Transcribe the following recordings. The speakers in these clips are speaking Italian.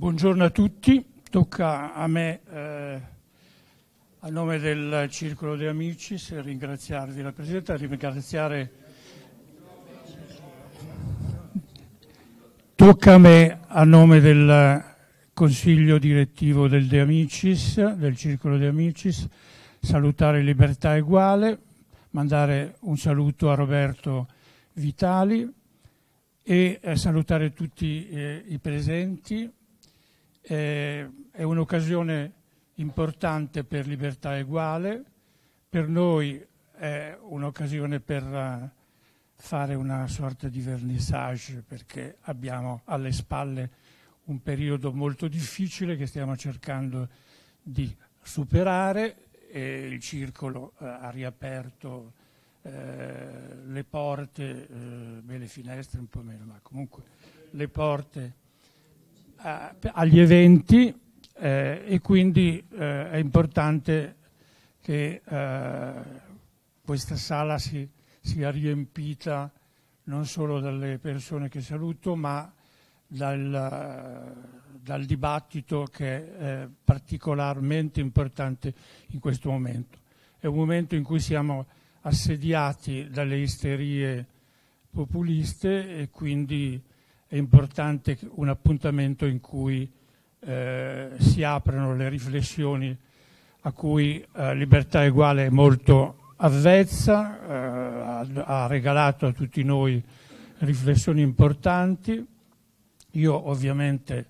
Buongiorno a tutti, tocca a me eh, a nome del Circolo dei Amici ringraziarvi la Presidente, ringraziare Tocca a me, a nome del Consiglio direttivo del De Amicis, del Circolo De Amicis, salutare Libertà Eguale, mandare un saluto a Roberto Vitali e eh, salutare tutti eh, i presenti eh, è un'occasione importante per libertà uguale, per noi è un'occasione per eh, fare una sorta di vernissage perché abbiamo alle spalle un periodo molto difficile che stiamo cercando di superare e il circolo eh, ha riaperto eh, le porte, eh, beh, le finestre un po' meno, ma comunque le porte eh, agli eventi eh, e quindi eh, è importante che eh, questa sala si, sia riempita non solo dalle persone che saluto ma dal, dal dibattito che è eh, particolarmente importante in questo momento. È un momento in cui siamo assediati dalle isterie populiste e quindi è importante un appuntamento in cui eh, si aprono le riflessioni a cui eh, Libertà Eguale è molto avvezza, eh, ha, ha, regalato a tutti noi riflessioni importanti. Io ovviamente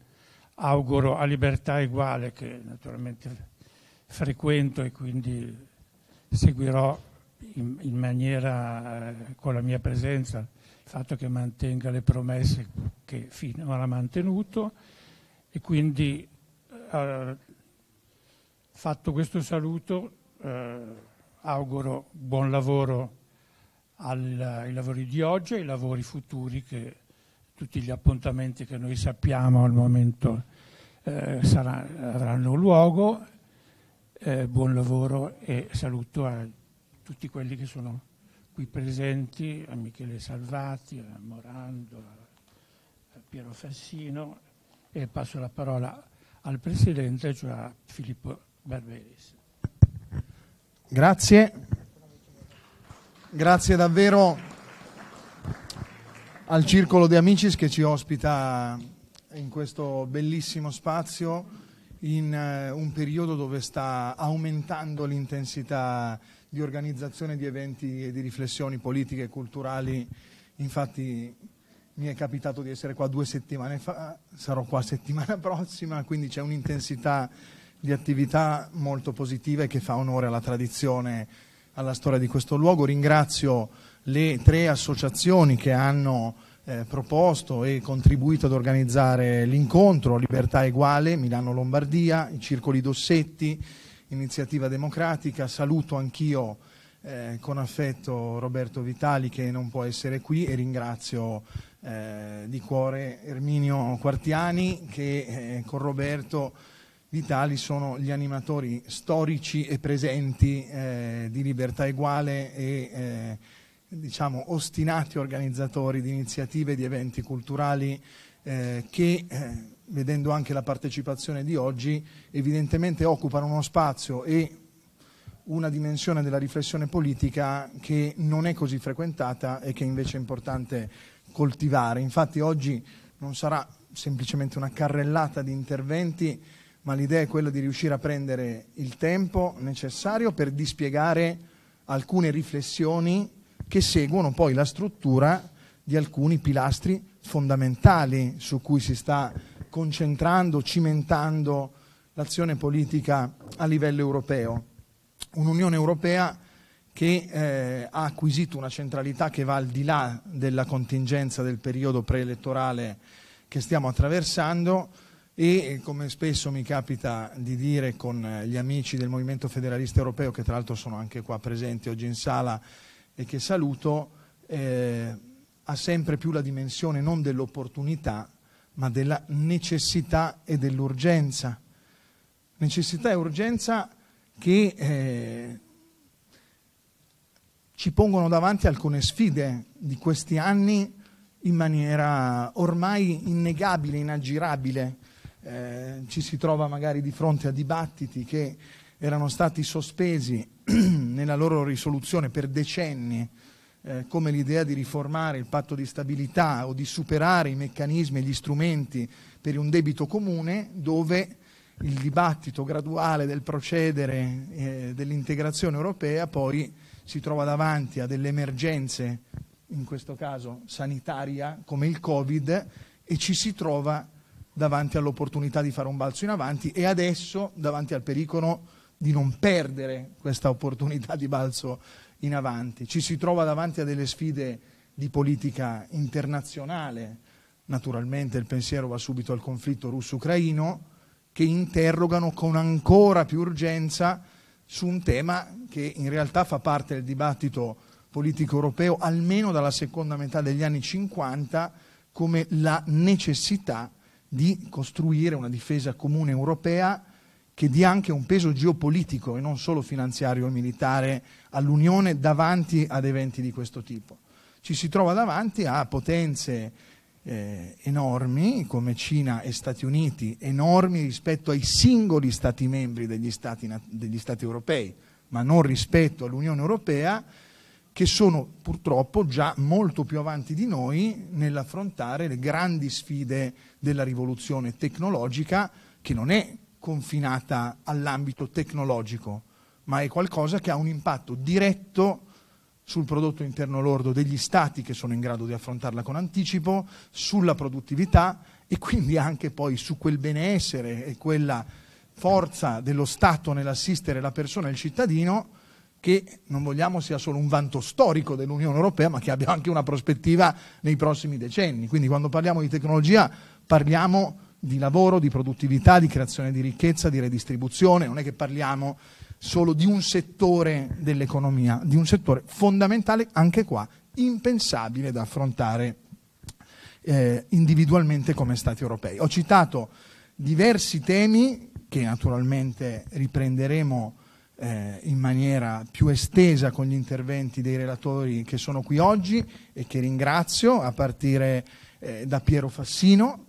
auguro a Libertà Eguale, che naturalmente frequento e quindi seguirò in, in maniera, eh, con la mia presenza, fatto che mantenga le promesse che finora ha mantenuto e quindi eh, fatto questo saluto eh, auguro buon lavoro al, ai lavori di oggi e ai lavori futuri che tutti gli appuntamenti che noi sappiamo al momento eh, sarà, avranno luogo. Eh, buon lavoro e saluto a tutti quelli che sono qui presenti, a Michele Salvati, a Morando, a Piero Fassino e passo la parola al Presidente, cioè a Filippo Barberis. Grazie, grazie davvero al Circolo di Amicis che ci ospita in questo bellissimo spazio in eh, un periodo dove sta aumentando l'intensità di organizzazione di eventi e di riflessioni politiche e culturali, infatti mi è capitato di essere qua due settimane fa, sarò qua settimana prossima, quindi c'è un'intensità di attività molto positiva e che fa onore alla tradizione, alla storia di questo luogo. Ringrazio le tre associazioni che hanno eh, proposto e contribuito ad organizzare l'incontro Libertà Eguale, Milano-Lombardia, i Circoli Dossetti, Iniziativa Democratica. Saluto anch'io eh, con affetto Roberto Vitali che non può essere qui e ringrazio eh, di cuore Erminio Quartiani che eh, con Roberto Vitali sono gli animatori storici e presenti eh, di Libertà Eguale e eh, diciamo, ostinati organizzatori di iniziative e di eventi culturali eh, che vedendo anche la partecipazione di oggi, evidentemente occupano uno spazio e una dimensione della riflessione politica che non è così frequentata e che invece è importante coltivare. Infatti oggi non sarà semplicemente una carrellata di interventi, ma l'idea è quella di riuscire a prendere il tempo necessario per dispiegare alcune riflessioni che seguono poi la struttura di alcuni pilastri fondamentali su cui si sta concentrando, cimentando l'azione politica a livello europeo. Un'Unione europea che eh, ha acquisito una centralità che va al di là della contingenza del periodo preelettorale che stiamo attraversando e come spesso mi capita di dire con gli amici del Movimento Federalista Europeo, che tra l'altro sono anche qua presenti oggi in sala e che saluto, eh, ha sempre più la dimensione non dell'opportunità ma della necessità e dell'urgenza. Necessità e urgenza che eh, ci pongono davanti alcune sfide di questi anni in maniera ormai innegabile, inaggirabile. Eh, ci si trova magari di fronte a dibattiti che erano stati sospesi nella loro risoluzione per decenni eh, come l'idea di riformare il patto di stabilità o di superare i meccanismi e gli strumenti per un debito comune dove il dibattito graduale del procedere eh, dell'integrazione europea poi si trova davanti a delle emergenze, in questo caso sanitaria, come il Covid, e ci si trova davanti all'opportunità di fare un balzo in avanti e adesso davanti al pericolo di non perdere questa opportunità di balzo in avanti, ci si trova davanti a delle sfide di politica internazionale, naturalmente il pensiero va subito al conflitto russo-ucraino, che interrogano con ancora più urgenza su un tema che in realtà fa parte del dibattito politico europeo almeno dalla seconda metà degli anni 50 come la necessità di costruire una difesa comune europea che dia anche un peso geopolitico e non solo finanziario e militare all'Unione davanti ad eventi di questo tipo. Ci si trova davanti a potenze eh, enormi come Cina e Stati Uniti, enormi rispetto ai singoli Stati membri degli Stati, degli stati europei, ma non rispetto all'Unione Europea, che sono purtroppo già molto più avanti di noi nell'affrontare le grandi sfide della rivoluzione tecnologica, che non è confinata all'ambito tecnologico, ma è qualcosa che ha un impatto diretto sul prodotto interno lordo degli stati che sono in grado di affrontarla con anticipo, sulla produttività e quindi anche poi su quel benessere e quella forza dello Stato nell'assistere la persona e il cittadino che non vogliamo sia solo un vanto storico dell'Unione Europea, ma che abbia anche una prospettiva nei prossimi decenni. Quindi quando parliamo di tecnologia parliamo di di lavoro, di produttività, di creazione di ricchezza, di redistribuzione, non è che parliamo solo di un settore dell'economia, di un settore fondamentale anche qua, impensabile da affrontare eh, individualmente come Stati europei. Ho citato diversi temi che naturalmente riprenderemo eh, in maniera più estesa con gli interventi dei relatori che sono qui oggi e che ringrazio, a partire eh, da Piero Fassino,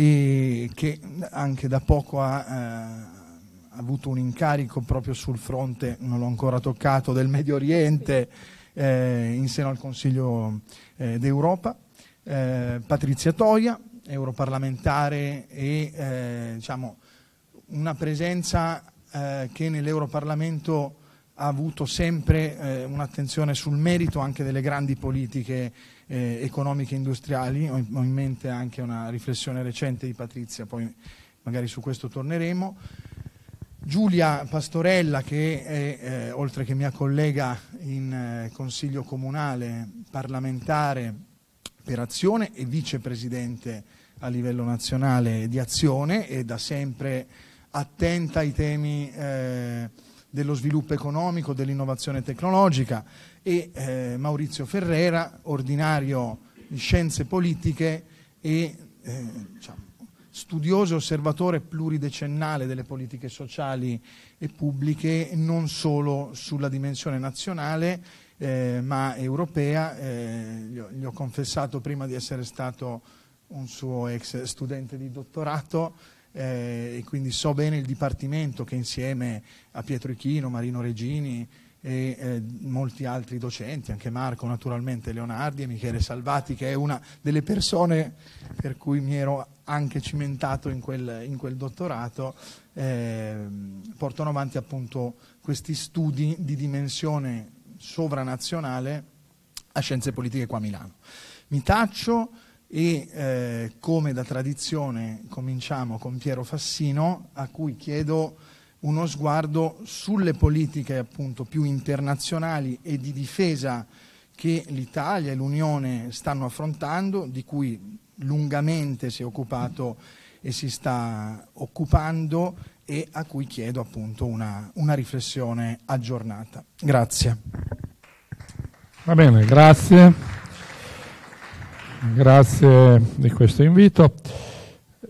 e che anche da poco ha eh, avuto un incarico proprio sul fronte, non l'ho ancora toccato, del Medio Oriente eh, in seno al Consiglio eh, d'Europa. Eh, Patrizia Toia, europarlamentare e eh, diciamo, una presenza eh, che nell'Europarlamento ha avuto sempre un'attenzione sul merito anche delle grandi politiche eh, economiche industriali, ho in, mente anche una riflessione recente di Patrizia, poi magari su questo torneremo. Giulia Pastorella, che è eh, oltre che mia collega in eh, Consiglio Comunale parlamentare per Azione e vicepresidente a livello nazionale di Azione e da sempre attenta ai temi eh, dello sviluppo economico, dell'innovazione tecnologica, e eh, Maurizio Ferrera, ordinario di scienze politiche e eh, diciamo, studioso e osservatore pluridecennale delle politiche sociali e pubbliche, non solo sulla dimensione nazionale eh, ma europea. Eh, gli ho, gli ho confessato prima di essere stato un suo ex studente di dottorato. Eh, e quindi so bene il dipartimento che insieme a Pietro Ichino, Marino Regini, e eh, molti altri docenti, anche Marco naturalmente, Leonardi e Michele Salvati, che è una delle persone per cui mi ero anche cimentato in quel, in quel dottorato, eh, portano avanti appunto questi studi di dimensione sovranazionale a scienze politiche qua a Milano. Mi taccio e eh, come da tradizione cominciamo con Piero Fassino a cui chiedo uno sguardo sulle politiche appunto, più internazionali e di difesa che l'Italia e l'Unione stanno affrontando, di cui lungamente si è occupato e si sta occupando e a cui chiedo appunto una, una riflessione aggiornata. Grazie. Va bene, grazie. Grazie di questo invito.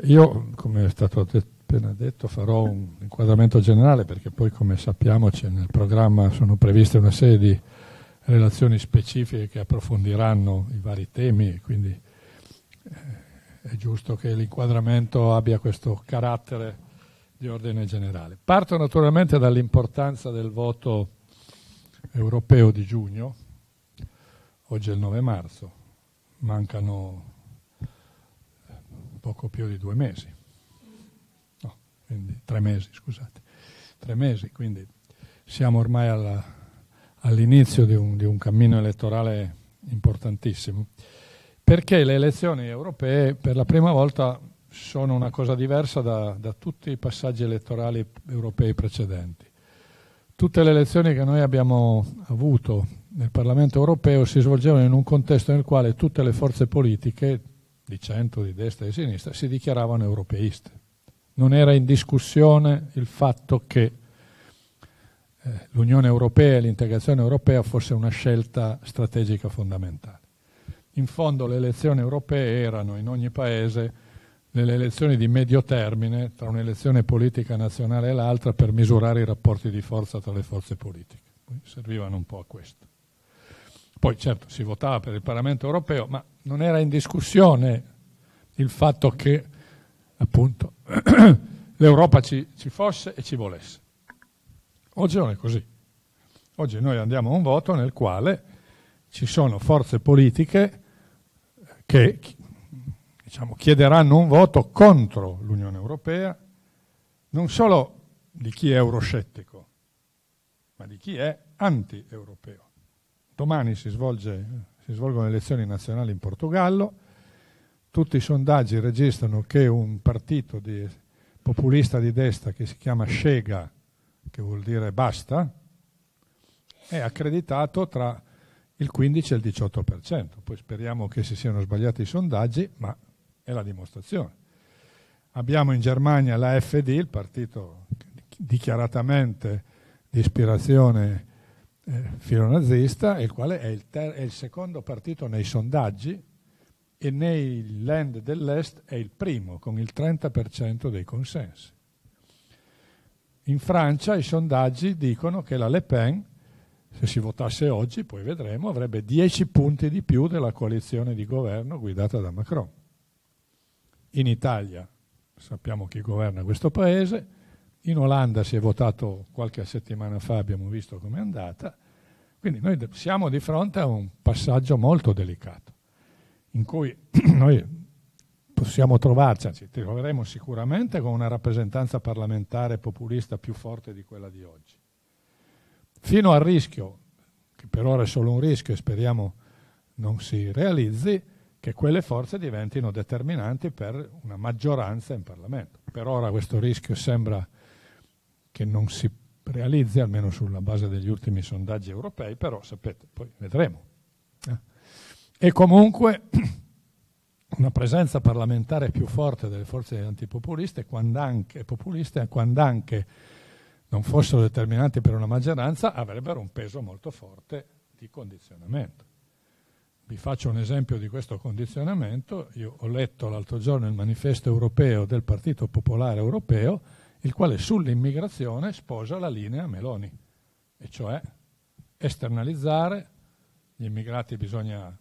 Io, come è stato detto, appena detto farò un inquadramento generale perché poi come sappiamo c'è nel programma sono previste una serie di relazioni specifiche che approfondiranno i vari temi e quindi eh, è giusto che l'inquadramento abbia questo carattere di ordine generale. Parto naturalmente dall'importanza del voto europeo di giugno, oggi è il 9 marzo, mancano eh, poco più di due mesi quindi tre mesi, scusate, tre mesi, quindi siamo ormai alla, all'inizio di un, di un cammino elettorale importantissimo, perché le elezioni europee per la prima volta sono una cosa diversa da, da, tutti i passaggi elettorali europei precedenti. Tutte le elezioni che noi abbiamo avuto nel Parlamento europeo si svolgevano in un contesto nel quale tutte le forze politiche, di centro, di destra e di sinistra, si dichiaravano europeiste non era in discussione il fatto che eh, l'Unione Europea e l'integrazione europea fosse una scelta strategica fondamentale. In fondo le elezioni europee erano in ogni paese delle elezioni di medio termine tra un'elezione politica nazionale e l'altra per misurare i rapporti di forza tra le forze politiche. servivano un po' a questo. Poi certo si votava per il Parlamento europeo, ma non era in discussione il fatto che appunto l'Europa ci, ci, fosse e ci volesse. Oggi non è così. Oggi noi andiamo a un voto nel quale ci sono forze politiche che diciamo, chiederanno un voto contro l'Unione Europea, non solo di chi è euroscettico, ma di chi è anti-europeo. Domani si, svolge, si svolgono elezioni nazionali in Portogallo, tutti i sondaggi registrano che un partito di, populista di destra che si chiama Scega, che vuol dire basta, è accreditato tra il 15 e il 18%. Poi speriamo che si siano sbagliati i sondaggi, ma è la dimostrazione. Abbiamo in Germania l'AFD, il partito dichiaratamente di ispirazione eh, filonazista, il quale è il, ter- è il secondo partito nei sondaggi e nei land dell'Est è il primo, con il 30% dei consensi. In Francia i sondaggi dicono che la Le Pen, se si votasse oggi, poi vedremo, avrebbe 10 punti di più della coalizione di governo guidata da Macron. In Italia sappiamo chi governa questo paese, in Olanda si è votato qualche settimana fa, abbiamo visto com'è andata, quindi noi siamo di fronte a un passaggio molto delicato in cui noi possiamo trovarci, ci troveremo sicuramente con una rappresentanza parlamentare populista più forte di quella di oggi. Fino al rischio, che per ora è solo un rischio e speriamo non si realizzi, che quelle forze diventino determinanti per una maggioranza in Parlamento. Per ora questo rischio sembra che non si realizzi, almeno sulla base degli ultimi sondaggi europei, però sapete, poi vedremo. Eh? e comunque una presenza parlamentare più forte delle forze antipopuliste, quand'anche, populiste, quand'anche non fossero determinanti per una maggioranza, avrebbero un peso molto forte di condizionamento. Vi faccio un esempio di questo condizionamento. Io ho letto l'altro giorno il manifesto europeo del Partito Popolare Europeo, il quale sull'immigrazione sposa la linea Meloni, e cioè esternalizzare, gli immigrati bisogna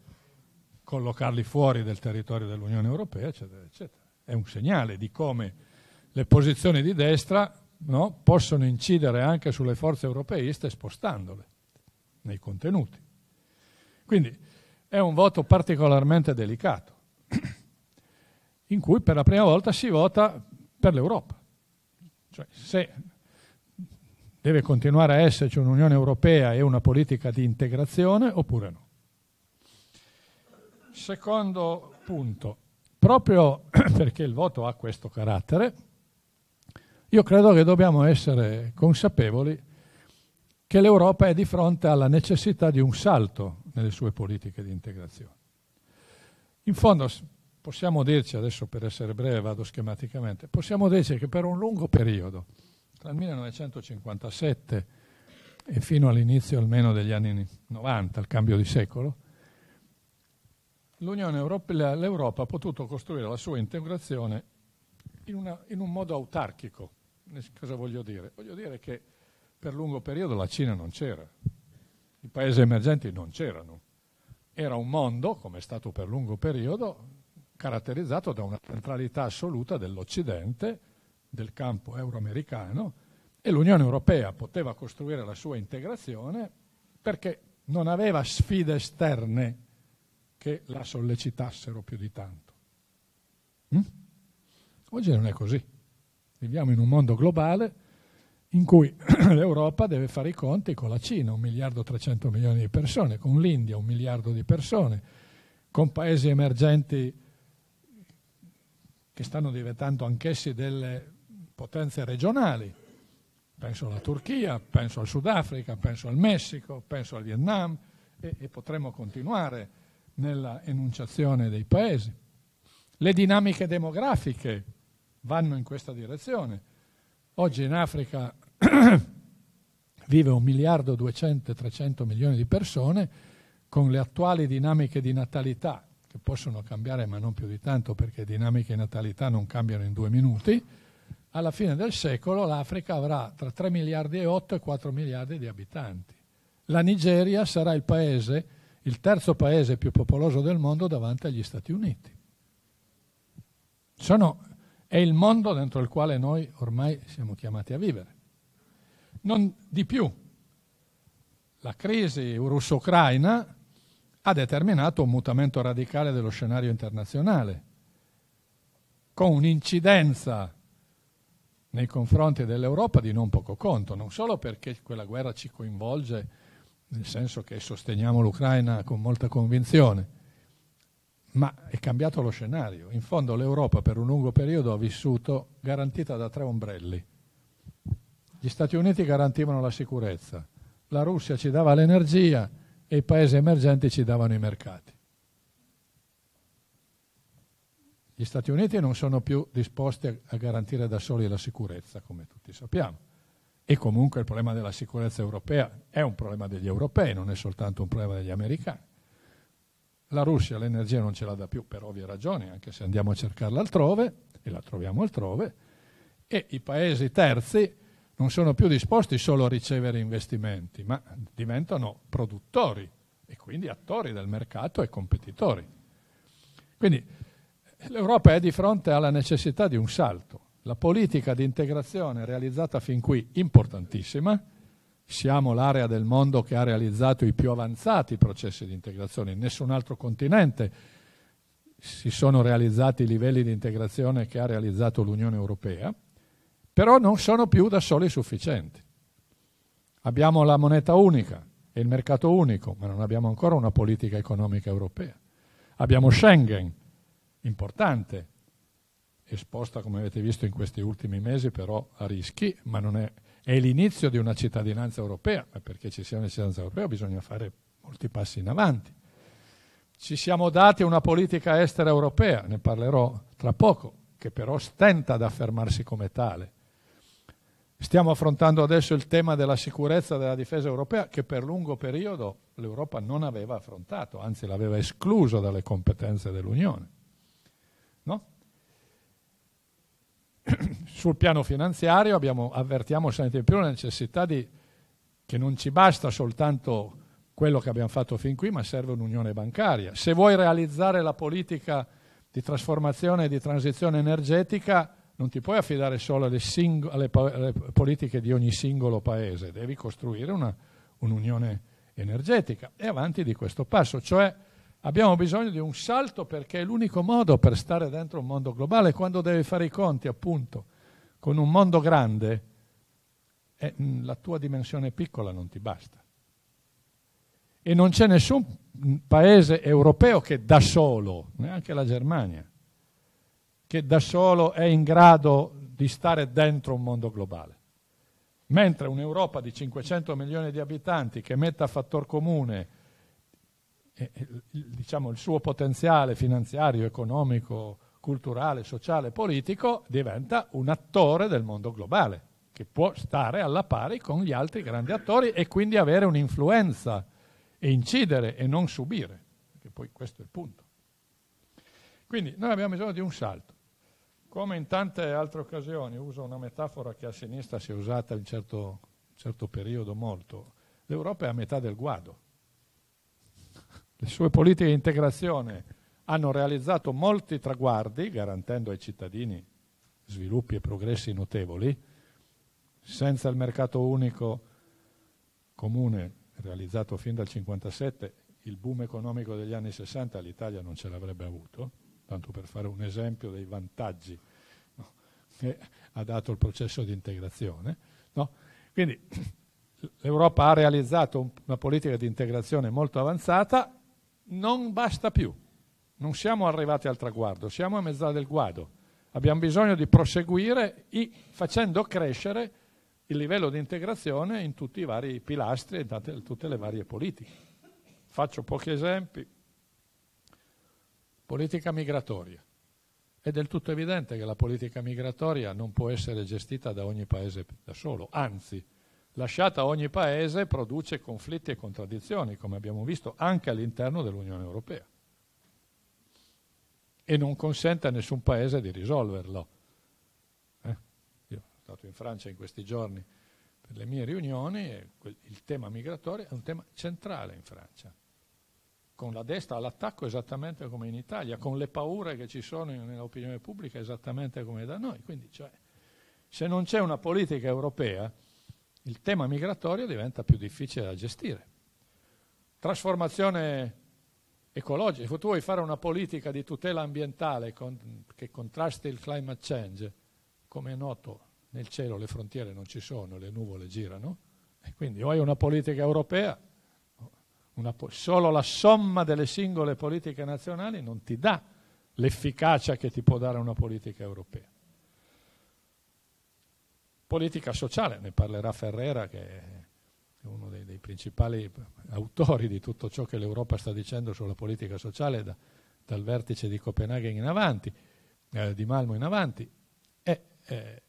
collocarli fuori del territorio dell'Unione Europea, eccetera, eccetera. È un segnale di come le posizioni di destra no, possono incidere anche sulle forze europeiste spostandole nei contenuti. Quindi è un voto particolarmente delicato, in cui per la prima volta si vota per l'Europa. Cioè, se deve continuare a esserci un'Unione Europea e una politica di integrazione oppure no. Secondo punto, proprio perché il voto ha questo carattere, io credo che dobbiamo essere consapevoli che l'Europa è di fronte alla necessità di un salto nelle sue politiche di integrazione. In fondo possiamo dirci, adesso per essere breve vado schematicamente, possiamo dirci che per un lungo periodo, tra il 1957 e fino all'inizio almeno degli anni 90, al cambio di secolo, l'Unione Europea, l'Europa ha potuto costruire la sua integrazione in, una, in un modo autarchico. Cosa voglio dire? Voglio dire che per lungo periodo la Cina non c'era, i paesi emergenti non c'erano. Era un mondo, come è stato per lungo periodo, caratterizzato da una centralità assoluta dell'Occidente, del campo euroamericano, e l'Unione Europea poteva costruire la sua integrazione perché non aveva sfide esterne che la sollecitassero più di tanto. Mm? Oggi non è così. Viviamo in un mondo globale in cui l'Europa deve fare i conti con la Cina, un miliardo e 300 milioni di persone, con l'India, un miliardo di persone, con paesi emergenti che stanno diventando anch'essi delle potenze regionali. Penso alla Turchia, penso al Sudafrica, penso al Messico, penso al Vietnam e, e potremmo continuare nella enunciazione dei paesi. Le dinamiche demografiche vanno in questa direzione. Oggi in Africa vive 1 miliardo 200 300 milioni di persone con le attuali dinamiche di natalità, che possono cambiare ma non più di tanto perché dinamiche di natalità non cambiano in due minuti, alla fine del secolo l'Africa avrà tra 3 miliardi e 8 e 4 miliardi di abitanti. La Nigeria sarà il paese il terzo paese più popoloso del mondo davanti agli Stati Uniti. Sono, è il mondo dentro il quale noi ormai siamo chiamati a vivere. Non di più, la crisi russo-ucraina ha determinato un mutamento radicale dello scenario internazionale, con un'incidenza nei confronti dell'Europa di non poco conto, non solo perché quella guerra ci coinvolge nel senso che sosteniamo l'Ucraina con molta convinzione, ma è cambiato lo scenario. In fondo l'Europa per un lungo periodo ha vissuto garantita da tre ombrelli. Gli Stati Uniti garantivano la sicurezza, la Russia ci dava l'energia e i paesi emergenti ci davano i mercati. Gli Stati Uniti non sono più disposti a garantire da soli la sicurezza, come tutti sappiamo e comunque il problema della sicurezza europea è un problema degli europei, non è soltanto un problema degli americani. La Russia l'energia non ce la dà più per ovvie ragioni, anche se andiamo a cercarla altrove, e la troviamo altrove, e i paesi terzi non sono più disposti solo a ricevere investimenti, ma diventano produttori e quindi attori del mercato e competitori. Quindi eh, l'Europa è di fronte alla necessità di un salto la politica di integrazione realizzata fin qui, importantissima, siamo l'area del mondo che ha realizzato i più avanzati processi di integrazione, in nessun altro continente si sono realizzati i livelli di integrazione che ha realizzato l'Unione Europea, però non sono più da soli sufficienti. Abbiamo la moneta unica e il mercato unico, ma non abbiamo ancora una politica economica europea. Abbiamo Schengen, importante, esposta, come avete visto in questi ultimi mesi, però a rischi, ma non è, è l'inizio di una cittadinanza europea, ma perché ci sia una cittadinanza europea bisogna fare molti passi in avanti. Ci siamo dati una politica estera europea, ne parlerò tra poco, che però stenta ad affermarsi come tale. Stiamo affrontando adesso il tema della sicurezza e della difesa europea che per lungo periodo l'Europa non aveva affrontato, anzi l'aveva escluso dalle competenze dell'Unione. sul piano finanziario abbiamo, avvertiamo sempre più la necessità di, che non ci basta soltanto quello che abbiamo fatto fin qui, ma serve un'unione bancaria. Se vuoi realizzare la politica di trasformazione e di transizione energetica, non ti puoi affidare solo alle, sing- alle, alle politiche di ogni singolo paese, devi costruire una, un'unione energetica e avanti di questo passo, cioè Abbiamo bisogno di un salto perché è l'unico modo per stare dentro un mondo globale. Quando devi fare i conti, appunto, con un mondo grande, eh, mm, la tua dimensione piccola non ti basta. E non c'è nessun paese europeo che da solo, neanche la Germania, che da solo è in grado di stare dentro un mondo globale. Mentre un'Europa di 500 milioni di abitanti che metta a fattor comune diciamo, il suo potenziale finanziario, economico, culturale, sociale, politico, diventa un attore del mondo globale, che può stare alla pari con gli altri grandi attori e quindi avere un'influenza e incidere e non subire, che poi questo è il punto. Quindi noi abbiamo bisogno di un salto. Come in tante altre occasioni, uso una metafora che a sinistra si è usata in un certo, certo periodo molto, l'Europa è a metà del guado le sue politiche di integrazione hanno realizzato molti traguardi, garantendo ai cittadini sviluppi e progressi notevoli. Senza il mercato unico comune realizzato fin dal 1957, il boom economico degli anni 60 l'Italia non ce l'avrebbe avuto, tanto per fare un esempio dei vantaggi no, che ha dato il processo di integrazione. No? Quindi l'Europa ha realizzato una politica di integrazione molto avanzata non basta più. Non siamo arrivati al traguardo, siamo a mezz'ora del guado. Abbiamo bisogno di proseguire facendo crescere il livello di integrazione in tutti i vari pilastri e in tutte le varie politiche. Faccio pochi esempi. Politica migratoria. È del tutto evidente che la politica migratoria non può essere gestita da ogni paese da solo, anzi lasciata a ogni paese produce conflitti e contraddizioni, come abbiamo visto anche all'interno dell'Unione Europea, e non consente a nessun paese di risolverlo. Eh? Io sono stato in Francia in questi giorni per le mie riunioni e il tema migratorio è un tema centrale in Francia con la destra all'attacco esattamente come in Italia, con le paure che ci sono nell'opinione pubblica esattamente come da noi. Quindi, cioè, se non c'è una politica europea, il tema migratorio diventa più difficile da gestire. Trasformazione ecologica, se tu vuoi fare una politica di tutela ambientale con, che contrasti il climate change, come è noto nel cielo le frontiere non ci sono, le nuvole girano, e quindi o hai una politica europea, una solo la somma delle singole politiche nazionali non ti dà l'efficacia che ti può dare una politica europea. Politica sociale, ne parlerà Ferrera che è uno dei, dei principali autori di tutto ciò che l'Europa sta dicendo sulla politica sociale da, dal vertice di Copenaghen in avanti, eh, di Malmo in avanti. E, eh,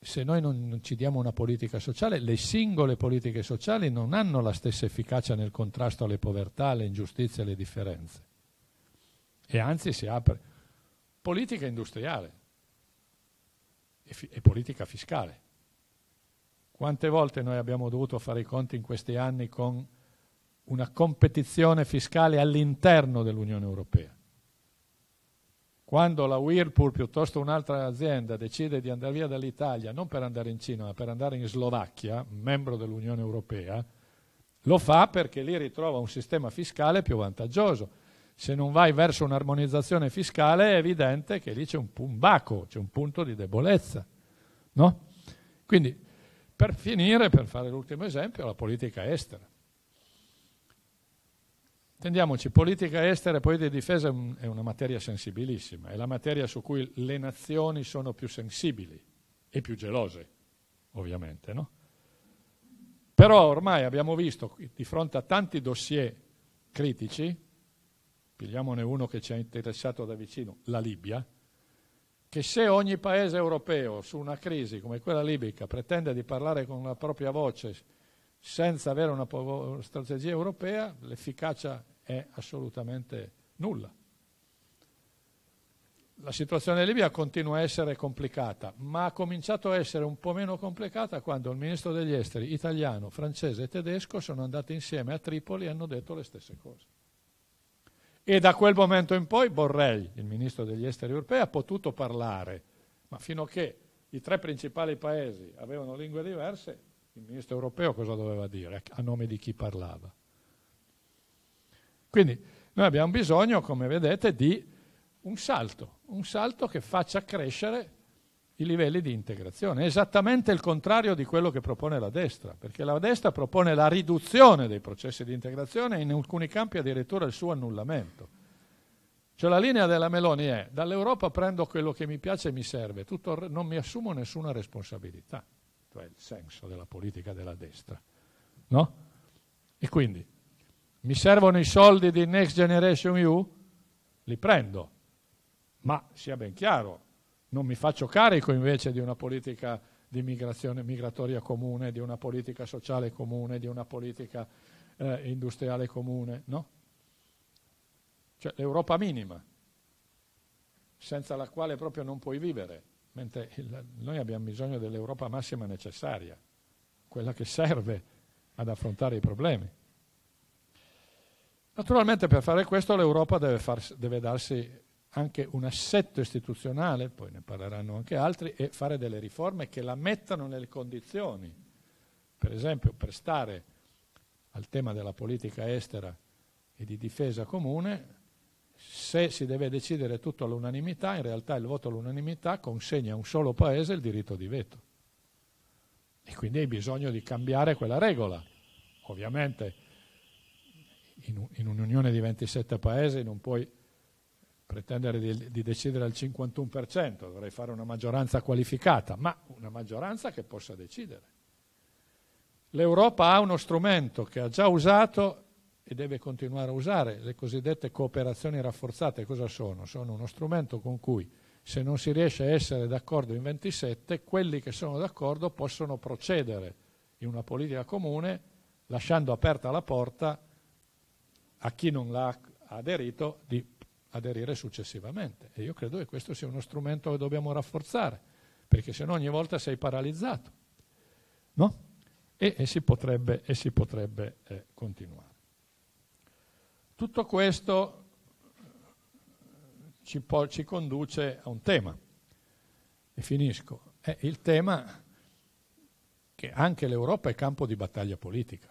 se noi non, non, ci diamo una politica sociale, le singole politiche sociali non hanno la stessa efficacia nel contrasto alle povertà, alle ingiustizie, alle differenze. E anzi si apre. Politica industriale e, e politica fiscale. Quante volte noi abbiamo dovuto fare i conti in questi anni con una competizione fiscale all'interno dell'Unione Europea? Quando la Whirlpool piuttosto un'altra azienda decide di andare via dall'Italia, non per andare in Cina, ma per andare in Slovacchia, membro dell'Unione Europea, lo fa perché lì ritrova un sistema fiscale più vantaggioso se non vai verso un'armonizzazione fiscale è evidente che lì c'è un, un baco, c'è un punto di debolezza. No? Quindi, per finire, per fare l'ultimo esempio, la politica estera. Intendiamoci, politica estera e poi di difesa è una materia sensibilissima, è la materia su cui le nazioni sono più sensibili e più gelose, ovviamente. No? Però ormai abbiamo visto, di fronte a tanti dossier critici, pigliamone uno che ci ha interessato da vicino, la Libia, che se ogni paese europeo su una crisi come quella libica pretende di parlare con la propria voce senza avere una strategia europea, l'efficacia è assolutamente nulla. La situazione in Libia continua a essere complicata, ma ha cominciato a essere un po' meno complicata quando il ministro degli esteri italiano, francese e tedesco sono andati insieme a Tripoli e hanno detto le stesse cose. E da quel momento in poi Borrell, il ministro degli esteri europei, ha potuto parlare, ma fino a che i tre principali paesi avevano lingue diverse, il ministro europeo cosa doveva dire? A nome di chi parlava? Quindi noi abbiamo bisogno, come vedete, di un salto, un salto che faccia crescere i livelli di integrazione. esattamente il contrario di quello che propone la destra, perché la destra propone la riduzione dei processi di integrazione e in alcuni campi addirittura il suo annullamento. Cioè la linea della Meloni è dall'Europa prendo quello che mi piace e mi serve, tutto, non mi assumo nessuna responsabilità, cioè il senso della politica della destra. No? E quindi mi servono i soldi di Next Generation EU? Li prendo, ma sia ben chiaro, non mi faccio carico invece di una politica di migrazione migratoria comune, di una politica sociale comune, di una politica eh, industriale comune, no? Cioè l'Europa minima, senza la quale proprio non puoi vivere, mentre il, noi abbiamo bisogno dell'Europa massima necessaria, quella che serve ad affrontare i problemi. Naturalmente per fare questo l'Europa deve, farsi, deve darsi anche un assetto istituzionale, poi ne parleranno anche altri, e fare delle riforme che la mettano nelle condizioni, per esempio prestare al tema della politica estera e di difesa comune, se si deve decidere tutto all'unanimità, in realtà il voto all'unanimità consegna a un solo paese il diritto di veto. E quindi hai bisogno di cambiare quella regola. Ovviamente in, un'unione di 27 paesi non puoi pretendere di, di decidere al 51%, dovrei fare una maggioranza qualificata, ma una maggioranza che possa decidere. L'Europa ha uno strumento che ha già usato e deve continuare a usare, le cosiddette cooperazioni rafforzate cosa sono? Sono uno strumento con cui se non si riesce a essere d'accordo in 27, quelli che sono d'accordo possono procedere in una politica comune lasciando aperta la porta a chi non l'ha aderito di aderire successivamente. E io credo che questo sia uno strumento che dobbiamo rafforzare, perché se no ogni volta sei paralizzato. No? E, e, si potrebbe, e si potrebbe eh, continuare. Tutto questo eh, ci, può, ci, conduce a un tema, e finisco. È il tema che anche l'Europa è campo di battaglia politica.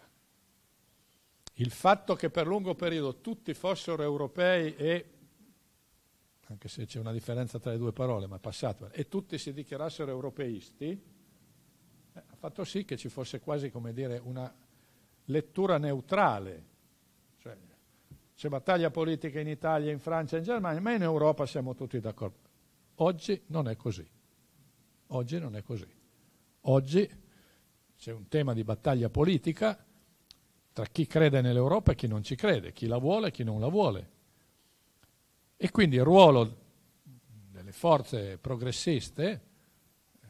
Il fatto che per lungo periodo tutti fossero europei e anche se c'è una differenza tra le due parole, ma è passato, e tutti si dichiarassero europeisti, eh, ha fatto sì che ci fosse quasi dire, una lettura neutrale. Cioè, c'è battaglia politica in Italia, in Francia, in Germania, ma in Europa siamo tutti d'accordo. Oggi non è così. Oggi non è così. Oggi c'è un tema di battaglia politica tra chi crede nell'Europa e chi non ci crede, chi la vuole e chi non la vuole e quindi il ruolo delle forze progressiste, eh,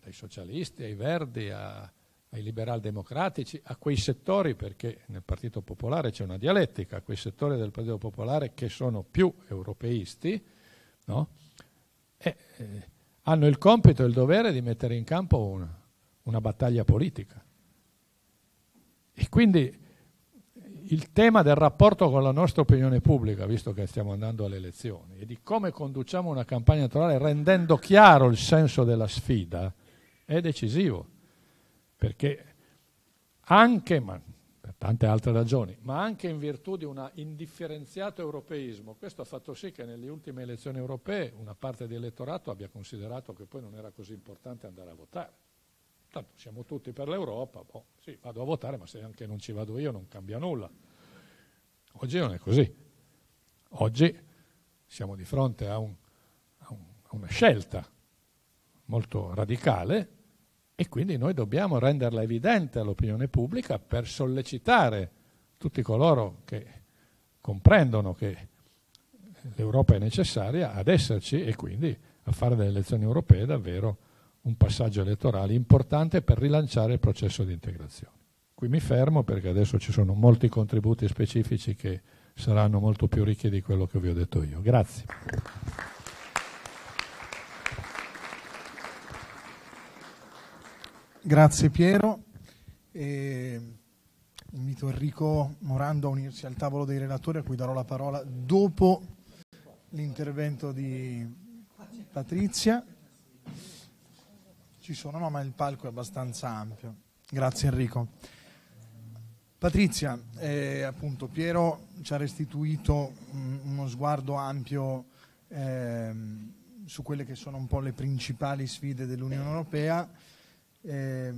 dai socialisti ai verdi a, ai liberal democratici, a quei settori, perché nel Partito Popolare c'è una dialettica, a quei settori del Partito Popolare che sono più europeisti, no? e, eh, hanno il compito e il dovere di mettere in campo una, una battaglia politica. E quindi il tema del rapporto con la nostra opinione pubblica, visto che stiamo andando alle elezioni, e di come conduciamo una campagna elettorale rendendo chiaro il senso della sfida, è decisivo. Perché anche, ma per tante altre ragioni, ma anche in virtù di un indifferenziato europeismo, questo ha fatto sì che nelle ultime elezioni europee una parte dell'elettorato abbia considerato che poi non era così importante andare a votare Tanto siamo tutti per l'Europa, boh, sì, vado a votare, ma se anche non ci vado io non cambia nulla. Oggi non è così. Oggi siamo di fronte a, un, a, un, a una scelta molto radicale e quindi noi dobbiamo renderla evidente all'opinione pubblica per sollecitare tutti coloro che comprendono che l'Europa è necessaria ad esserci e quindi a fare delle elezioni europee davvero un passaggio elettorale importante per rilanciare il processo di integrazione. Qui mi fermo perché adesso ci sono molti contributi specifici che saranno molto più ricchi di quello che vi ho detto io. Grazie. Grazie Piero. E invito Enrico Morando a unirsi al tavolo dei relatori a cui darò la parola dopo l'intervento di Patrizia. Ci sono, no, ma il palco è abbastanza ampio. Grazie Enrico. Patrizia, eh, appunto Piero ci ha restituito mh, mm, uno sguardo ampio eh, su quelle che sono un po' le principali sfide dell'Unione Europea. Eh,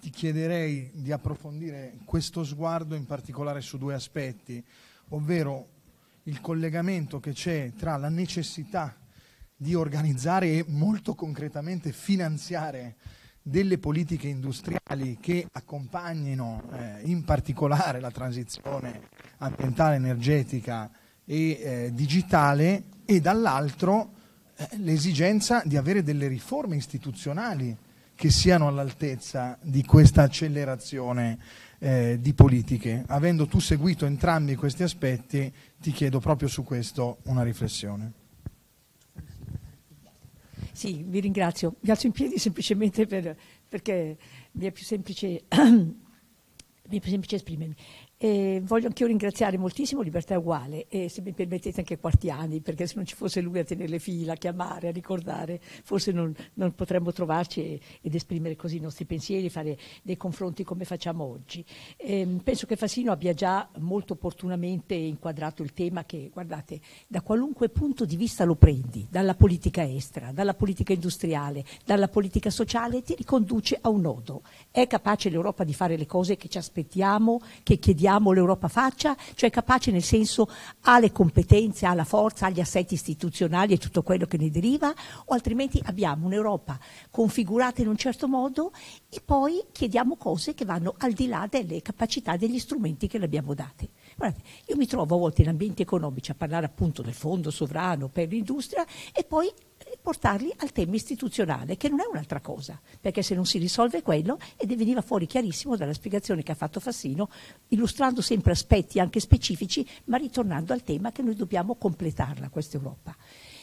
ti chiederei di approfondire questo sguardo in particolare su due aspetti, ovvero il collegamento che c'è tra la necessità di organizzare e molto concretamente finanziare delle politiche industriali che accompagnino eh, in particolare la transizione ambientale, energetica e eh, digitale e dall'altro eh, l'esigenza di avere delle riforme istituzionali che siano all'altezza di questa accelerazione eh, di politiche. Avendo tu seguito entrambi questi aspetti ti chiedo proprio su questo una riflessione. Sì, vi ringrazio. Mi alzo in piedi semplicemente per, perché mi è più semplice, mi è più semplice esprimermi. E voglio anche io ringraziare moltissimo Libertà Uguale e se mi permettete anche Quartiani, perché se non ci fosse lui a tenere le fila, a chiamare, a ricordare, forse non, non potremmo trovarci e, ed esprimere così i nostri pensieri, fare dei confronti come facciamo oggi. E ehm, penso che Fassino abbia già molto opportunamente inquadrato il tema che, guardate, da qualunque punto di vista lo prendi, dalla politica estera, dalla politica industriale, dalla politica sociale, ti riconduce a un nodo. È capace l'Europa di fare le cose che ci aspettiamo, che chiediamo l'Europa faccia? Cioè è capace nel senso ha le competenze, ha la forza, ha gli assetti istituzionali e tutto quello che ne deriva? O altrimenti abbiamo un'Europa configurata in un certo modo e poi chiediamo cose che vanno al di là delle capacità, degli strumenti che le abbiamo date. Guardate, io mi trovo a volte in ambienti economici a parlare appunto del fondo sovrano per l'industria e poi portarli al tema istituzionale, che non è un'altra cosa, perché se non si risolve quello, ed veniva fuori chiarissimo dalla spiegazione che ha fatto Fassino, illustrando sempre aspetti anche specifici, ma ritornando al tema che noi dobbiamo completarla questa Europa.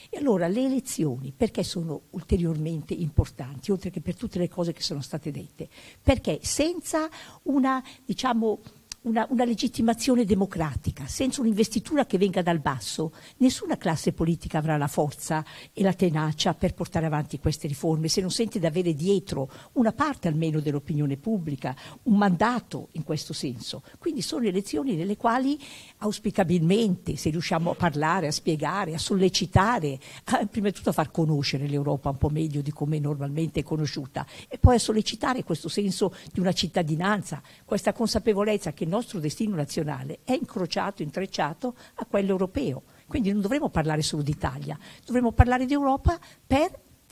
E allora le elezioni perché sono ulteriormente importanti, oltre che per tutte le cose che sono state dette? Perché senza una, diciamo, una, una legittimazione democratica, senza un'investitura che venga dal basso, nessuna classe politica avrà la forza e la tenacia per portare avanti queste riforme se non sente di avere dietro una parte almeno dell'opinione pubblica, un mandato in questo senso. Quindi sono elezioni nelle quali auspicabilmente, se riusciamo a parlare, a spiegare, a sollecitare, a, prima di tutto a far conoscere l'Europa un po' meglio di come normalmente è conosciuta e poi a sollecitare questo senso di una cittadinanza, questa consapevolezza che nostro destino nazionale è incrociato, intrecciato a quello europeo. Quindi non dovremmo parlare solo d'Italia, dovremmo parlare di Europa per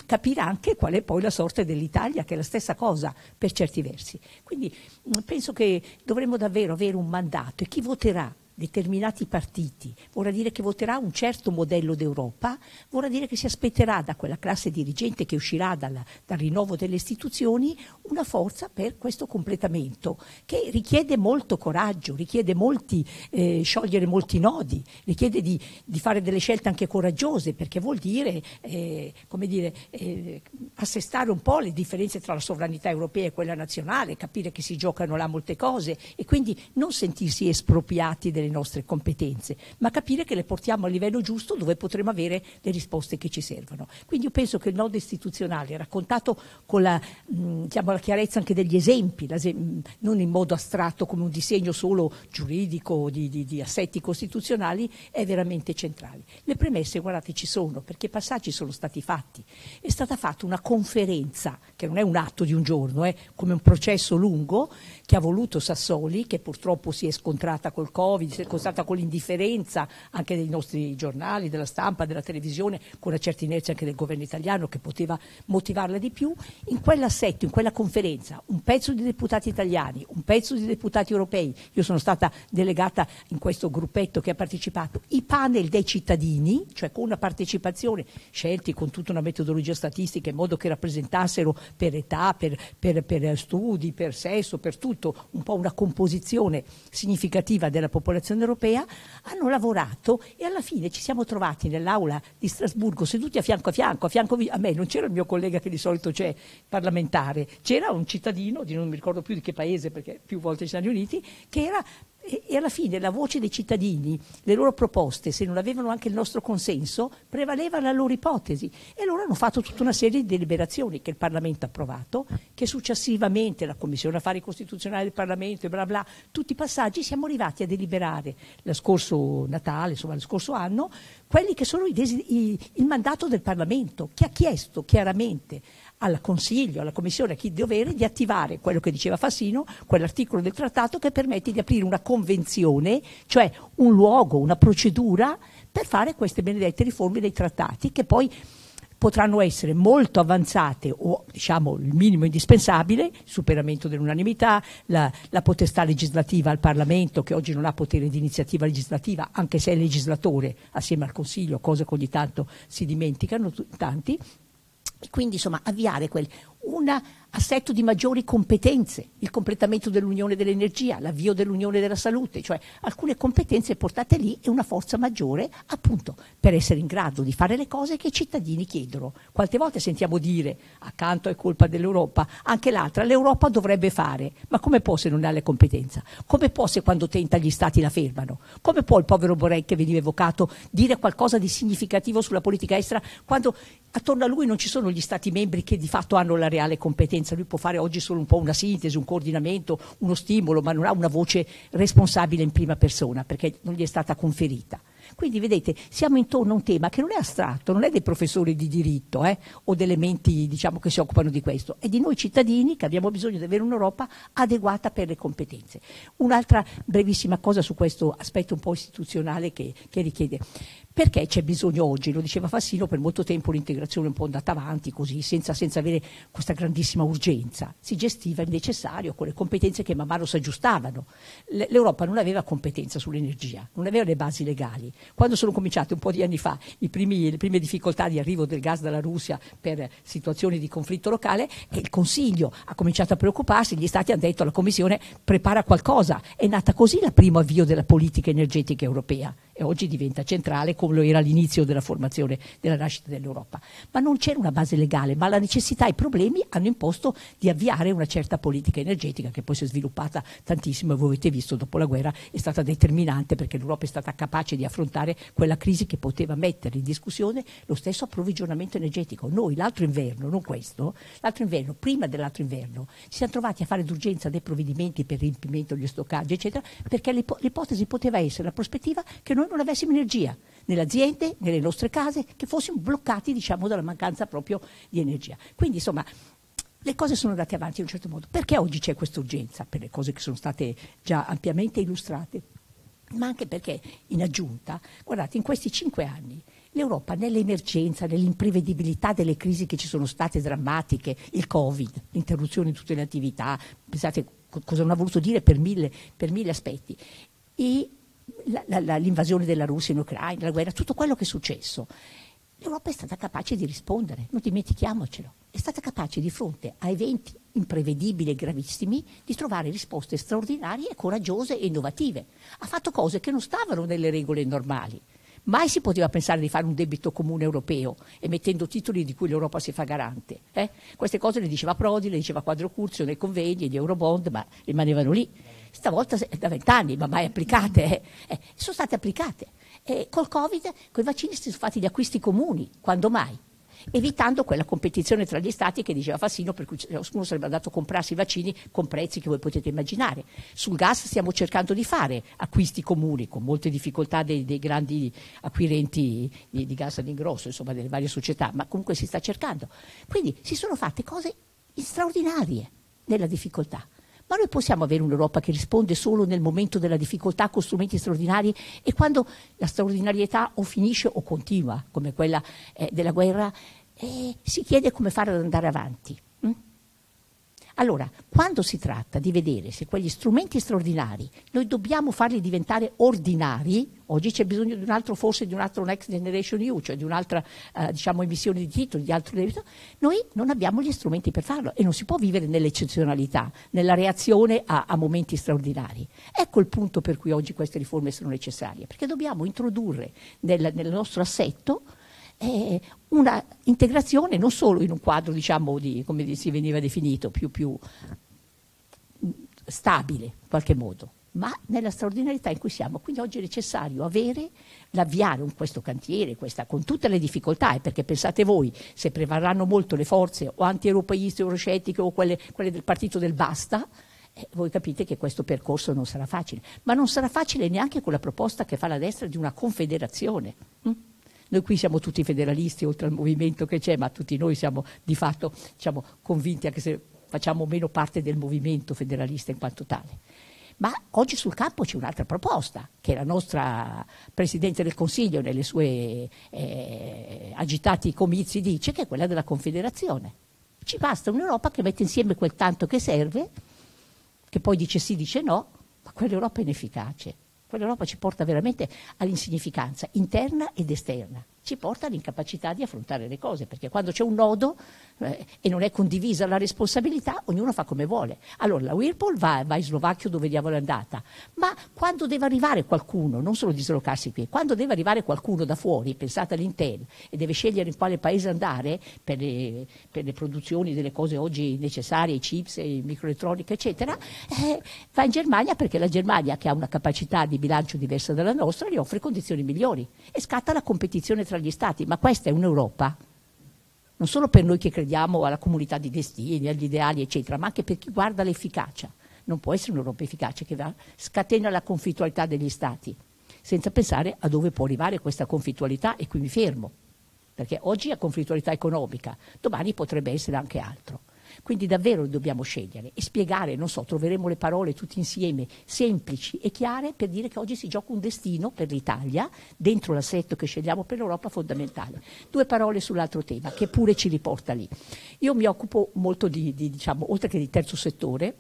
capire anche qual è poi la sorte dell'Italia, che è la stessa cosa per certi versi. Quindi mm, penso che dovremmo davvero avere un mandato e chi voterà determinati partiti, vorrà dire che voterà un certo modello d'Europa, vorrà dire che si aspetterà da quella classe dirigente che uscirà dal, dal rinnovo delle istituzioni una forza per questo completamento, che richiede molto coraggio, richiede molti, eh, sciogliere molti nodi, richiede di, di, fare delle scelte anche coraggiose, perché vuol dire, eh, dire eh, assestare un po' le differenze tra la sovranità europea e quella nazionale, capire che si giocano là molte cose e quindi non sentirsi espropriati delle le nostre competenze, ma capire che le portiamo a livello giusto dove potremo avere le risposte che ci servono. Quindi io penso che il nodo istituzionale, raccontato con la, diciamo, la chiarezza anche degli esempi, non in modo astratto come un disegno solo giuridico di, di, di assetti costituzionali, è veramente centrale. Le premesse, guardate, ci sono, perché i passaggi sono stati fatti. È stata fatta una conferenza, che non è un atto di un giorno, è eh, come un processo lungo, che ha voluto Sassoli, che purtroppo si è scontrata col Covid, constata con l'indifferenza anche dei nostri giornali, della stampa, della televisione, con una certa inerzia anche del governo italiano che poteva motivarla di più, in quell'assetto, in quella conferenza, un pezzo di deputati italiani, un pezzo di deputati europei, io sono stata delegata in questo gruppetto che ha partecipato, i panel dei cittadini, cioè con una partecipazione scelti con tutta una metodologia statistica in modo che rappresentassero per età, per, per, per studi, per sesso, per tutto, un po' una composizione significativa della popolazione cooperazione europea, hanno lavorato e alla fine ci siamo trovati nell'aula di Strasburgo seduti a fianco a fianco, a, fianco a me non c'era il mio collega che di solito c'è parlamentare, c'era un cittadino di non mi ricordo più di che paese perché più volte ci siamo riuniti, che era e, e alla fine la voce dei cittadini, le loro proposte, se non avevano anche il nostro consenso, prevaleva la loro ipotesi. E loro hanno fatto tutta una serie di deliberazioni che il Parlamento ha approvato, che successivamente la Commissione Affari Costituzionali del Parlamento e bla bla, tutti i passaggi, siamo arrivati a deliberare lo scorso Natale, insomma lo scorso anno, quelli che sono i desi- i, il mandato del Parlamento, che ha chiesto chiaramente al Consiglio, alla Commissione, a chi dovere di attivare quello che diceva Fassino, quell'articolo del trattato che permette di aprire una convenzione, cioè un luogo, una procedura per fare queste benedette riforme dei trattati che poi potranno essere molto avanzate o diciamo il minimo indispensabile, superamento dell'unanimità, la, la, potestà legislativa al Parlamento che oggi non ha potere di iniziativa legislativa anche se è legislatore assieme al Consiglio, cosa che ogni tanto si dimenticano tanti e quindi insomma avviare quel un assetto di maggiori competenze, il completamento dell'unione dell'energia, l'avvio dell'unione della salute, cioè alcune competenze portate lì e una forza maggiore appunto per essere in grado di fare le cose che i cittadini chiedono. Quante volte sentiamo dire accanto è colpa dell'Europa, anche l'altra, l'Europa dovrebbe fare, ma come può se non ha le competenze? Come può se quando tenta gli stati la fermano? Come può il povero Borrell che veniva evocato dire qualcosa di significativo sulla politica estera quando attorno a lui non ci sono gli stati membri che di fatto hanno la reale competenza, lui può fare oggi solo un po' una sintesi, un coordinamento, uno stimolo, ma non ha una voce responsabile in prima persona perché non gli è stata conferita. Quindi vedete, siamo intorno a un tema che non è astratto, non è dei professori di diritto eh, o delle menti diciamo, che si occupano di questo, è di noi cittadini che abbiamo bisogno di avere un'Europa adeguata per le competenze. Un'altra brevissima cosa su questo aspetto un po' istituzionale che, che richiede. Perché c'è bisogno oggi, lo diceva Fassino, per molto tempo l'integrazione è un po' andata avanti così, senza, senza avere questa grandissima urgenza. Si gestiva il necessario con le competenze che man mano si aggiustavano. L'Europa non aveva competenza sull'energia, non aveva le basi legali. Quando sono cominciate un po' di anni fa primi, le prime difficoltà di arrivo del gas dalla Russia per situazioni di conflitto locale, eh, il Consiglio ha cominciato a preoccuparsi, gli Stati hanno detto alla Commissione prepara qualcosa. È nata così il primo avvio della politica energetica europea oggi diventa centrale come lo era all'inizio della formazione, della nascita dell'Europa. Ma non c'era una base legale, ma la necessità e i problemi hanno imposto di avviare una certa politica energetica che poi si è sviluppata tantissimo e voi avete visto dopo la guerra è stata determinante perché l'Europa è stata capace di affrontare quella crisi che poteva mettere in discussione lo stesso approvvigionamento energetico. Noi l'altro inverno, non questo, l'altro inverno, prima dell'altro inverno, ci siamo trovati a fare d'urgenza dei provvedimenti per riempimento, degli stoccaggi, eccetera, perché l'ipotesi poteva essere la prospettiva che noi non avessimo energia nelle aziende, nelle nostre case, che fossimo bloccati diciamo, dalla mancanza proprio di energia. Quindi insomma le cose sono andate avanti in un certo modo. Perché oggi c'è questa urgenza? Per le cose che sono state già ampiamente illustrate, ma anche perché in aggiunta, guardate, in questi cinque anni l'Europa nell'emergenza, nell'imprevedibilità delle crisi che ci sono state drammatiche, il Covid, l'interruzione di tutte le attività, pensate cosa non ha voluto dire per mille, per mille aspetti, e la, la, l'invasione della Russia in Ucraina, la guerra, tutto quello che è successo. L'Europa è stata capace di rispondere, non dimentichiamocelo, è stata capace di fronte a eventi imprevedibili e gravissimi di trovare risposte straordinarie, coraggiose e innovative. Ha fatto cose che non stavano nelle regole normali. Mai si poteva pensare di fare un debito comune europeo emettendo titoli di cui l'Europa si fa garante. Eh? Queste cose le diceva Prodi, le diceva Quadro Curzio nei convegni, gli Eurobond, ma rimanevano lì stavolta è da vent'anni, ma mai applicate, eh, eh sono state applicate. E col Covid, con i vaccini, si sono fatti gli acquisti comuni, quando mai? evitando quella competizione tra gli stati che diceva Fassino, per cui ciascuno sarebbe andato a comprarsi i vaccini con prezzi che voi potete immaginare. Sul gas stiamo cercando di fare acquisti comuni, con molte difficoltà dei, dei grandi acquirenti di, di gas all'ingrosso, insomma delle varie società, ma comunque si sta cercando. Quindi si sono fatte cose straordinarie nella difficoltà. Ma noi possiamo avere un'Europa che risponde solo nel momento della difficoltà con strumenti straordinari e quando la straordinarietà o finisce o continua, come quella eh, della guerra, eh, si chiede come fare ad andare avanti. Allora, quando si tratta di vedere se quegli strumenti straordinari noi dobbiamo farli diventare ordinari, oggi c'è bisogno di un altro forse di un altro Next Generation EU, cioè di un'altra eh, diciamo, emissione di titoli, di altro debito, noi non abbiamo gli strumenti per farlo e non si può vivere nell'eccezionalità, nella reazione a, a momenti straordinari. Ecco il punto per cui oggi queste riforme sono necessarie, perché dobbiamo introdurre nel, nel nostro assetto è eh, una integrazione non solo in un quadro, diciamo, di, come si veniva definito, più, più stabile in qualche modo, ma nella straordinarietà in cui siamo. Quindi oggi è necessario avere, l'avviare questo cantiere, questa, con tutte le difficoltà, e perché pensate voi, se prevarranno molto le forze o anti-europeiste, euroscettiche o quelle, quelle, del partito del basta, eh, voi capite che questo percorso non sarà facile. Ma non sarà facile neanche con la proposta che fa la destra di una confederazione. Hm? Noi qui siamo tutti federalisti, oltre al movimento che c'è, ma tutti noi siamo di fatto diciamo, convinti, anche se facciamo meno parte del movimento federalista in quanto tale. Ma oggi sul campo c'è un'altra proposta che la nostra Presidente del Consiglio nelle sue eh, agitati comizi dice che è quella della Confederazione. Ci basta un'Europa che mette insieme quel tanto che serve, che poi dice sì, dice no, ma quell'Europa è inefficace. Quella roba ci porta veramente all'insignificanza interna ed esterna ci porta all'incapacità di affrontare le cose, perché quando c'è un nodo eh, e non è condivisa la responsabilità, ognuno fa come vuole. Allora la Whirlpool va, va in Slovacchia dove diavolo è andata, ma quando deve arrivare qualcuno, non solo dislocarsi qui, quando deve arrivare qualcuno da fuori, pensate all'Intel, e deve scegliere in quale paese andare per le, per le produzioni delle cose oggi necessarie, i chips, i microelettronica, eccetera, eh, va in Germania perché la Germania, che ha una capacità di bilancio diversa dalla nostra, gli offre condizioni migliori e scatta la competizione tra gli Stati, ma questa è un'Europa, non solo per noi che crediamo alla comunità di destini, agli ideali, eccetera, ma anche per chi guarda l'efficacia. Non può essere un'Europa efficace che va, scatena la conflittualità degli Stati, senza pensare a dove può arrivare questa conflittualità, e qui mi fermo, perché oggi è conflittualità economica, domani potrebbe essere anche altro. Quindi davvero dobbiamo scegliere e spiegare, non so, troveremo le parole tutti insieme semplici e chiare per dire che oggi si gioca un destino per l'Italia dentro l'assetto che scegliamo per l'Europa fondamentale. Due parole sull'altro tema che pure ci riporta lì. Io mi occupo molto di, di diciamo, oltre che di terzo settore,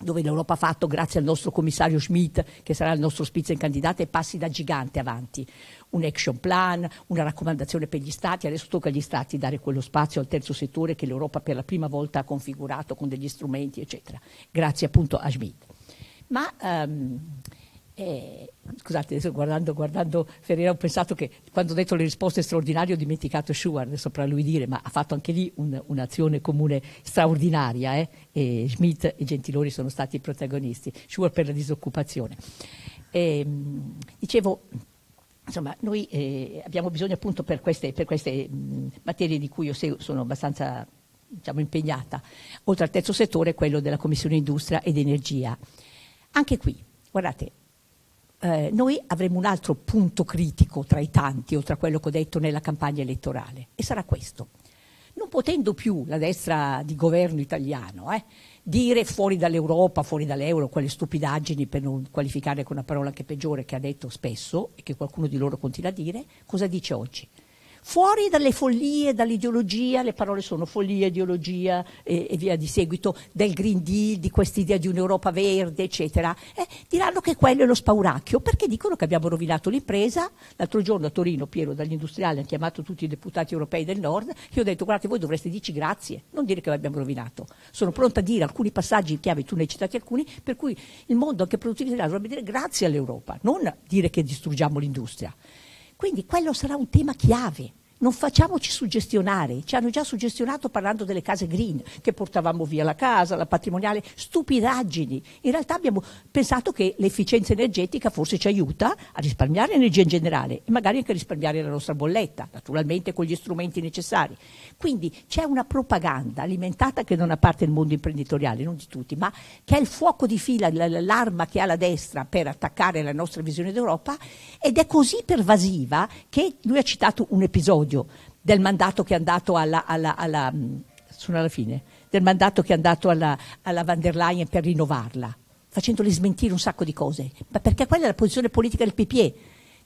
dove l'Europa ha fatto, grazie al nostro commissario Schmidt, che sarà il nostro spitzenkandidato, e passi da gigante avanti un action plan, una raccomandazione per gli Stati, adesso tocca agli Stati dare quello spazio al terzo settore che l'Europa per la prima volta ha configurato con degli strumenti, eccetera, grazie appunto a Schmidt. Ma, um, eh, scusate, adesso guardando, guardando, Ferreira ho pensato che quando ho detto le risposte straordinarie ho dimenticato Schuart, sopra lui dire, ma ha fatto anche lì un, un'azione comune straordinaria eh? e Schmidt e Gentiloni sono stati i protagonisti, Schuart per la disoccupazione. E, ehm, dicevo, Insomma, noi eh, abbiamo bisogno appunto per queste, per queste mh, materie di cui io sono abbastanza diciamo, impegnata, oltre al terzo settore quello della Commissione Industria ed Energia. Anche qui, guardate, eh, noi avremo un altro punto critico tra i tanti, oltre a quello che ho detto nella campagna elettorale, e sarà questo. Non potendo più la destra di governo italiano eh, dire fuori dall'Europa, fuori dall'euro, quelle stupidaggini per non qualificare con una parola anche peggiore che ha detto spesso e che qualcuno di loro continua a dire, cosa dice oggi? fuori dalle follie, dall'ideologia, le parole sono follia, ideologia e, e, via di seguito, del Green Deal, di quest'idea di un'Europa verde, eccetera, eh, diranno che quello è lo spauracchio, perché dicono che abbiamo rovinato l'impresa. L'altro giorno a Torino, Piero, dagli industriali, hanno chiamato tutti i deputati europei del nord, io ho detto, guardate, voi dovreste dirci grazie, non dire che l'abbiamo rovinato. Sono pronta a dire alcuni passaggi in chiave, tu ne hai citati alcuni, per cui il mondo anche produttività dovrebbe dire grazie all'Europa, non dire che distruggiamo l'industria. Quindi quello sarà un tema chiave. Non facciamoci suggestionare, ci hanno già suggestionato parlando delle case green, che portavamo via la casa, la patrimoniale, stupidaggini. In realtà abbiamo pensato che l'efficienza energetica forse ci aiuta a risparmiare energia in generale e magari anche a risparmiare la nostra bolletta, naturalmente con gli strumenti necessari. Quindi c'è una propaganda alimentata che non una parte del mondo imprenditoriale, non di tutti, ma che è il fuoco di fila, l'arma che ha la destra per attaccare la nostra visione d'Europa ed è così pervasiva che lui ha citato un episodio studio del mandato che è andato alla, alla, alla, mm, fine, che è andato alla van der Leyen per rinnovarla facendole smentire un sacco di cose, ma perché quella è la posizione politica del PPE,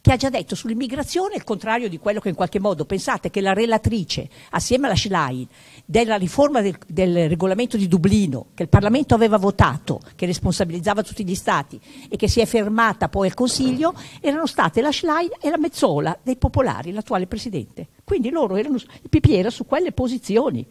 che ha già detto sull'immigrazione il contrario di quello che in qualche modo pensate che la relatrice, assieme alla Schlein, della riforma del, del regolamento di Dublino, che il Parlamento aveva votato, che responsabilizzava tutti gli Stati e che si è fermata poi al Consiglio, erano state la Schlein e la Mezzola dei Popolari, l'attuale Presidente. Quindi loro erano, il PP era su quelle posizioni.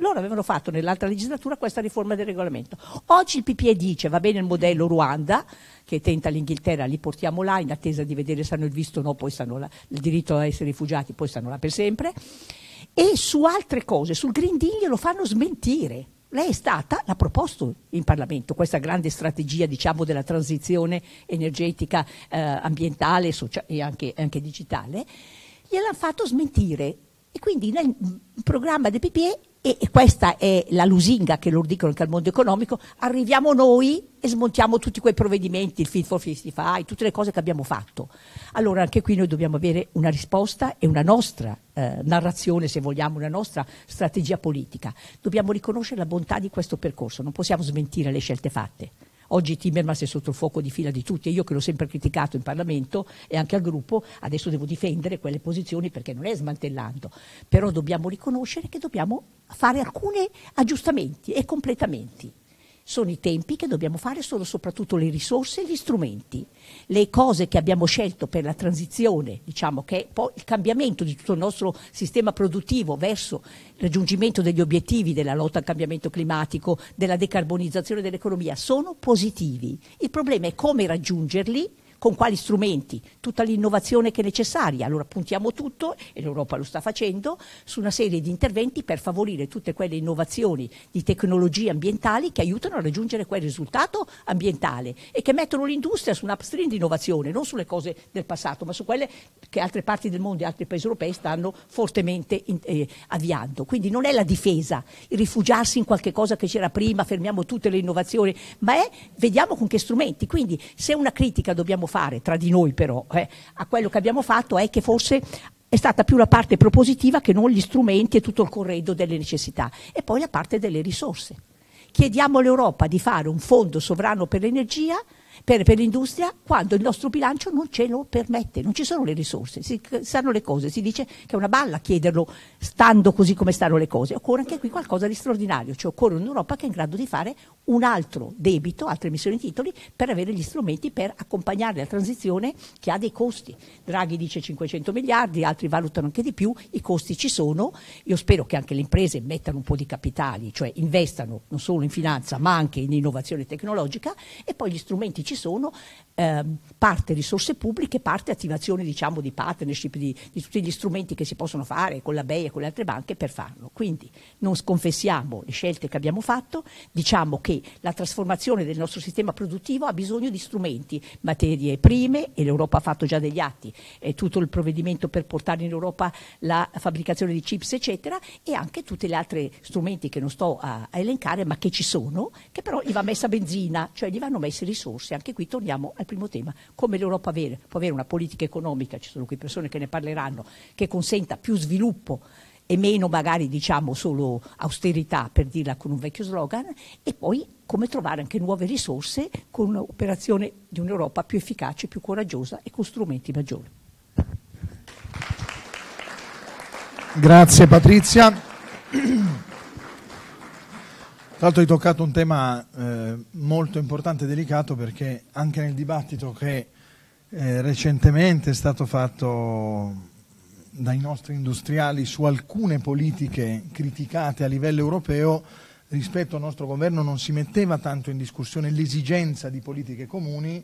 Loro avevano fatto nell'altra legislatura questa riforma del regolamento. Oggi il PPE dice va bene il modello Ruanda che tenta l'Inghilterra, li portiamo là in attesa di vedere se hanno il visto o no, poi stanno là, il diritto a essere rifugiati, poi stanno là per sempre. E su altre cose, sul Green Deal lo fanno smentire. Lei è stata, l'ha proposto in Parlamento, questa grande strategia diciamo, della transizione energetica, eh, ambientale e anche, anche digitale, gliel'hanno fatto smentire. E quindi nel programma del PPE e questa è la lusinga che loro dicono anche al mondo economico, arriviamo noi e smontiamo tutti quei provvedimenti, il Fit for 55, tutte le cose che abbiamo fatto. Allora anche qui noi dobbiamo avere una risposta e una nostra eh, narrazione, se vogliamo, una nostra strategia politica. Dobbiamo riconoscere la bontà di questo percorso, non possiamo smentire le scelte fatte. Oggi Timmermans è sotto il fuoco di fila di tutti e io che l'ho sempre criticato in Parlamento e anche al gruppo, adesso devo difendere quelle posizioni perché non è smantellando, però dobbiamo riconoscere che dobbiamo fare alcuni aggiustamenti e completamenti sono i tempi che dobbiamo fare, sono soprattutto le risorse e gli strumenti. Le cose che abbiamo scelto per la transizione, diciamo che poi il cambiamento di tutto il nostro sistema produttivo verso il raggiungimento degli obiettivi della lotta al cambiamento climatico, della decarbonizzazione dell'economia, sono positivi. Il problema è come raggiungerli con quali strumenti, tutta l'innovazione che è necessaria. Allora puntiamo tutto, e l'Europa lo sta facendo, su una serie di interventi per favorire tutte quelle innovazioni di tecnologie ambientali che aiutano a raggiungere quel risultato ambientale e che mettono l'industria su un upstream di innovazione, non sulle cose del passato, ma su quelle che altre parti del mondo e altri paesi europei stanno fortemente in, eh, avviando. Quindi non è la difesa, il rifugiarsi in qualche cosa che c'era prima, fermiamo tutte le innovazioni, ma è vediamo con che strumenti. Quindi se una critica dobbiamo fare tra di noi però, eh, a quello che abbiamo fatto è che forse è stata più la parte propositiva che non gli strumenti e tutto il corredo delle necessità e poi la parte delle risorse. Chiediamo all'Europa di fare un fondo sovrano per l'energia per, per l'industria quando il nostro bilancio non ce lo permette, non ci sono le risorse, si sanno le cose, si dice che è una balla chiederlo stando così come stanno le cose, occorre anche qui qualcosa di straordinario, cioè occorre un'Europa che è in grado di fare un altro debito, altre emissioni di titoli per avere gli strumenti per accompagnare la transizione che ha dei costi. Draghi dice 500 miliardi, altri valutano anche di più, i costi ci sono, io spero che anche le imprese mettano un po' di capitali, cioè investano non solo in finanza ma anche in innovazione tecnologica e poi gli strumenti ci sono eh, parte risorse pubbliche, parte attivazione diciamo, di partnership, di, di, tutti gli strumenti che si possono fare con la BEI e con le altre banche per farlo. Quindi non sconfessiamo le scelte che abbiamo fatto, diciamo che la trasformazione del nostro sistema produttivo ha bisogno di strumenti, materie prime e l'Europa ha fatto già degli atti, eh, tutto il provvedimento per portare in Europa la fabbricazione di chips eccetera e anche tutti gli altri strumenti che non sto a, a elencare ma che ci sono, che però gli va messa benzina, cioè gli vanno messe risorse anche qui torniamo al primo tema, come l'Europa avere, può avere una politica economica, ci sono qui persone che ne parleranno, che consenta più sviluppo e meno magari diciamo solo austerità per dirla con un vecchio slogan e poi come trovare anche nuove risorse con un'operazione di un'Europa più efficace, più coraggiosa e con strumenti maggiori. Grazie Patrizia. Tra l'altro hai toccato un tema eh, molto importante e delicato perché anche nel dibattito che eh, recentemente è stato fatto dai nostri industriali su alcune politiche criticate a livello europeo, rispetto al nostro governo non si metteva tanto in discussione l'esigenza di politiche comuni,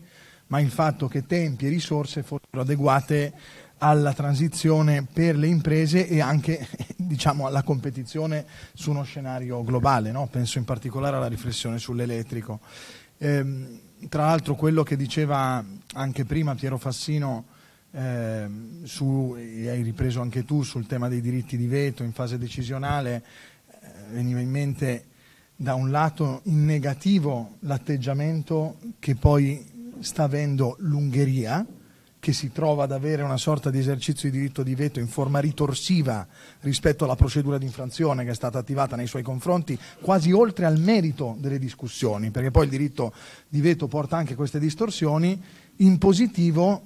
ma il fatto che tempi e risorse fossero adeguate alla transizione per le imprese e anche diciamo, alla competizione su uno scenario globale, no? penso in particolare alla riflessione sull'elettrico. Ehm, tra l'altro quello che diceva anche prima Piero Fassino, eh, su, e hai ripreso anche tu sul tema dei diritti di veto in fase decisionale, eh, veniva in mente da un lato in negativo l'atteggiamento che poi sta avendo l'Ungheria, che si trova ad avere una sorta di esercizio di diritto di veto in forma ritorsiva rispetto alla procedura di infrazione che è stata attivata nei suoi confronti, quasi oltre al merito delle discussioni, perché poi il diritto di veto porta anche queste distorsioni, in positivo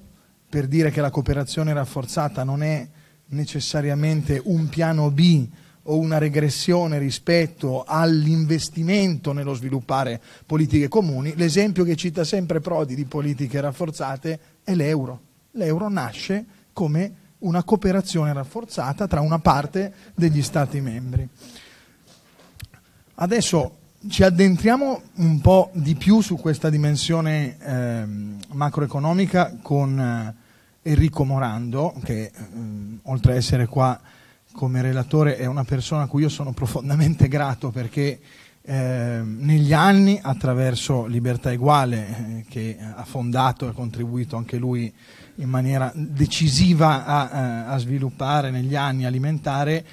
per dire che la cooperazione rafforzata non è necessariamente un piano B o una regressione rispetto all'investimento nello sviluppare politiche comuni, l'esempio che cita sempre Prodi di politiche rafforzate è l'euro l'euro nasce come una cooperazione rafforzata tra una parte degli Stati membri. Adesso ci addentriamo un po' di più su questa dimensione eh, macroeconomica con eh, Enrico Morando, che eh, oltre a essere qua come relatore è una persona a cui io sono profondamente grato perché ehm, negli anni attraverso Libertà Eguale, eh, che ha fondato e contribuito anche lui in maniera decisiva a, eh, a sviluppare negli anni, alimentare,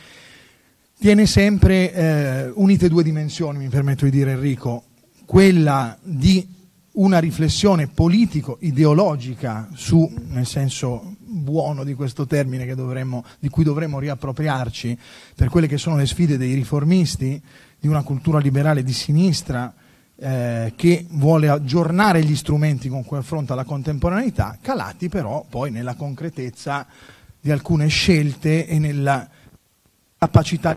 tiene sempre eh, unite due dimensioni, mi permetto di dire Enrico, quella di una riflessione politico-ideologica su, nel senso buono di questo termine dovremmo, di cui dovremmo riappropriarci per quelle che sono le sfide dei riformisti, di una cultura liberale di sinistra, eh, che vuole aggiornare gli strumenti con cui affronta la contemporaneità, calati però poi nella concretezza di alcune scelte e nella capacità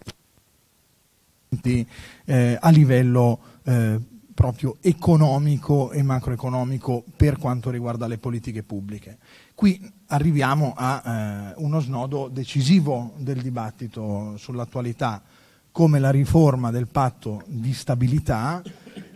di eh, a livello eh, proprio economico e macroeconomico per quanto riguarda le politiche pubbliche. Qui arriviamo a eh, uno snodo decisivo del dibattito sull'attualità, come la riforma del patto di stabilità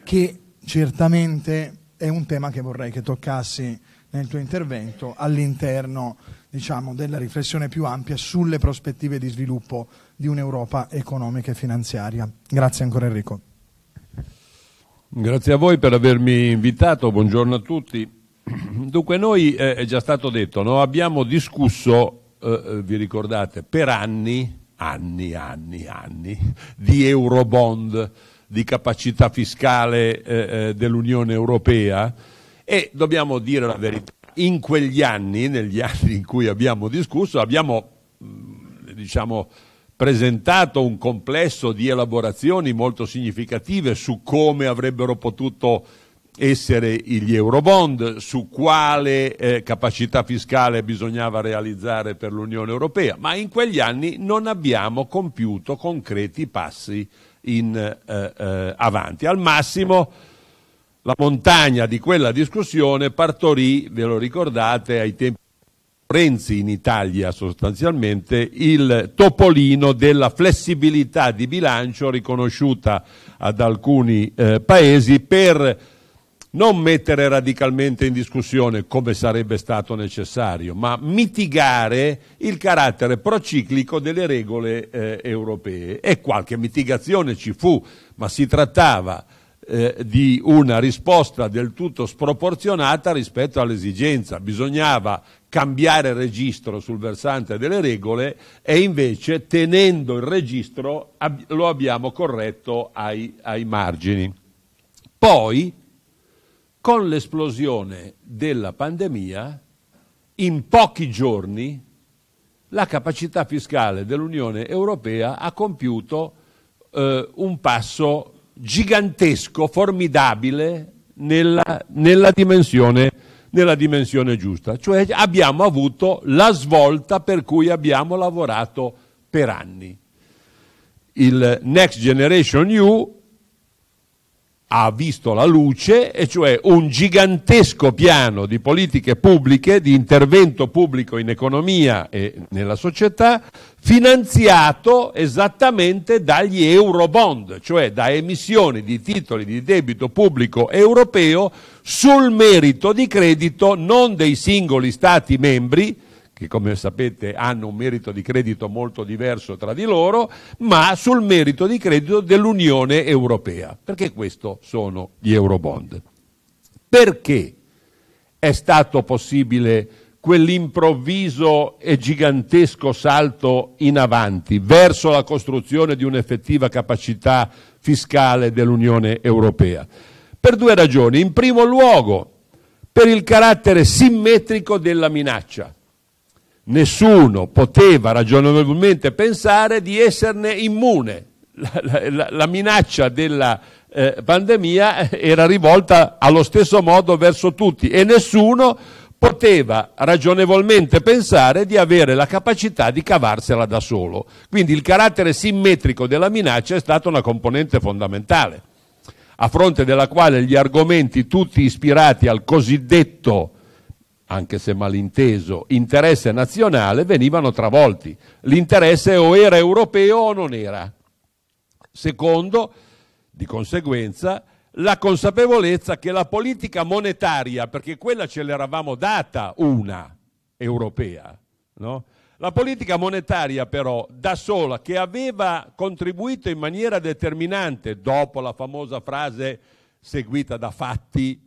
che certamente è un tema che vorrei che toccassi nel tuo intervento all'interno diciamo, della riflessione più ampia sulle prospettive di sviluppo di un'Europa economica e finanziaria. Grazie ancora Enrico. Grazie a voi per avermi invitato, buongiorno a tutti. Dunque noi, eh, è già stato detto, no? abbiamo discusso, eh, eh vi ricordate, per anni, anni, anni, anni, di Eurobond di capacità fiscale eh, eh, dell'Unione Europea e dobbiamo dire la verità, in quegli anni, negli anni in cui abbiamo discusso, abbiamo mm, diciamo, presentato un complesso di elaborazioni molto significative su come avrebbero potuto essere gli eurobond, su quale eh, capacità fiscale bisognava realizzare per l'Unione Europea, ma in quegli anni non abbiamo compiuto concreti passi in eh, eh, avanti. Al massimo la montagna di quella discussione partorì, ve lo ricordate, ai tempi di Renzi in Italia sostanzialmente, il topolino della flessibilità di bilancio riconosciuta ad alcuni eh, paesi per non mettere radicalmente in discussione come sarebbe stato necessario, ma mitigare il carattere prociclico delle regole eh, europee. E qualche mitigazione ci fu, ma si trattava eh, di una risposta del tutto sproporzionata rispetto all'esigenza. Bisognava cambiare registro sul versante delle regole e invece tenendo il registro ab lo abbiamo corretto ai, ai margini. Poi, con l'esplosione della pandemia, in pochi giorni, la capacità fiscale dell'Unione Europea ha compiuto eh, un passo gigantesco, formidabile nella, nella, dimensione, nella dimensione giusta. Cioè abbiamo avuto la svolta per cui abbiamo lavorato per anni. Il Next Generation EU ha visto la luce, e cioè un gigantesco piano di politiche pubbliche, di intervento pubblico in economia e nella società, finanziato esattamente dagli eurobond, cioè da emissioni di titoli di debito pubblico europeo sul merito di credito non dei singoli Stati membri, che come sapete hanno un merito di credito molto diverso tra di loro, ma sul merito di credito dell'Unione Europea, perché questo sono gli Eurobond. Perché è stato possibile quell'improvviso e gigantesco salto in avanti verso la costruzione di un'effettiva capacità fiscale dell'Unione Europea? Per due ragioni. In primo luogo, per il carattere simmetrico della minaccia nessuno poteva ragionevolmente pensare di esserne immune. La, la, la minaccia della eh, pandemia era rivolta allo stesso modo verso tutti e nessuno poteva ragionevolmente pensare di avere la capacità di cavarsela da solo. Quindi il carattere simmetrico della minaccia è stata una componente fondamentale, a fronte della quale gli argomenti tutti ispirati al cosiddetto anche se malinteso, interesse nazionale venivano travolti. L'interesse o era europeo o non era. Secondo, di conseguenza, la consapevolezza che la politica monetaria, perché quella ce l'eravamo data una europea, no? la politica monetaria però da sola, che aveva contribuito in maniera determinante, dopo la famosa frase seguita da fatti,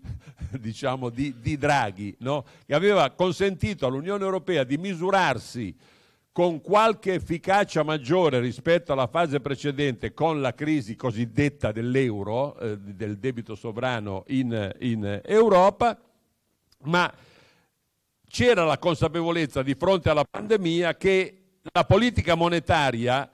diciamo, di, di, Draghi, no? che aveva consentito all'Unione Europea di misurarsi con qualche efficacia maggiore rispetto alla fase precedente con la crisi cosiddetta dell'euro, eh, del debito sovrano in, in Europa, ma c'era la consapevolezza di fronte alla pandemia che la politica monetaria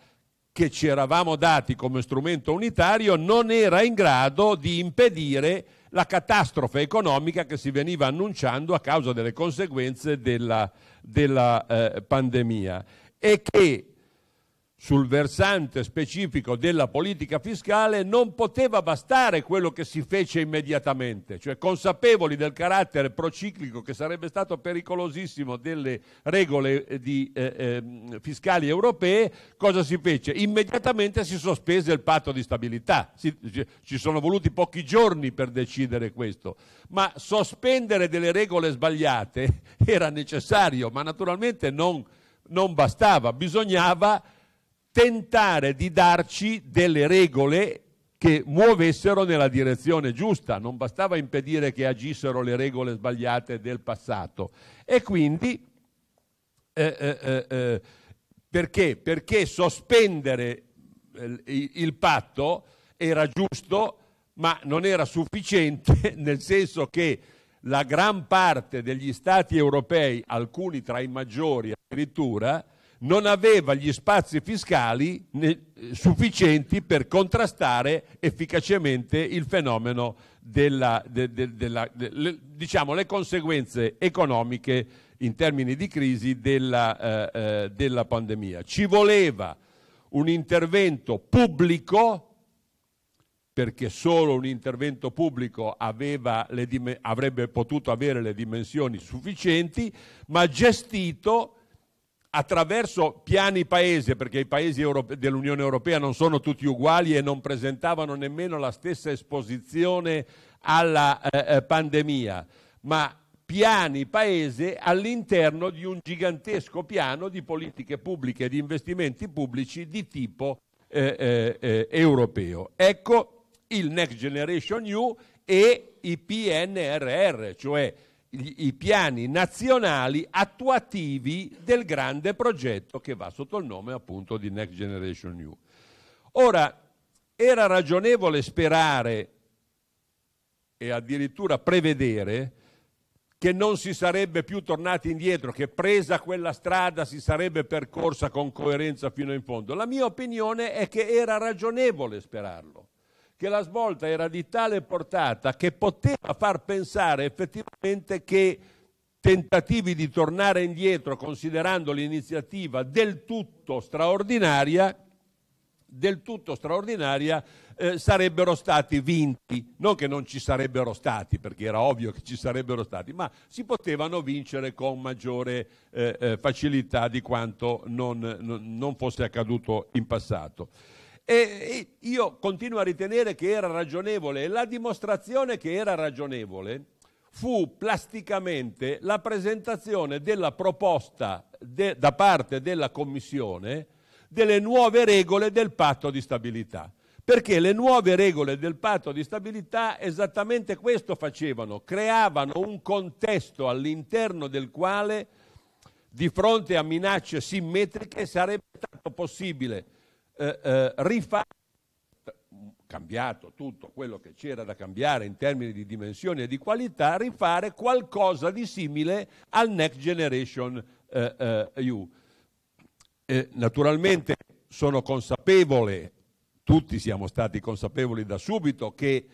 che ci eravamo dati come strumento unitario non era in grado di impedire la catastrofe economica che si veniva annunciando a causa delle conseguenze della, della eh, pandemia e che sul versante specifico della politica fiscale non poteva bastare quello che si fece immediatamente, cioè consapevoli del carattere prociclico che sarebbe stato pericolosissimo delle regole eh, di, eh, eh, fiscali europee, cosa si fece? Immediatamente si sospese il patto di stabilità, si, ci sono voluti pochi giorni per decidere questo, ma sospendere delle regole sbagliate era necessario, ma naturalmente non, non bastava, bisognava tentare di darci delle regole che muovessero nella direzione giusta, non bastava impedire che agissero le regole sbagliate del passato. E quindi, eh, eh, eh, eh perché? Perché sospendere eh, il, il patto era giusto, ma non era sufficiente, nel senso che la gran parte degli stati europei, alcuni tra i maggiori addirittura, non aveva gli spazi fiscali sufficienti per contrastare efficacemente il fenomeno della, de, de, della de, diciamo, le conseguenze economiche in termini di crisi della, eh, eh, della pandemia. Ci voleva un intervento pubblico perché solo un intervento pubblico avrebbe potuto avere le dimensioni sufficienti, ma gestito attraverso piani paese, perché i paesi dell'Unione Europea non sono tutti uguali e non presentavano nemmeno la stessa esposizione alla eh, eh pandemia, ma piani paese all'interno di un gigantesco piano di politiche pubbliche e di investimenti pubblici di tipo eh, eh, eh europeo. Ecco il Next Generation EU e i PNRR, cioè i piani nazionali attuativi del grande progetto che va sotto il nome appunto di Next Generation EU. Ora, era ragionevole sperare e addirittura prevedere che non si sarebbe più tornati indietro, che presa quella strada si sarebbe percorsa con coerenza fino in fondo. La mia opinione è che era ragionevole sperarlo che la svolta era di tale portata che poteva far pensare effettivamente che tentativi di tornare indietro, considerando l'iniziativa del tutto straordinaria, del tutto straordinaria eh, sarebbero stati vinti, non che non ci sarebbero stati, perché era ovvio che ci sarebbero stati, ma si potevano vincere con maggiore eh, eh facilità di quanto non, non fosse accaduto in passato. E io continuo a ritenere che era ragionevole e la dimostrazione che era ragionevole fu plasticamente la presentazione della proposta de, da parte della Commissione delle nuove regole del patto di stabilità. Perché le nuove regole del patto di stabilità esattamente questo facevano, creavano un contesto all'interno del quale di fronte a minacce simmetriche sarebbe stato possibile eh, eh rifatto, cambiato tutto quello che c'era da cambiare in termini di dimensioni e di qualità, rifare qualcosa di simile al Next Generation EU. Eh, eh, naturalmente sono consapevole, tutti siamo stati consapevoli da subito, che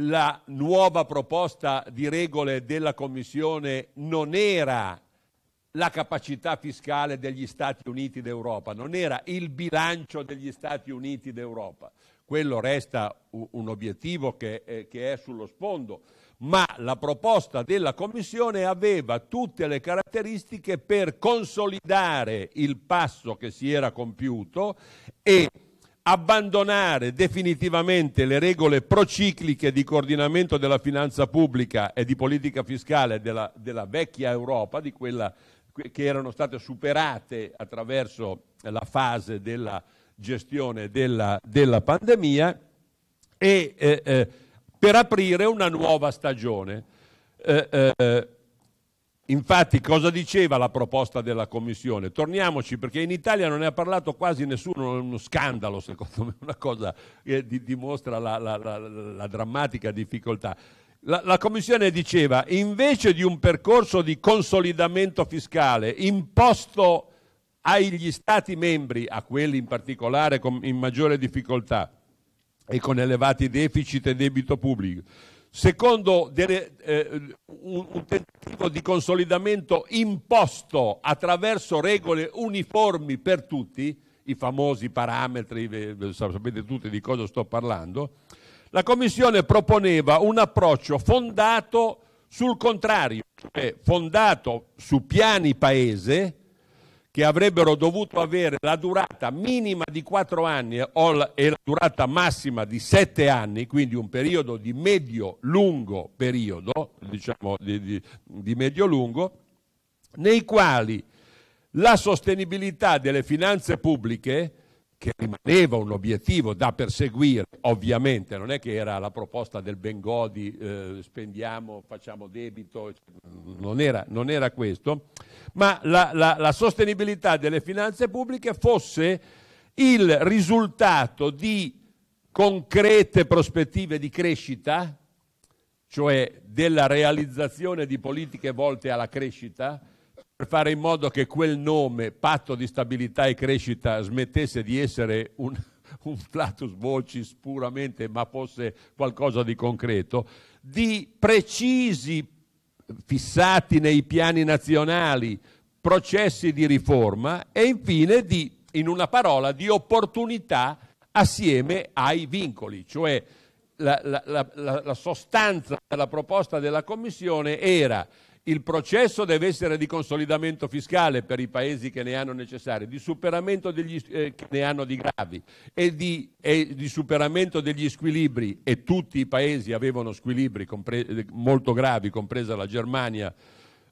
la nuova proposta di regole della Commissione non era la capacità fiscale degli Stati Uniti d'Europa, non era il bilancio degli Stati Uniti d'Europa. Quello resta un obiettivo che, eh, che è sullo sfondo, ma la proposta della Commissione aveva tutte le caratteristiche per consolidare il passo che si era compiuto e abbandonare definitivamente le regole procicliche di coordinamento della finanza pubblica e di politica fiscale della, della vecchia Europa, di quella che erano state superate attraverso la fase della gestione della, della pandemia e eh, eh, per aprire una nuova stagione. Eh, eh, infatti cosa diceva la proposta della Commissione? Torniamoci perché in Italia non ne ha parlato quasi nessuno, è uno scandalo secondo me, una cosa che dimostra la, la, la, la drammatica difficoltà. La, la, Commissione diceva invece di un percorso di consolidamento fiscale imposto agli Stati membri, a quelli in particolare con, in maggiore difficoltà e con elevati deficit e debito pubblico, secondo delle, eh, un, un tentativo di consolidamento imposto attraverso regole uniformi per tutti, i famosi parametri, sapete tutti di cosa sto parlando, la Commissione proponeva un approccio fondato sul contrario, cioè fondato su piani paese che avrebbero dovuto avere la durata minima di quattro anni e la durata massima di sette anni, quindi un periodo di medio-lungo periodo, diciamo di, di, di medio-lungo, nei quali la sostenibilità delle finanze pubbliche che rimaneva un obiettivo da perseguire, ovviamente, non è che era la proposta del Bengodi, eh, spendiamo, facciamo debito, non era, non era questo, ma la, la, la sostenibilità delle finanze pubbliche fosse il risultato di concrete prospettive di crescita, cioè della realizzazione di politiche volte alla crescita, per fare in modo che quel nome, patto di stabilità e crescita, smettesse di essere un, un flatus vocis puramente, ma fosse qualcosa di concreto, di precisi, fissati nei piani nazionali, processi di riforma e infine di, in una parola, di opportunità assieme ai vincoli, cioè la, la, la, la sostanza della proposta della Commissione era il processo deve essere di consolidamento fiscale per i paesi che ne hanno necessari, di superamento degli, eh, che ne hanno di gravi e di, e di, superamento degli squilibri e tutti i paesi avevano squilibri compre- eh, molto gravi, compresa la Germania,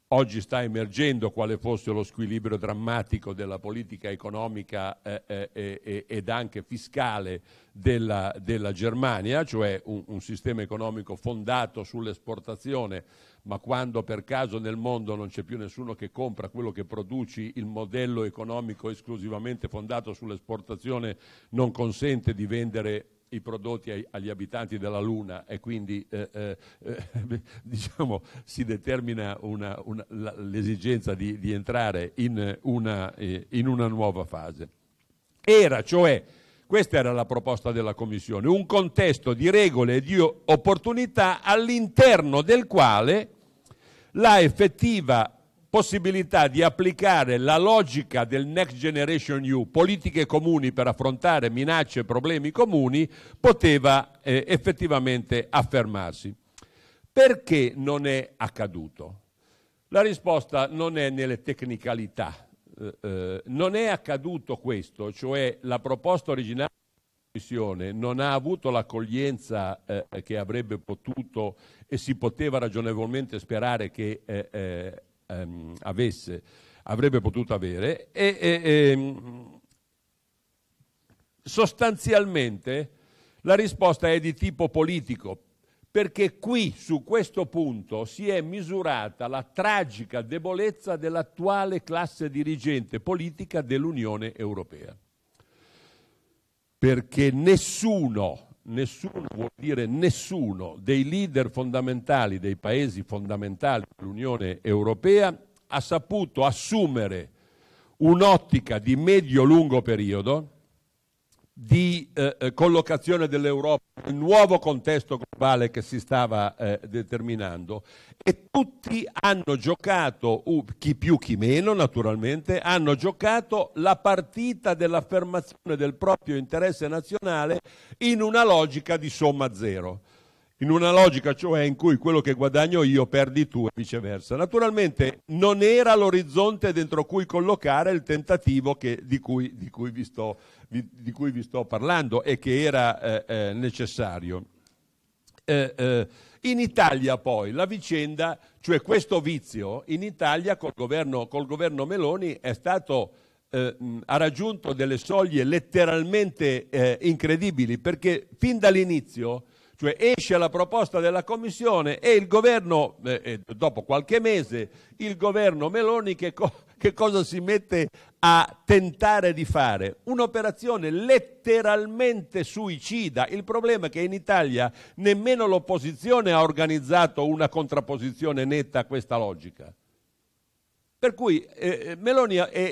oggi sta emergendo quale fosse lo squilibrio drammatico della politica economica eh, eh, ed anche fiscale della, della Germania, cioè un, un sistema economico fondato sull'esportazione ma quando per caso nel mondo non c'è più nessuno che compra quello che produci, il modello economico esclusivamente fondato sull'esportazione non consente di vendere i prodotti ai, agli abitanti della Luna e quindi eh, eh, eh diciamo, si determina una, una, l'esigenza di, di, entrare in una, eh, in una nuova fase. Era cioè, questa era la proposta della Commissione, un contesto di regole e di opportunità all'interno del quale la effettiva possibilità di applicare la logica del Next Generation EU, politiche comuni per affrontare minacce e problemi comuni, poteva eh, effettivamente affermarsi. Perché non è accaduto? La risposta non è nelle tecnicalità. Eh, eh non è accaduto questo, cioè la proposta originale della Commissione non ha avuto l'accoglienza eh, che avrebbe potuto e si poteva ragionevolmente sperare che eh, eh, ehm, avesse, avrebbe potuto avere. E, e, e, ehm, sostanzialmente la risposta è di tipo politico, perché qui su questo punto si è misurata la tragica debolezza dell'attuale classe dirigente politica dell'Unione Europea. Perché nessuno nessuno vuol dire nessuno dei leader fondamentali, dei paesi fondamentali dell'Unione Europea ha saputo assumere un'ottica di medio-lungo periodo di eh, eh, collocazione dell'Europa nel nuovo contesto globale che si stava eh, determinando e tutti hanno giocato, chi più chi meno naturalmente, hanno giocato la partita dell'affermazione del proprio interesse nazionale in una logica di somma zero in una logica cioè in cui quello che guadagno io perdi tu e viceversa. Naturalmente non era l'orizzonte dentro cui collocare il tentativo che, di, cui, di, cui vi sto, vi, di, cui, vi sto, parlando e che era eh, eh, necessario. Eh, eh in Italia poi la vicenda, cioè questo vizio, in Italia col governo, col governo Meloni è stato eh, ha raggiunto delle soglie letteralmente eh, incredibili perché fin dall'inizio cioè esce la proposta della Commissione e il governo, eh, eh, dopo qualche mese, il governo Meloni che, co che cosa si mette a tentare di fare? Un'operazione letteralmente suicida. Il problema è che in Italia nemmeno l'opposizione ha organizzato una contrapposizione netta a questa logica. Per cui eh, eh Meloni e, e,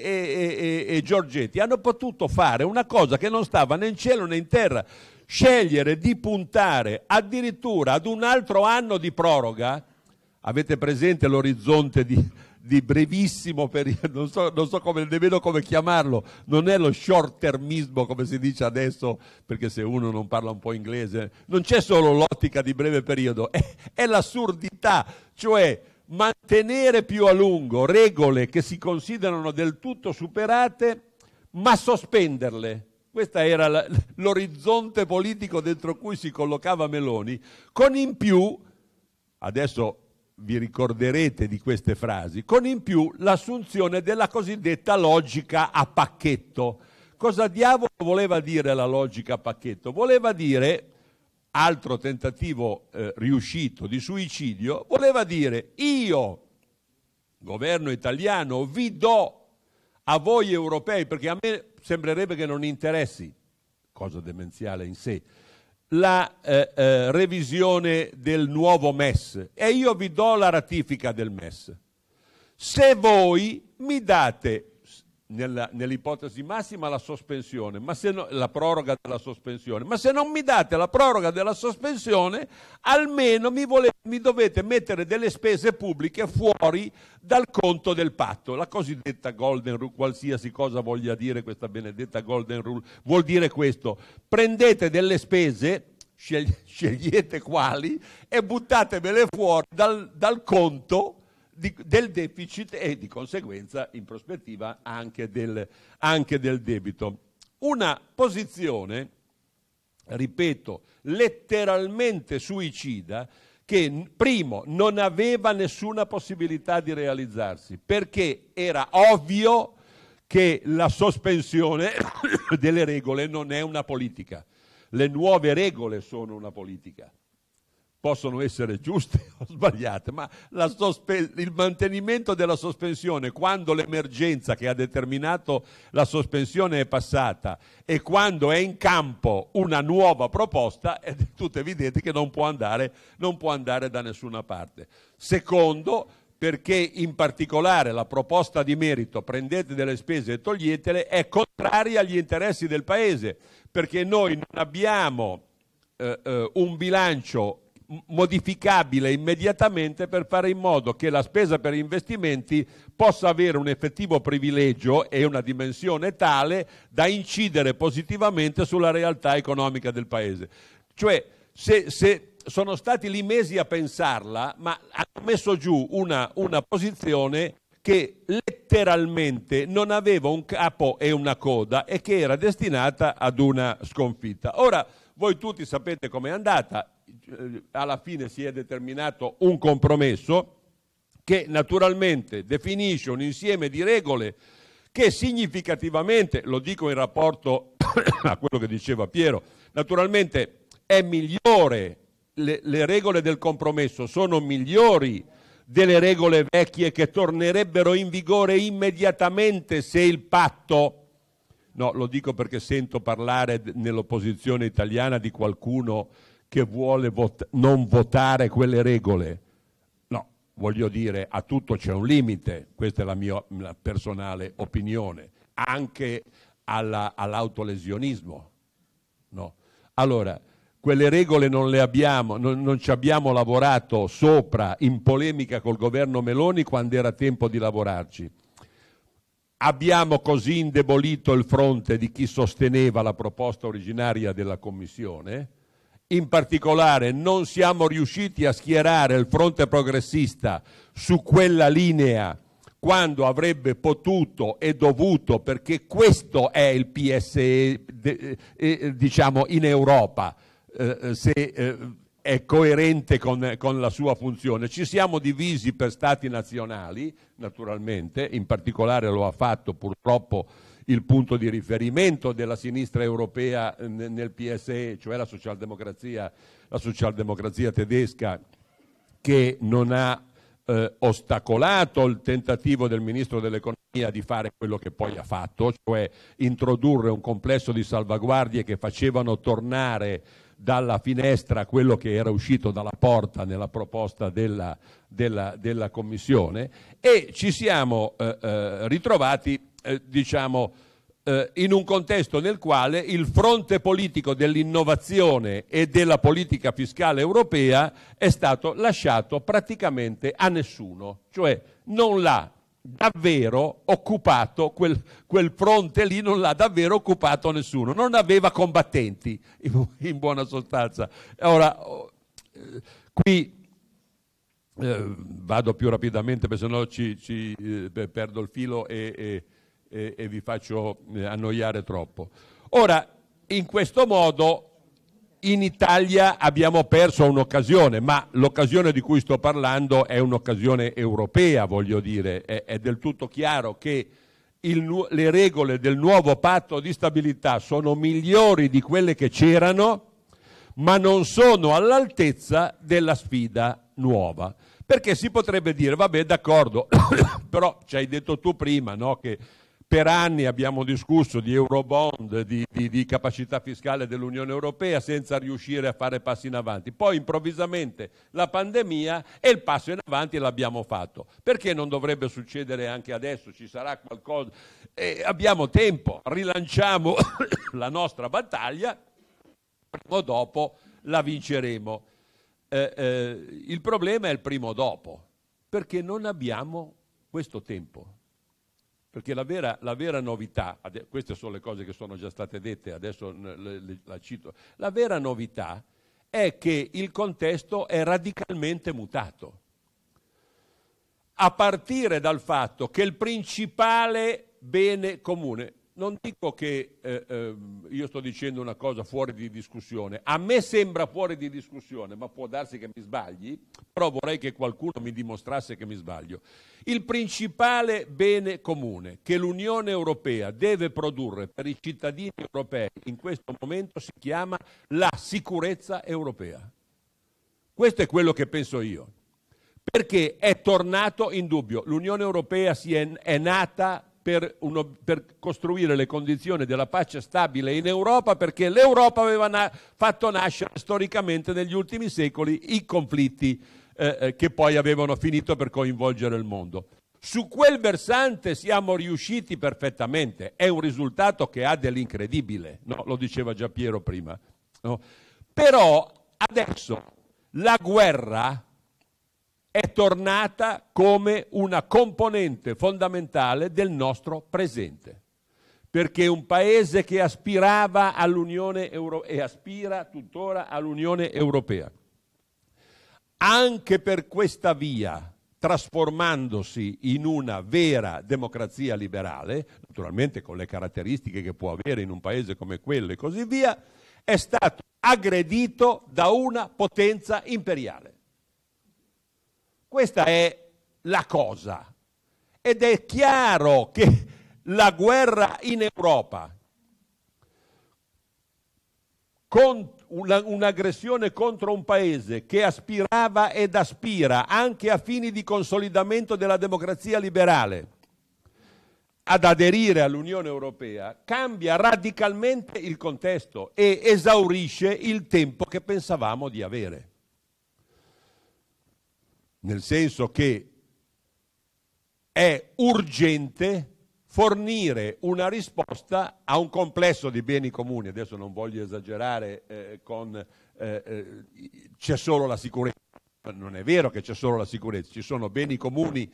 e, e, Giorgetti hanno potuto fare una cosa che non stava né in cielo né in terra scegliere di puntare addirittura ad un altro anno di proroga, avete presente l'orizzonte di, di brevissimo periodo, non so, non so come, nemmeno come chiamarlo, non è lo short termismo come si dice adesso, perché se uno non parla un po' inglese, non c'è solo l'ottica di breve periodo, è, è l'assurdità, cioè mantenere più a lungo regole che si considerano del tutto superate, ma sospenderle questo era l'orizzonte politico dentro cui si collocava Meloni, con in più, adesso vi ricorderete di queste frasi, con in più l'assunzione della cosiddetta logica a pacchetto. Cosa diavolo voleva dire la logica a pacchetto? Voleva dire, altro tentativo eh, riuscito di suicidio, voleva dire io, governo italiano, vi do a voi europei, perché a me sembrerebbe che non interessi, cosa demenziale in sé, la eh, eh, revisione del nuovo MES e io vi do la ratifica del MES. Se voi mi date nella, nell'ipotesi massima la sospensione, ma se no, la proroga della sospensione, ma se non mi date la proroga della sospensione, almeno mi, vole, mi dovete mettere delle spese pubbliche fuori dal conto del patto. La cosiddetta golden rule, qualsiasi cosa voglia dire questa benedetta golden rule, vuol dire questo. Prendete delle spese scegliete quali e buttatevele fuori dal, dal conto di, del deficit e di conseguenza in prospettiva anche del, anche del debito. Una posizione, ripeto, letteralmente suicida che primo non aveva nessuna possibilità di realizzarsi perché era ovvio che la sospensione delle regole non è una politica. Le nuove regole sono una politica possono essere giuste o sbagliate, ma il mantenimento della sospensione quando l'emergenza che ha determinato la sospensione è passata e quando è in campo una nuova proposta è del tutto evidente che non può andare, non può andare da nessuna parte. Secondo, perché in particolare la proposta di merito prendete delle spese e toglietele è contraria agli interessi del Paese, perché noi non abbiamo eh, eh, un bilancio modificabile immediatamente per fare in modo che la spesa per investimenti possa avere un effettivo privilegio e una dimensione tale da incidere positivamente sulla realtà economica del Paese. Cioè, se, se sono stati lì mesi a pensarla, ma hanno messo giù una, una posizione che letteralmente non aveva un capo e una coda e che era destinata ad una sconfitta. Ora, voi tutti sapete com'è andata, eh, alla fine si è determinato un compromesso che naturalmente definisce un insieme di regole che significativamente, lo dico in rapporto a quello che diceva Piero, naturalmente è migliore, le, le regole del compromesso sono migliori delle regole vecchie che tornerebbero in vigore immediatamente se il patto, no lo dico perché sento parlare nell'opposizione italiana di qualcuno che vuole vot- non votare quelle regole. No, voglio dire, a tutto c'è un limite, questa è la mia la personale opinione, anche alla, all'autolesionismo. No. Allora, quelle regole non le abbiamo, non, non, ci abbiamo lavorato sopra in polemica col governo Meloni quando era tempo di lavorarci. Abbiamo così indebolito il fronte di chi sosteneva la proposta originaria della Commissione in particolare non siamo riusciti a schierare il fronte progressista su quella linea quando avrebbe potuto e dovuto, perché questo è il PSE eh, eh, diciamo, in Europa, eh, se è coerente con, con, la sua funzione. Ci siamo divisi per stati nazionali, naturalmente, in particolare lo ha fatto purtroppo il punto di riferimento della sinistra europea eh, nel PSE, cioè la socialdemocrazia, la socialdemocrazia tedesca che non ha eh, ostacolato il tentativo del ministro dell'economia di fare quello che poi ha fatto, cioè introdurre un complesso di salvaguardie che facevano tornare dalla finestra quello che era uscito dalla porta nella proposta della, della, della Commissione e ci siamo eh, eh ritrovati eh, diciamo, eh, in un contesto nel quale il fronte politico dell'innovazione e della politica fiscale europea è stato lasciato praticamente a nessuno, cioè non l'ha davvero occupato, quel, quel, fronte lì non l'ha davvero occupato nessuno, non aveva combattenti in, in buona sostanza. Ora, oh, eh, qui eh, vado più rapidamente perché sennò ci, ci eh, perdo il filo e, e, eh, e vi faccio eh, annoiare troppo. Ora, in questo modo in Italia abbiamo perso un'occasione, ma l'occasione di cui sto parlando è un'occasione europea, voglio dire, è, è del tutto chiaro che il, le regole del nuovo patto di stabilità sono migliori di quelle che c'erano, ma non sono all'altezza della sfida nuova. Perché si potrebbe dire, vabbè, d'accordo, però ci hai detto tu prima no, che per anni abbiamo discusso di Eurobond, di, di, di capacità fiscale dell'Unione Europea senza riuscire a fare passi in avanti. Poi improvvisamente la pandemia e il passo in avanti l'abbiamo fatto. Perché non dovrebbe succedere anche adesso? Ci sarà qualcosa? Eh, abbiamo tempo, rilanciamo la nostra battaglia, prima o dopo la vinceremo. Eh, eh, il problema è il primo dopo, perché non abbiamo questo tempo perché la vera, la vera novità, queste sono le cose che sono già state dette, adesso le, le, la cito, la vera novità è che il contesto è radicalmente mutato, a partire dal fatto che il principale bene comune non dico che eh, eh, io sto dicendo una cosa fuori di discussione, a me sembra fuori di discussione, ma può darsi che mi sbagli, però vorrei che qualcuno mi dimostrasse che mi sbaglio. Il principale bene comune che l'Unione Europea deve produrre per i cittadini europei in questo momento si chiama la sicurezza europea. Questo è quello che penso io, perché è tornato in dubbio. L'Unione Europea è, è nata per, uno, per, costruire le condizioni della pace stabile in Europa perché l'Europa aveva na fatto nascere storicamente negli ultimi secoli i conflitti eh, eh, che poi avevano finito per coinvolgere il mondo. Su quel versante siamo riusciti perfettamente, è un risultato che ha dell'incredibile, no? lo diceva già Piero prima. No? Però adesso la guerra è tornata come una componente fondamentale del nostro presente. Perché un paese che aspirava all'Unione Europea e aspira tuttora all'Unione Europea, anche per questa via, trasformandosi in una vera democrazia liberale, naturalmente con le caratteristiche che può avere in un paese come quello e così via, è stato aggredito da una potenza imperiale questa è la cosa. Ed è chiaro che la guerra in Europa con un'aggressione contro un paese che aspirava ed aspira anche a fini di consolidamento della democrazia liberale ad aderire all'Unione Europea cambia radicalmente il contesto e esaurisce il tempo che pensavamo di avere nel senso che è urgente fornire una risposta a un complesso di beni comuni. Adesso non voglio esagerare eh, con eh, eh, c'è solo la sicurezza. Non è vero che c'è solo la sicurezza, ci sono beni comuni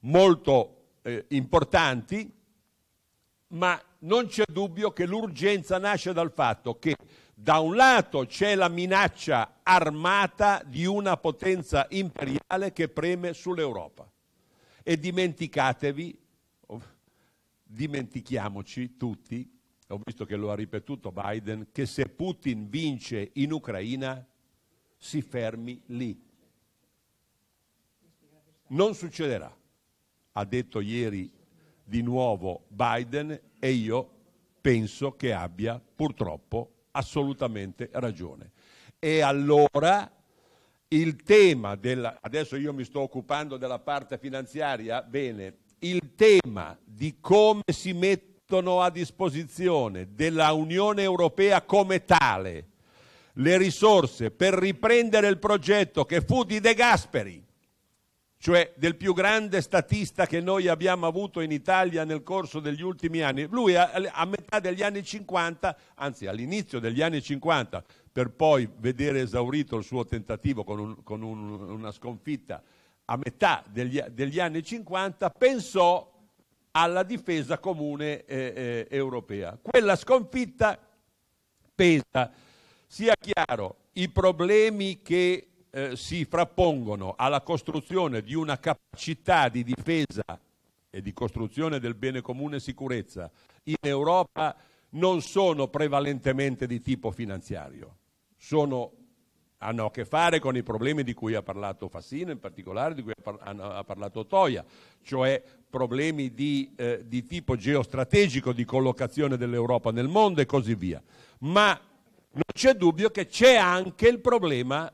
molto eh, importanti, ma non c'è dubbio che l'urgenza nasce dal fatto che da un lato c'è la minaccia armata di una potenza imperiale che preme sull'Europa e dimenticatevi, dimentichiamoci tutti, ho visto che lo ha ripetuto Biden, che se Putin vince in Ucraina si fermi lì. Non succederà, ha detto ieri di nuovo Biden e io penso che abbia purtroppo assolutamente ragione. E allora il tema della... Adesso io mi sto occupando della parte finanziaria, bene, il tema di come si mettono a disposizione della Unione Europea come tale le risorse per riprendere il progetto che fu di De Gasperi cioè del più grande statista che noi abbiamo avuto in Italia nel corso degli ultimi anni. Lui a, a metà degli anni 50, anzi all'inizio degli anni 50, per poi vedere esaurito il suo tentativo con, un, con un, una sconfitta a metà degli, degli, anni 50, pensò alla difesa comune eh, eh, europea. Quella sconfitta pesa, sia chiaro, i problemi che eh, si frappongono alla costruzione di una capacità di difesa e di costruzione del bene comune sicurezza in Europa non sono prevalentemente di tipo finanziario, sono, hanno a che fare con i problemi di cui ha parlato Fassino, in particolare di cui ha, par ha parlato Toia, cioè problemi di, eh, di tipo geostrategico, di collocazione dell'Europa nel mondo e così via. Ma non c'è dubbio che c'è anche il problema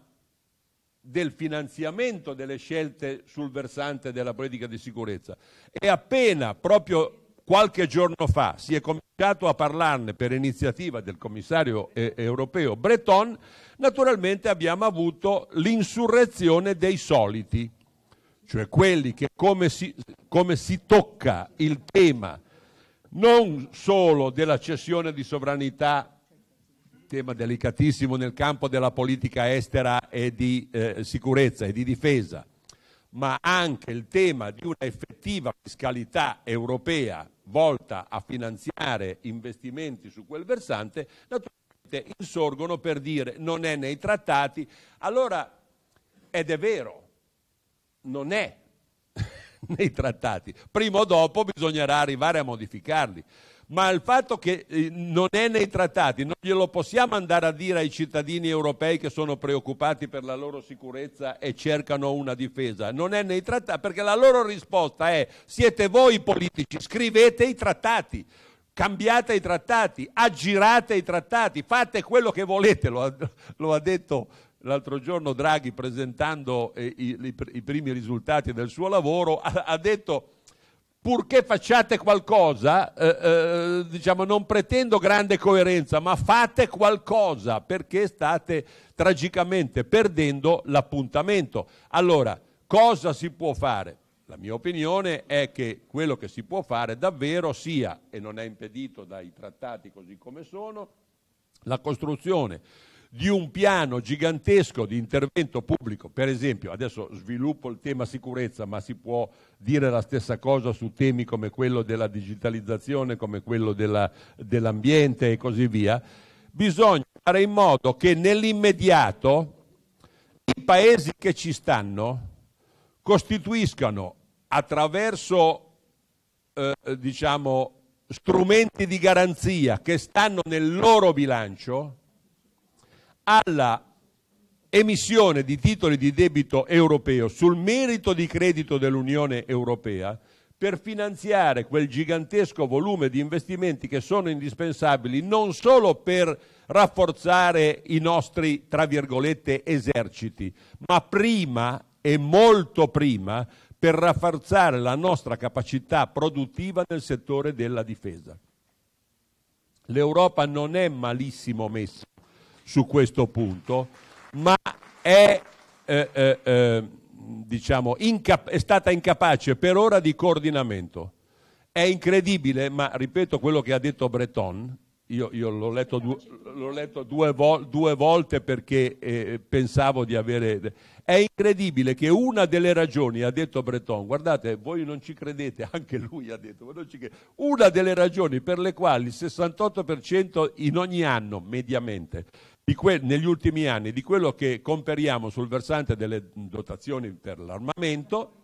del finanziamento delle scelte sul versante della politica di sicurezza. E appena proprio qualche giorno fa si è cominciato a parlarne per iniziativa del commissario eh, europeo Breton, naturalmente abbiamo avuto l'insurrezione dei soliti, cioè quelli che come si, come si tocca il tema non solo della cessione di sovranità tema delicatissimo nel campo della politica estera e di eh, sicurezza e di difesa, ma anche il tema di una effettiva fiscalità europea volta a finanziare investimenti su quel versante, naturalmente insorgono per dire non è nei trattati, allora ed è vero, non è nei trattati, prima o dopo bisognerà arrivare a modificarli ma il fatto che eh, non è nei trattati, non glielo possiamo andare a dire ai cittadini europei che sono preoccupati per la loro sicurezza e cercano una difesa, non è nei trattati, perché la loro risposta è siete voi politici, scrivete i trattati. Cambiate i trattati, aggirate i trattati, fate quello che volete, lo ha, lo ha detto l'altro giorno Draghi presentando eh, i, i, i primi risultati del suo lavoro, ha, ha detto purché facciate qualcosa, eh, eh, diciamo, non pretendo grande coerenza, ma fate qualcosa perché state tragicamente perdendo l'appuntamento. Allora, cosa si può fare? La mia opinione è che quello che si può fare davvero sia, e non è impedito dai trattati così come sono, la costruzione di un piano gigantesco di intervento pubblico, per esempio, adesso sviluppo il tema sicurezza, ma si può dire la stessa cosa su temi come quello della digitalizzazione, come quello dell'ambiente e così via, bisogna fare in modo che nell'immediato i paesi che ci stanno costituiscano attraverso eh, diciamo, strumenti di garanzia che stanno nel loro bilancio alla emissione di titoli di debito europeo sul merito di credito dell'Unione Europea per finanziare quel gigantesco volume di investimenti che sono indispensabili non solo per rafforzare i nostri, tra virgolette, eserciti, ma prima e molto prima per rafforzare la nostra capacità produttiva nel settore della difesa. L'Europa non è malissimo messa su questo punto, ma è, eh, eh, eh diciamo, è stata incapace per ora di coordinamento. È incredibile, ma ripeto quello che ha detto Breton, io, io l'ho letto, due, l'ho letto due, vol- due, volte perché eh, pensavo di avere... È incredibile che una delle ragioni, ha detto Breton, guardate, voi non ci credete, anche lui ha detto, una delle ragioni per le quali il 68% in ogni anno, mediamente, que- negli ultimi anni di quello che comperiamo sul versante delle dotazioni per l'armamento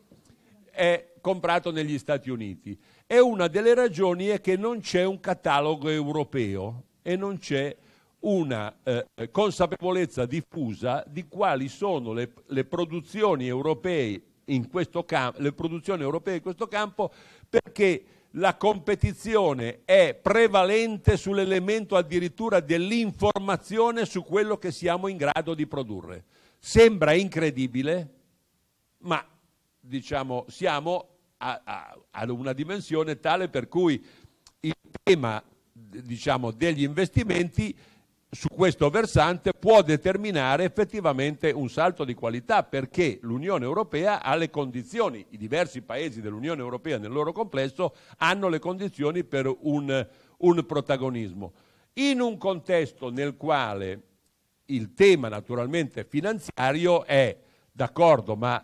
è comprato negli Stati Uniti. E una delle ragioni è che non c'è un catalogo europeo e non c'è una eh, consapevolezza diffusa di quali sono le, le produzioni europee in questo le produzioni europee in questo campo, perché la competizione è prevalente sull'elemento addirittura dell'informazione su quello che siamo in grado di produrre. Sembra incredibile, ma diciamo, siamo a, a, a, una dimensione tale per cui il tema diciamo, degli investimenti su questo versante può determinare effettivamente un salto di qualità perché l'Unione Europea ha le condizioni, i diversi paesi dell'Unione Europea nel loro complesso hanno le condizioni per un, un protagonismo. In un contesto nel quale il tema naturalmente finanziario è d'accordo, ma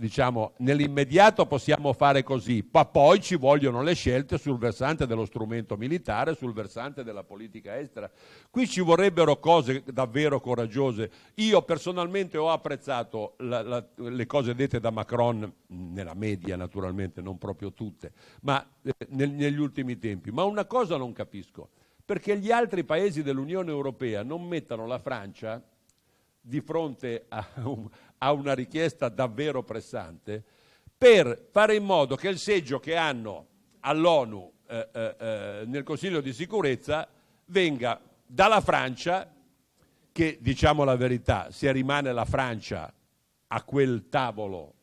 diciamo, nell'immediato possiamo fare così, ma poi ci vogliono le scelte sul versante dello strumento militare, sul versante della politica estera. Qui ci vorrebbero cose davvero coraggiose. Io personalmente ho apprezzato la, la, le cose dette da Macron, nella media naturalmente, non proprio tutte, ma eh, nel, negli ultimi tempi. Ma una cosa non capisco, perché gli altri paesi dell'Unione Europea non mettano la Francia di fronte a, a una richiesta davvero pressante, per fare in modo che il seggio che hanno all'ONU eh, eh, eh, nel Consiglio di sicurezza venga dalla Francia, che diciamo la verità, se rimane la Francia a quel tavolo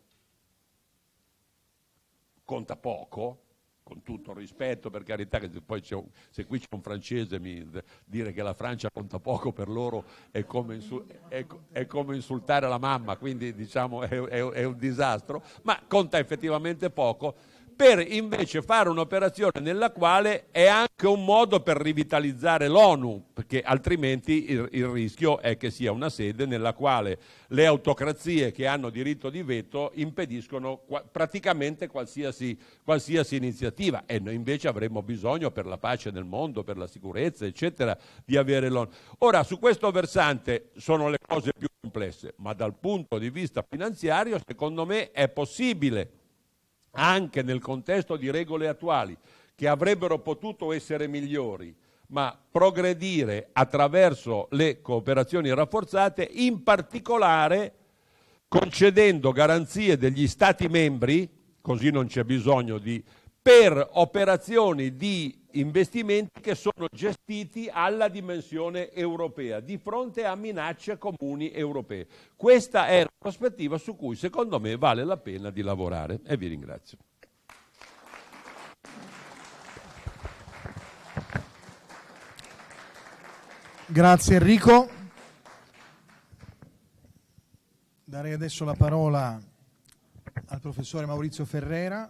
conta poco, con tutto il rispetto per carità, che poi un, se qui c'è un francese mi, dire che la Francia conta poco per loro è come, insu, è, è come insultare la mamma, quindi diciamo è, è un disastro, ma conta effettivamente poco per invece fare un'operazione nella quale è anche un modo per rivitalizzare l'ONU, perché altrimenti il, il, rischio è che sia una sede nella quale le autocrazie che hanno diritto di veto impediscono qua, praticamente qualsiasi, qualsiasi iniziativa e noi invece avremmo bisogno per la pace nel mondo, per la sicurezza, eccetera, di avere l'ONU. Ora, su questo versante sono le cose più complesse, ma dal punto di vista finanziario, secondo me, è possibile anche nel contesto di regole attuali, che avrebbero potuto essere migliori, ma progredire attraverso le cooperazioni rafforzate, in particolare concedendo garanzie degli Stati membri, così non c'è bisogno di, per operazioni di investimenti che sono gestiti alla dimensione europea di fronte a minacce comuni europee. Questa è la prospettiva su cui secondo me vale la pena di lavorare e vi ringrazio. Grazie Enrico. Darei adesso la parola al professore Maurizio Ferrera,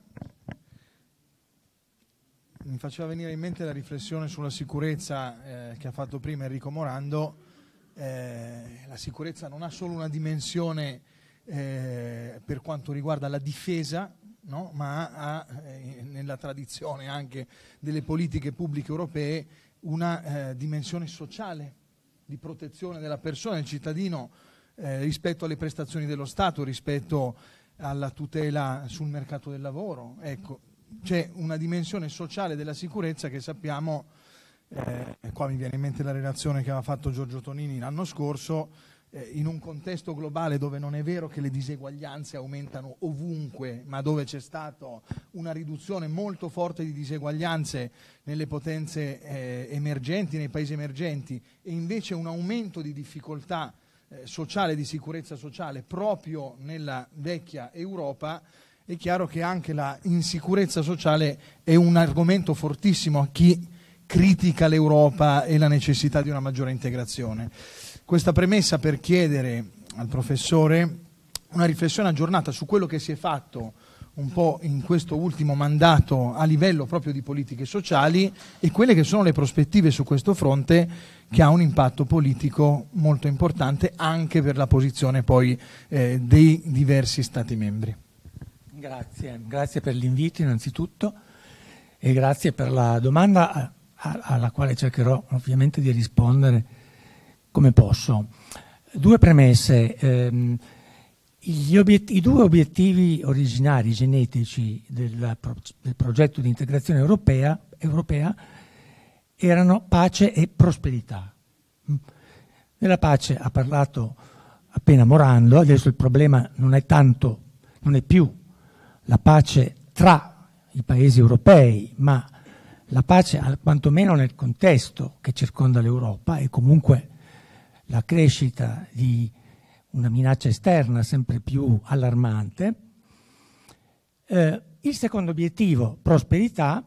mi faceva venire in mente la riflessione sulla sicurezza eh, che ha fatto prima Enrico Morando. Eh, la sicurezza non ha solo una dimensione eh, per quanto riguarda la difesa, no? ma ha eh, nella tradizione anche delle politiche pubbliche europee una eh, dimensione sociale di protezione della persona, del cittadino eh, rispetto alle prestazioni dello Stato, rispetto alla tutela sul mercato del lavoro. Ecco, c'è una dimensione sociale della sicurezza che sappiamo, eh, e qua mi viene in mente la relazione che aveva fatto Giorgio Tonini l'anno scorso, eh, in un contesto globale dove non è vero che le diseguaglianze aumentano ovunque, ma dove c'è stata una riduzione molto forte di diseguaglianze nelle potenze eh, emergenti, nei paesi emergenti, e invece un aumento di difficoltà eh, sociale, di sicurezza sociale proprio nella vecchia Europa, è chiaro che anche la insicurezza sociale è un argomento fortissimo a chi critica l'Europa e la necessità di una maggiore integrazione. Questa premessa per chiedere al professore una riflessione aggiornata su quello che si è fatto un po' in questo ultimo mandato a livello proprio di politiche sociali e quelle che sono le prospettive su questo fronte che ha un impatto politico molto importante anche per la posizione poi eh, dei diversi Stati membri. Grazie, grazie per l'invito innanzitutto e grazie per la domanda alla quale cercherò ovviamente di rispondere come posso. Due premesse. Ehm, I due obiettivi originari genetici del, pro del progetto di integrazione europea, europea, erano pace e prosperità. Nella pace ha parlato appena Morando, adesso il problema non è tanto, non è più la pace tra i paesi europei, ma la pace quantomeno nel contesto che circonda l'Europa e comunque la crescita di una minaccia esterna sempre più allarmante. Eh, il secondo obiettivo, prosperità,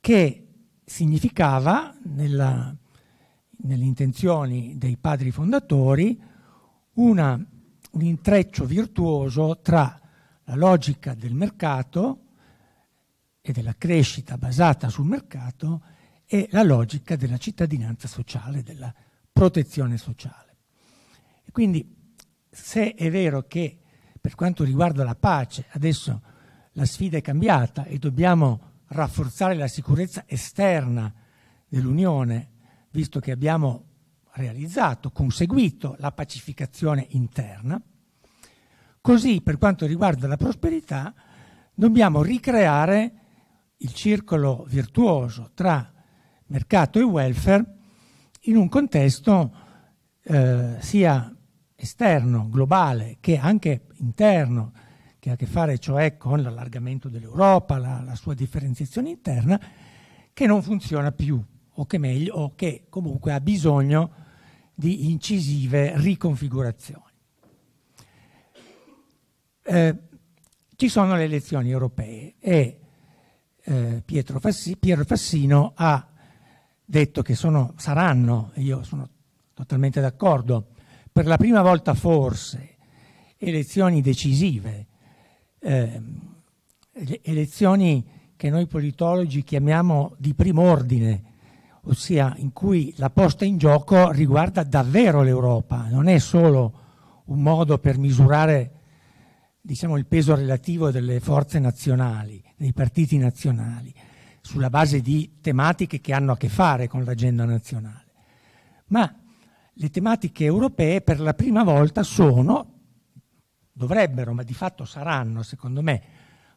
che significava nella, nelle intenzioni dei padri fondatori una, un intreccio virtuoso tra la logica del mercato e della crescita basata sul mercato e la logica della cittadinanza sociale, della protezione sociale. E quindi se è vero che per quanto riguarda la pace adesso la sfida è cambiata e dobbiamo rafforzare la sicurezza esterna dell'Unione, visto che abbiamo realizzato, conseguito la pacificazione interna, Così, per quanto riguarda la prosperità, dobbiamo ricreare il circolo virtuoso tra mercato e welfare in un contesto eh, sia esterno, globale, che anche interno, che ha a che fare cioè con l'allargamento dell'Europa, la, la, sua differenziazione interna, che non funziona più, o che meglio, o che comunque ha bisogno di incisive riconfigurazioni. Eh, ci sono le elezioni europee e eh, Pietro Fassi, Piero Fassino ha detto che sono, saranno, e io sono totalmente d'accordo, per la prima volta forse elezioni decisive, eh, elezioni che noi politologi chiamiamo di primo ordine, ossia in cui la posta in gioco riguarda davvero l'Europa, non è solo un modo per misurare diciamo, il peso relativo delle forze nazionali, dei partiti nazionali, sulla base di tematiche che hanno a che fare con l'agenda nazionale. Ma le tematiche europee per la prima volta sono, dovrebbero, ma di fatto saranno, secondo me,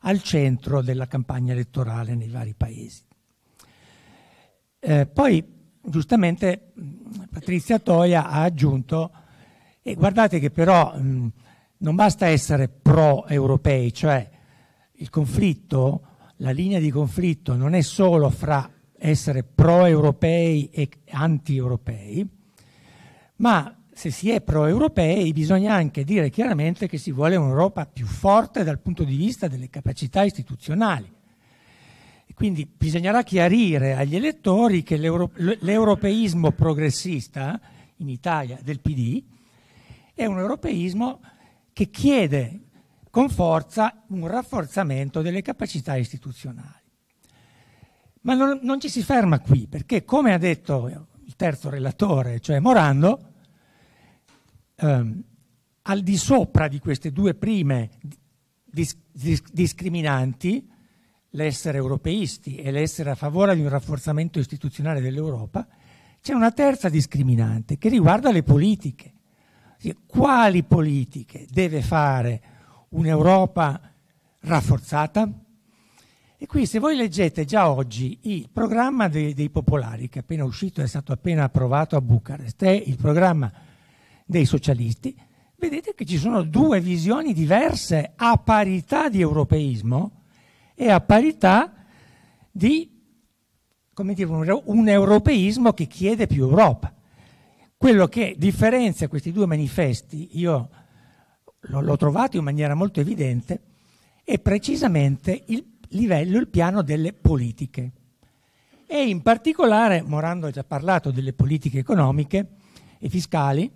al centro della campagna elettorale nei vari paesi. Eh, poi, giustamente, Patrizia Toia ha aggiunto, e guardate che però... Mh, non basta essere pro-europei, cioè il conflitto, la linea di conflitto non è solo fra essere pro-europei e anti-europei, ma se si è pro-europei bisogna anche dire chiaramente che si vuole un'Europa più forte dal punto di vista delle capacità istituzionali. quindi bisognerà chiarire agli elettori che l'euro- l'europeismo progressista in Italia del PD è un europeismo che chiede con forza un rafforzamento delle capacità istituzionali. Ma non, non, ci si ferma qui, perché come ha detto il terzo relatore, cioè Morando, ehm, al di sopra di queste due prime dis dis discriminanti, l'essere europeisti e l'essere a favore di un rafforzamento istituzionale dell'Europa, c'è una terza discriminante che riguarda le politiche. Quali politiche deve fare un'Europa rafforzata? E qui se voi leggete già oggi il programma dei, dei popolari, che è appena uscito, è stato appena approvato a Bucarest, è il programma dei socialisti, vedete che ci sono due visioni diverse a parità di europeismo e a parità di dire, un europeismo che chiede più Europa. Quello che differenzia questi due manifesti, io l'ho trovato in maniera molto evidente, è precisamente il livello, il piano delle politiche. E in particolare, Morando ha già parlato delle politiche economiche e fiscali,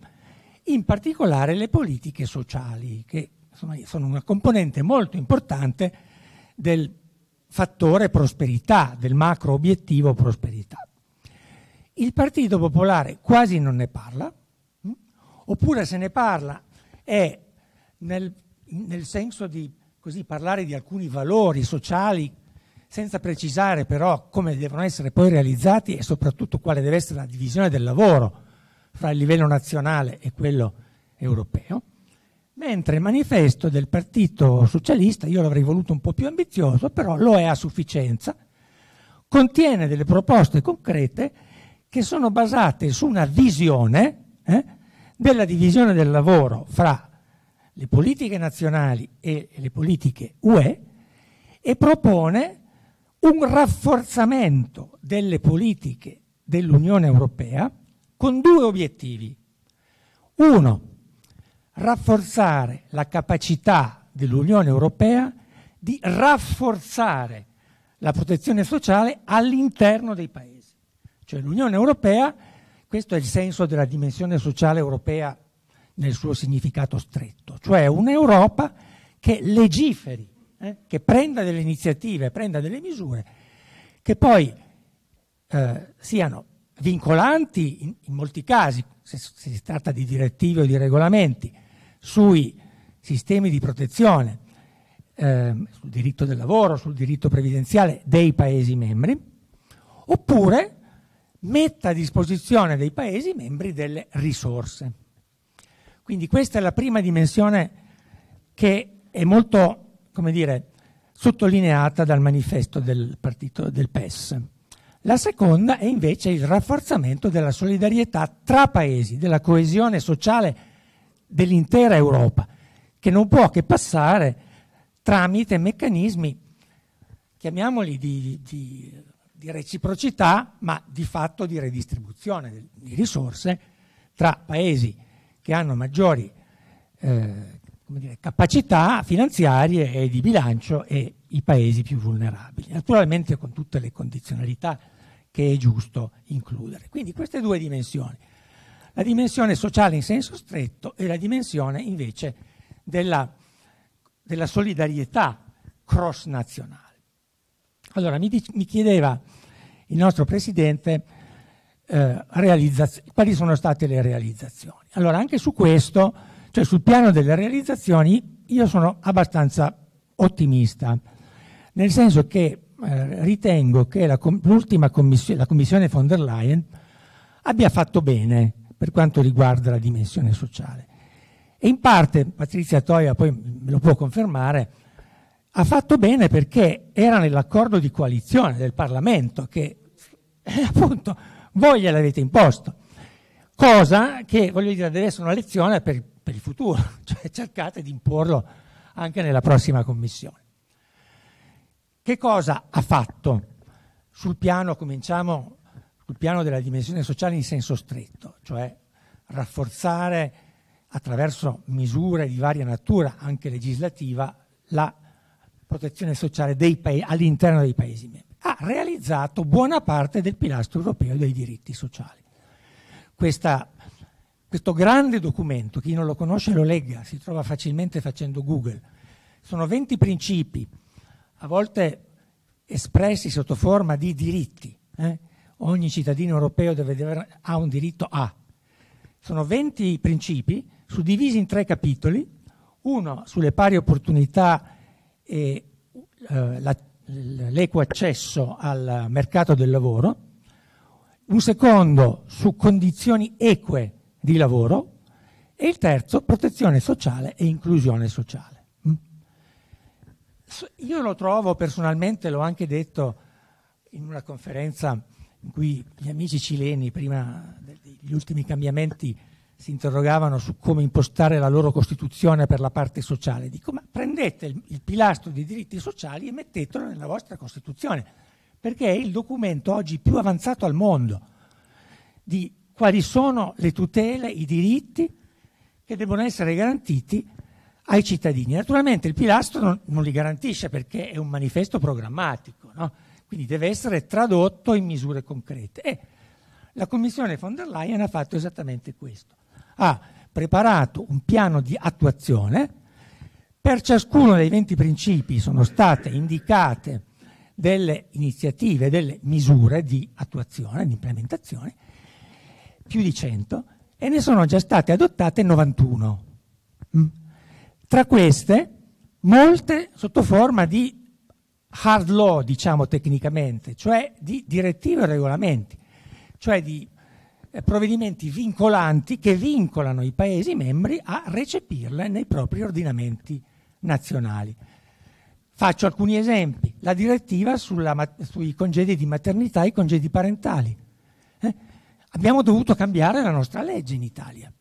in particolare le politiche sociali, che insomma, sono una componente molto importante del fattore prosperità, del macro obiettivo prosperità. Il Partito Popolare quasi non ne parla, mm? oppure se ne parla è nel, nel senso di così, parlare di alcuni valori sociali senza precisare però come devono essere poi realizzati e soprattutto quale deve essere la divisione del lavoro fra il livello nazionale e quello europeo, mentre il manifesto del Partito Socialista, io l'avrei voluto un po' più ambizioso, però lo è a sufficienza, contiene delle proposte concrete che sono basate su una visione eh, della divisione del lavoro fra le politiche nazionali e le politiche UE e propone un rafforzamento delle politiche dell'Unione Europea con due obiettivi. Uno, rafforzare la capacità dell'Unione Europea di rafforzare la protezione sociale all'interno dei paesi. Cioè l'Unione Europea, questo è il senso della dimensione sociale europea nel suo significato stretto, cioè un'Europa che legiferi, eh, che prenda delle iniziative, prenda delle misure che poi eh, siano vincolanti in, in, molti casi, se, se si tratta di direttive o di regolamenti, sui sistemi di protezione, ehm, sul diritto del lavoro, sul diritto previdenziale dei Paesi membri, oppure metta a disposizione dei Paesi membri delle risorse. Quindi questa è la prima dimensione che è molto, come dire, sottolineata dal manifesto del partito del PES. La seconda è invece il rafforzamento della solidarietà tra Paesi, della coesione sociale dell'intera Europa, che non può che passare tramite meccanismi, chiamiamoli di, di di reciprocità, ma di fatto di redistribuzione di risorse tra paesi che hanno maggiori eh, dire, capacità finanziarie e di bilancio e i paesi più vulnerabili, naturalmente con tutte le condizionalità che è giusto includere. Quindi queste due dimensioni, la dimensione sociale in senso stretto e la dimensione invece della, della solidarietà cross nazionale. Allora, mi, dice, mi chiedeva il nostro Presidente eh, quali sono state le realizzazioni. Allora, anche su questo, cioè sul piano delle realizzazioni, io sono abbastanza ottimista, nel senso che eh, ritengo che l'ultima com commissione, la commissione von der Leyen, abbia fatto bene per quanto riguarda la dimensione sociale. E in parte, Patrizia Toia poi me lo può confermare, ha fatto bene perché era nell'accordo di coalizione del Parlamento che eh, appunto voi gliel'avete imposto. Cosa che, voglio dire, deve essere una lezione per, per il futuro, cioè cercate di imporlo anche nella prossima commissione. Che cosa ha fatto sul piano, cominciamo, sul piano della dimensione sociale in senso stretto, cioè rafforzare attraverso misure di varia natura, anche legislativa, la protezione sociale all'interno dei Paesi membri, ha realizzato buona parte del pilastro europeo dei diritti sociali. Questa, questo grande documento, chi non lo conosce lo legga, si trova facilmente facendo Google. Sono 20 principi, a volte espressi sotto forma di diritti. Eh? Ogni cittadino europeo deve, ha un diritto a. Sono 20 principi suddivisi in tre capitoli, uno sulle pari opportunità e eh, l'equo accesso al mercato del lavoro, un secondo su condizioni eque di lavoro e il terzo protezione sociale e inclusione sociale. Mm. Io lo trovo personalmente, l'ho anche detto in una conferenza in cui gli amici cileni, prima degli ultimi cambiamenti si interrogavano su come impostare la loro Costituzione per la parte sociale. Dico, ma prendete il, il pilastro dei diritti sociali e mettetelo nella vostra Costituzione, perché è il documento oggi più avanzato al mondo di quali sono le tutele, i diritti che devono essere garantiti ai cittadini. Naturalmente il pilastro non, non li garantisce perché è un manifesto programmatico, no? quindi deve essere tradotto in misure concrete. E la Commissione von der Leyen ha fatto esattamente questo ha preparato un piano di attuazione. Per ciascuno dei 20 principi sono state indicate delle iniziative, delle misure di attuazione, di implementazione, più di 100, e ne sono già state adottate 91. Mm. Tra queste, molte sotto forma di hard law, diciamo tecnicamente, cioè di direttive e regolamenti, cioè di eh, provvedimenti vincolanti che vincolano i Paesi membri a recepirle nei propri ordinamenti nazionali. Faccio alcuni esempi. La direttiva sulla, sui congedi di maternità e i congedi parentali. Eh? Abbiamo dovuto cambiare la nostra legge in Italia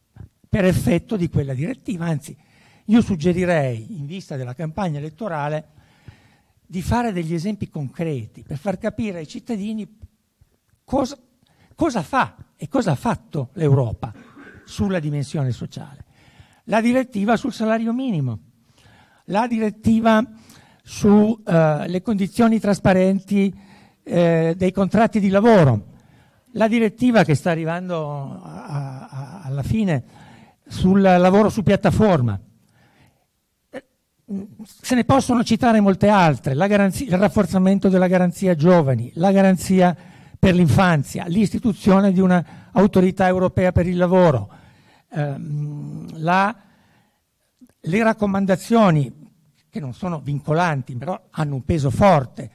per effetto di quella direttiva. Anzi, io suggerirei, in vista della campagna elettorale, di fare degli esempi concreti per far capire ai cittadini cosa, cosa fa e cosa ha fatto l'Europa sulla dimensione sociale. La direttiva sul salario minimo, la direttiva sulle eh, condizioni trasparenti eh, dei contratti di lavoro, la direttiva che sta arrivando a, a, alla fine sul lavoro su piattaforma. Eh, se ne possono citare molte altre, il rafforzamento della garanzia giovani, la garanzia per l'infanzia, l'istituzione di un'autorità europea per il lavoro, ehm, la, le raccomandazioni che non sono vincolanti, però hanno un peso forte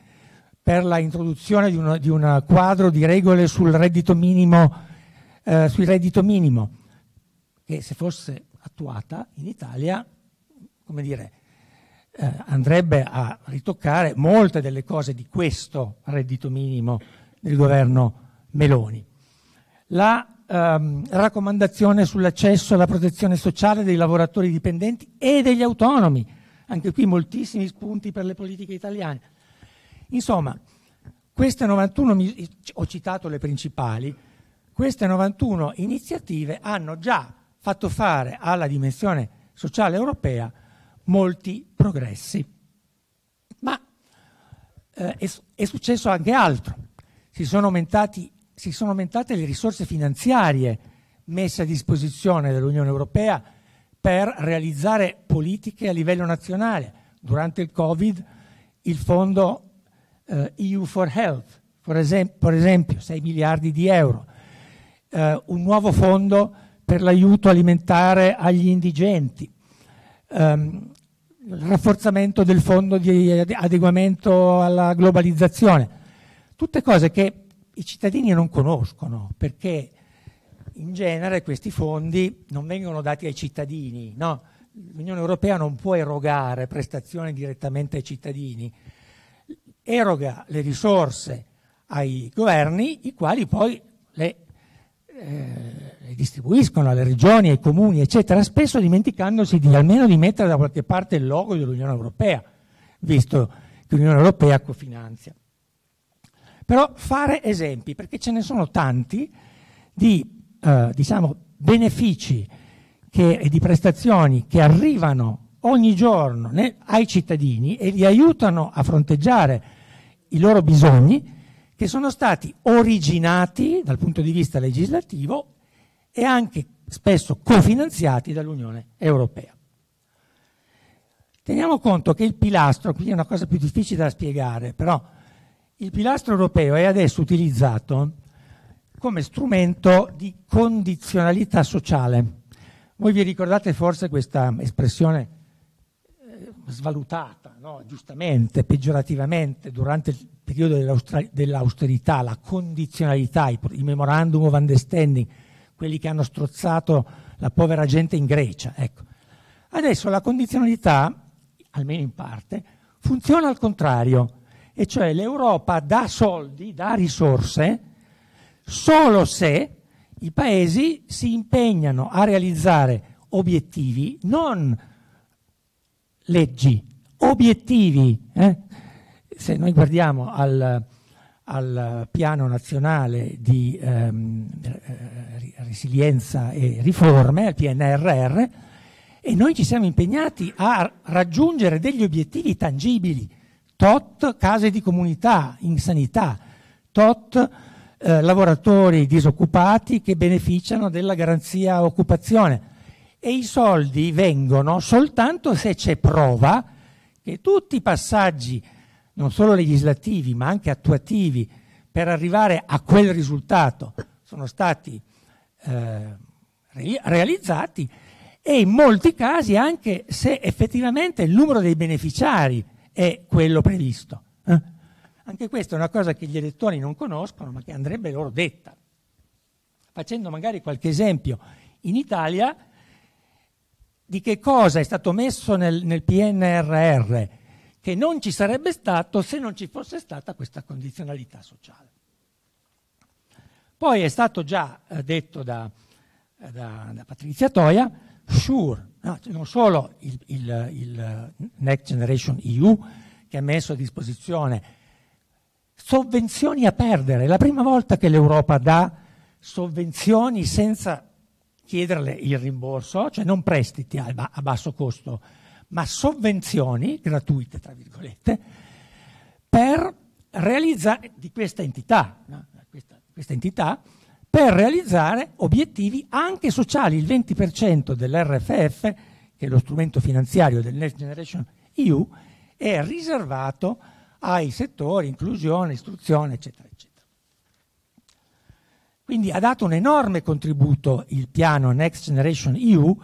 per l'introduzione di, un quadro di regole sul reddito minimo, eh, sul reddito minimo che se fosse attuata in Italia, come dire, eh, andrebbe a ritoccare molte delle cose di questo reddito minimo nel governo Meloni. La ehm, raccomandazione sull'accesso alla protezione sociale dei lavoratori dipendenti e degli autonomi, anche qui moltissimi spunti per le politiche italiane. Insomma, queste 91, ho citato le principali, queste 91 iniziative hanno già fatto fare alla dimensione sociale europea molti progressi. Ma eh, è, è successo anche altro si sono, aumentati, si sono aumentate le risorse finanziarie messe a disposizione dall'Unione Europea per realizzare politiche a livello nazionale. Durante il Covid il fondo eh, EU for Health, per, esem per, esempio 6 miliardi di euro, eh, un nuovo fondo per l'aiuto alimentare agli indigenti, ehm, il rafforzamento del fondo di eh, adeguamento alla globalizzazione. Tutte cose che i cittadini non conoscono perché in genere questi fondi non vengono dati ai cittadini, no? l'Unione Europea non può erogare prestazioni direttamente ai cittadini, eroga le risorse ai governi, i quali poi le, eh, le distribuiscono alle regioni, ai comuni, eccetera, spesso dimenticandosi di, almeno di mettere da qualche parte il logo dell'Unione Europea, visto che l'Unione Europea cofinanzia. Però fare esempi, perché ce ne sono tanti di eh, diciamo, benefici e di prestazioni che arrivano ogni giorno ne, ai cittadini e li aiutano a fronteggiare i loro bisogni, che sono stati originati dal punto di vista legislativo e anche spesso cofinanziati dall'Unione Europea. Teniamo conto che il pilastro, qui è una cosa più difficile da spiegare, però il pilastro europeo è adesso utilizzato come strumento di condizionalità sociale. Voi vi ricordate forse questa espressione eh, svalutata, no? giustamente, peggiorativamente, durante il periodo dell'austerità, la condizionalità, i, i memorandum of understanding, quelli che hanno strozzato la povera gente in Grecia. Ecco. Adesso la condizionalità, almeno in parte, funziona al contrario e cioè l'Europa dà soldi, dà risorse, solo se i paesi si impegnano a realizzare obiettivi, non leggi, obiettivi. Eh? Se noi guardiamo al, al piano nazionale di ehm, eh, resilienza e riforme, al PNRR, e noi ci siamo impegnati a raggiungere degli obiettivi tangibili tot case di comunità in sanità, tot eh, lavoratori disoccupati che beneficiano della garanzia occupazione. E i soldi vengono soltanto se c'è prova che tutti i passaggi, non solo legislativi ma anche attuativi, per arrivare a quel risultato sono stati eh, realizzati e in molti casi anche se effettivamente il numero dei beneficiari è quello previsto. Eh? Anche questa è una cosa che gli elettori non conoscono, ma che andrebbe loro detta. Facendo magari qualche esempio, in Italia di che cosa è stato messo nel, nel PNRR che non ci sarebbe stato se non ci fosse stata questa condizionalità sociale. Poi è stato già eh, detto da, eh, da, da Patrizia Toia Sure, no, cioè, non solo il, il, il, Next Generation EU che ha messo a disposizione sovvenzioni a perdere, è la prima volta che l'Europa dà sovvenzioni senza chiederle il rimborso, cioè non prestiti a, a basso costo, ma sovvenzioni gratuite, tra virgolette, per realizzare di questa entità, no? questa, questa entità per realizzare obiettivi anche sociali. Il 20% dell'RFF, che è lo strumento finanziario del Next Generation EU, è riservato ai settori inclusione, istruzione, eccetera, eccetera. Quindi ha dato un enorme contributo il piano Next Generation EU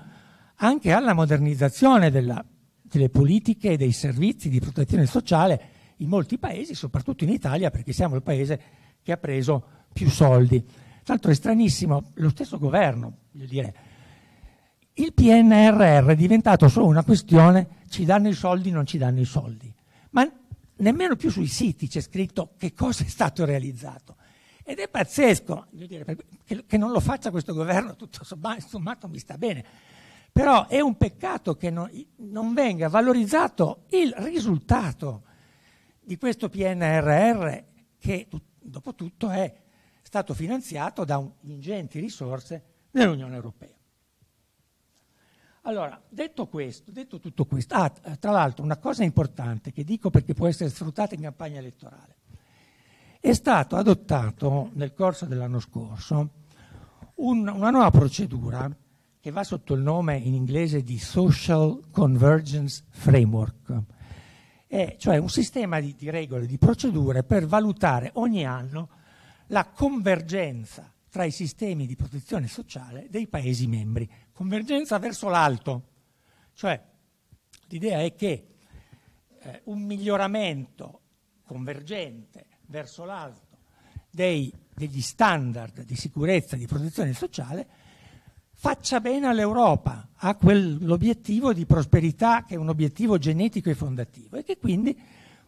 anche alla modernizzazione della, delle politiche e dei servizi di protezione sociale in molti paesi, soprattutto in Italia, perché siamo il paese che ha preso più soldi. Tra l'altro è stranissimo, lo stesso governo, voglio dire, il PNRR è diventato solo una questione, ci danno i soldi, non ci danno i soldi. Ma nemmeno più sui siti c'è scritto che cosa è stato realizzato. Ed è pazzesco dire, che non lo faccia questo governo, tutto sommato mi sta bene. Però è un peccato che non, non venga valorizzato il risultato di questo PNRR che dopo tutto è stato finanziato da un, ingenti risorse dell'Unione Europea. Allora, detto, questo, detto tutto questo, ah, tra l'altro una cosa importante che dico perché può essere sfruttata in campagna elettorale, è stato adottato nel corso dell'anno scorso un, una nuova procedura che va sotto il nome in inglese di Social Convergence Framework, cioè un sistema di, di regole, di procedure per valutare ogni anno la convergenza tra i sistemi di protezione sociale dei Paesi membri, convergenza verso l'alto, cioè l'idea è che eh, un miglioramento convergente verso l'alto dei, degli standard di sicurezza e di protezione sociale faccia bene all'Europa, a quell'obiettivo di prosperità che è un obiettivo genetico e fondativo e che quindi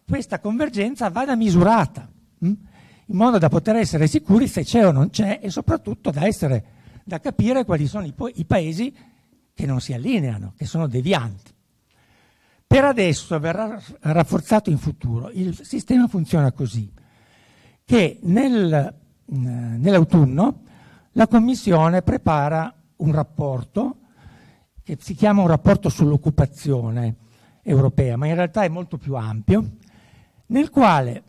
questa convergenza vada misurata. Mh? Hm? in modo da poter essere sicuri se c'è o non c'è e soprattutto da, essere, da capire quali sono i, i paesi che non si allineano, che sono devianti. Per adesso verrà rafforzato in futuro. Il sistema funziona così, che nel, nell'autunno la Commissione prepara un rapporto che si chiama un rapporto sull'occupazione europea, ma in realtà è molto più ampio, nel quale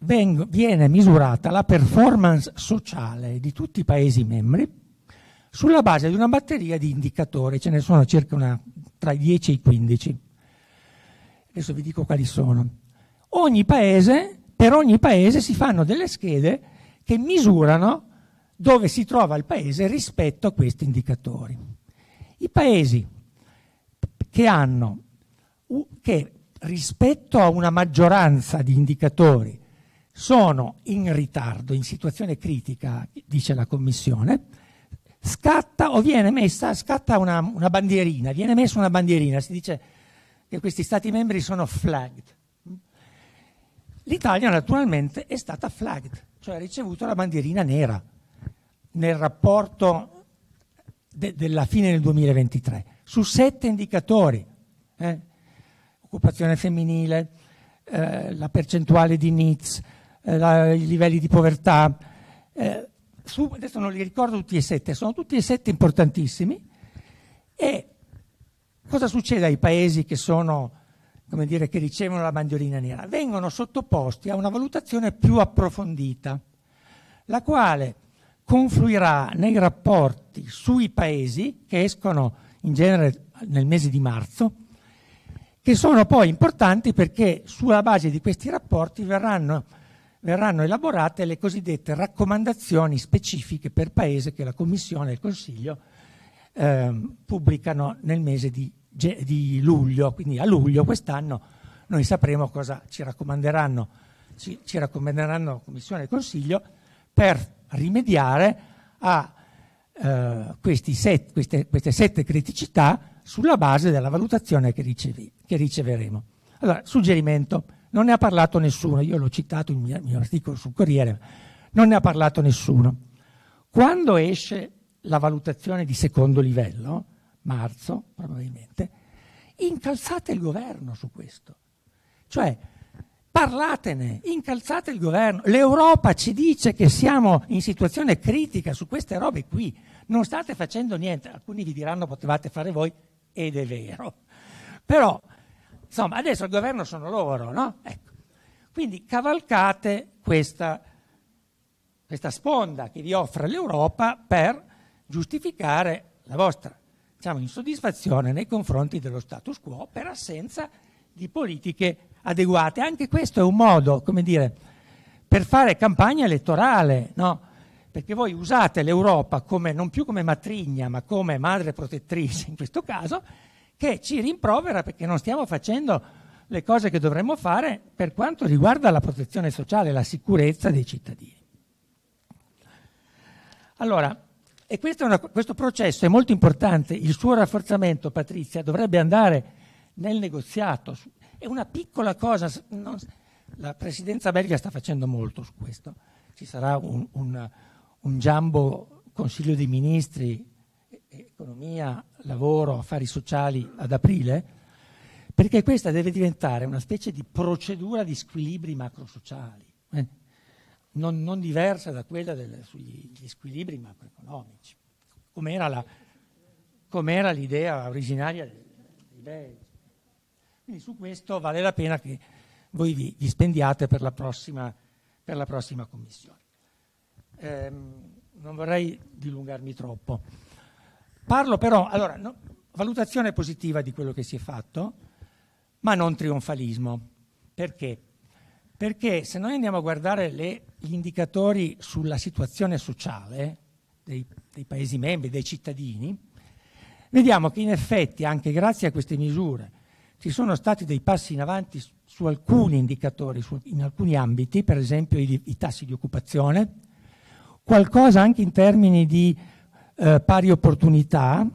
veng- viene misurata la performance sociale di tutti i Paesi membri sulla base di una batteria di indicatori, ce ne sono circa una, tra i 10 e i 15. Adesso vi dico quali sono. Ogni paese, per ogni paese si fanno delle schede che misurano dove si trova il paese rispetto a questi indicatori. I paesi che hanno, che rispetto a una maggioranza di indicatori sono in ritardo, in situazione critica, dice la Commissione, scatta o viene messa, scatta una, una bandierina, viene messa una bandierina, si dice che questi Stati membri sono flagged. L'Italia naturalmente è stata flagged, cioè ha ricevuto la bandierina nera nel rapporto de, della fine del 2023 su sette indicatori, eh? occupazione femminile, eh, la percentuale di NITS, eh, la, i livelli di povertà. Eh, su, adesso non li ricordo tutti e sette, sono tutti e sette importantissimi. E cosa succede ai paesi che, sono, come dire, che ricevono la bandiolina nera? Vengono sottoposti a una valutazione più approfondita, la quale confluirà nei rapporti sui paesi che escono in genere nel mese di marzo, che sono poi importanti perché sulla base di questi rapporti verranno verranno elaborate le cosiddette raccomandazioni specifiche per Paese che la Commissione e il Consiglio eh, pubblicano nel mese di, di, luglio. Quindi a luglio quest'anno noi sapremo cosa ci raccomanderanno, ci, ci raccomanderanno Commissione e Consiglio per rimediare a eh, set, queste, queste, sette criticità sulla base della valutazione che, ricevi, che riceveremo. Allora, suggerimento non ne ha parlato nessuno, io l'ho citato in mio, mio articolo sul Corriere, non ne ha parlato nessuno. Quando esce la valutazione di secondo livello, marzo probabilmente, incalzate il governo su questo. Cioè, parlatene, incalzate il governo. L'Europa ci dice che siamo in situazione critica su queste robe qui, non state facendo niente. Alcuni vi diranno potevate fare voi, ed è vero. Però Insomma, adesso il governo sono loro, no? Ecco. Quindi cavalcate questa, questa sponda che vi offre l'Europa per giustificare la vostra diciamo, insoddisfazione nei confronti dello status quo per assenza di politiche adeguate. Anche questo è un modo, come dire, per fare campagna elettorale, no? perché voi usate l'Europa come, non più come matrigna, ma come madre protettrice in questo caso, che ci rimprovera perché non stiamo facendo le cose che dovremmo fare per quanto riguarda la protezione sociale, la sicurezza dei cittadini. Allora, una, questo processo è molto importante, il suo rafforzamento, Patrizia, dovrebbe andare nel negoziato. È una piccola cosa, non, la presidenza belga sta facendo molto su questo. Ci sarà un, un, un giambo consiglio dei ministri economia, lavoro, affari sociali ad aprile, perché questa deve diventare una specie di procedura di squilibri macrosociali, eh? non, non, diversa da quella del, sugli squilibri macroeconomici, come era l'idea originaria dei belgi. Quindi su questo vale la pena che voi vi, vi spendiate per la prossima, per la prossima commissione. Eh, non vorrei dilungarmi troppo. Parlo però, allora, no, valutazione positiva di quello che si è fatto, ma non trionfalismo. Perché? Perché se noi andiamo a guardare le, gli indicatori sulla situazione sociale dei, dei Paesi membri, dei cittadini, vediamo che in effetti anche grazie a queste misure ci sono stati dei passi in avanti su alcuni indicatori, su, in alcuni ambiti, per esempio i, i tassi di occupazione, qualcosa anche in termini di eh, pari opportunità,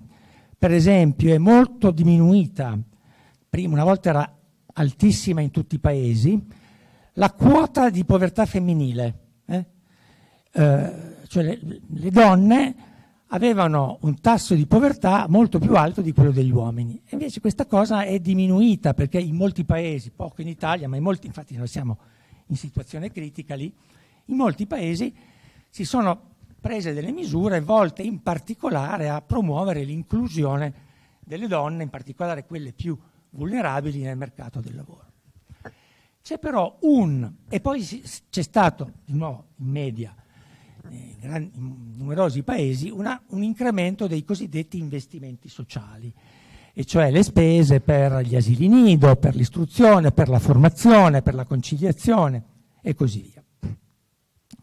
per esempio, è molto diminuita, prima una volta era altissima in tutti i paesi, la quota di povertà femminile. Eh? Eh, cioè le, le, donne avevano un tasso di povertà molto più alto di quello degli uomini. Invece questa cosa è diminuita perché in molti paesi, poco in Italia, ma in molti, infatti noi siamo in situazione critica lì, in molti paesi si sono prese delle misure volte in particolare a promuovere l'inclusione delle donne, in particolare quelle più vulnerabili nel mercato del lavoro. C'è però un, e poi c'è stato di nuovo in media, in, eh, gran, in numerosi paesi, una, un incremento dei cosiddetti investimenti sociali, e cioè le spese per gli asili nido, per l'istruzione, per la formazione, per la conciliazione e così via.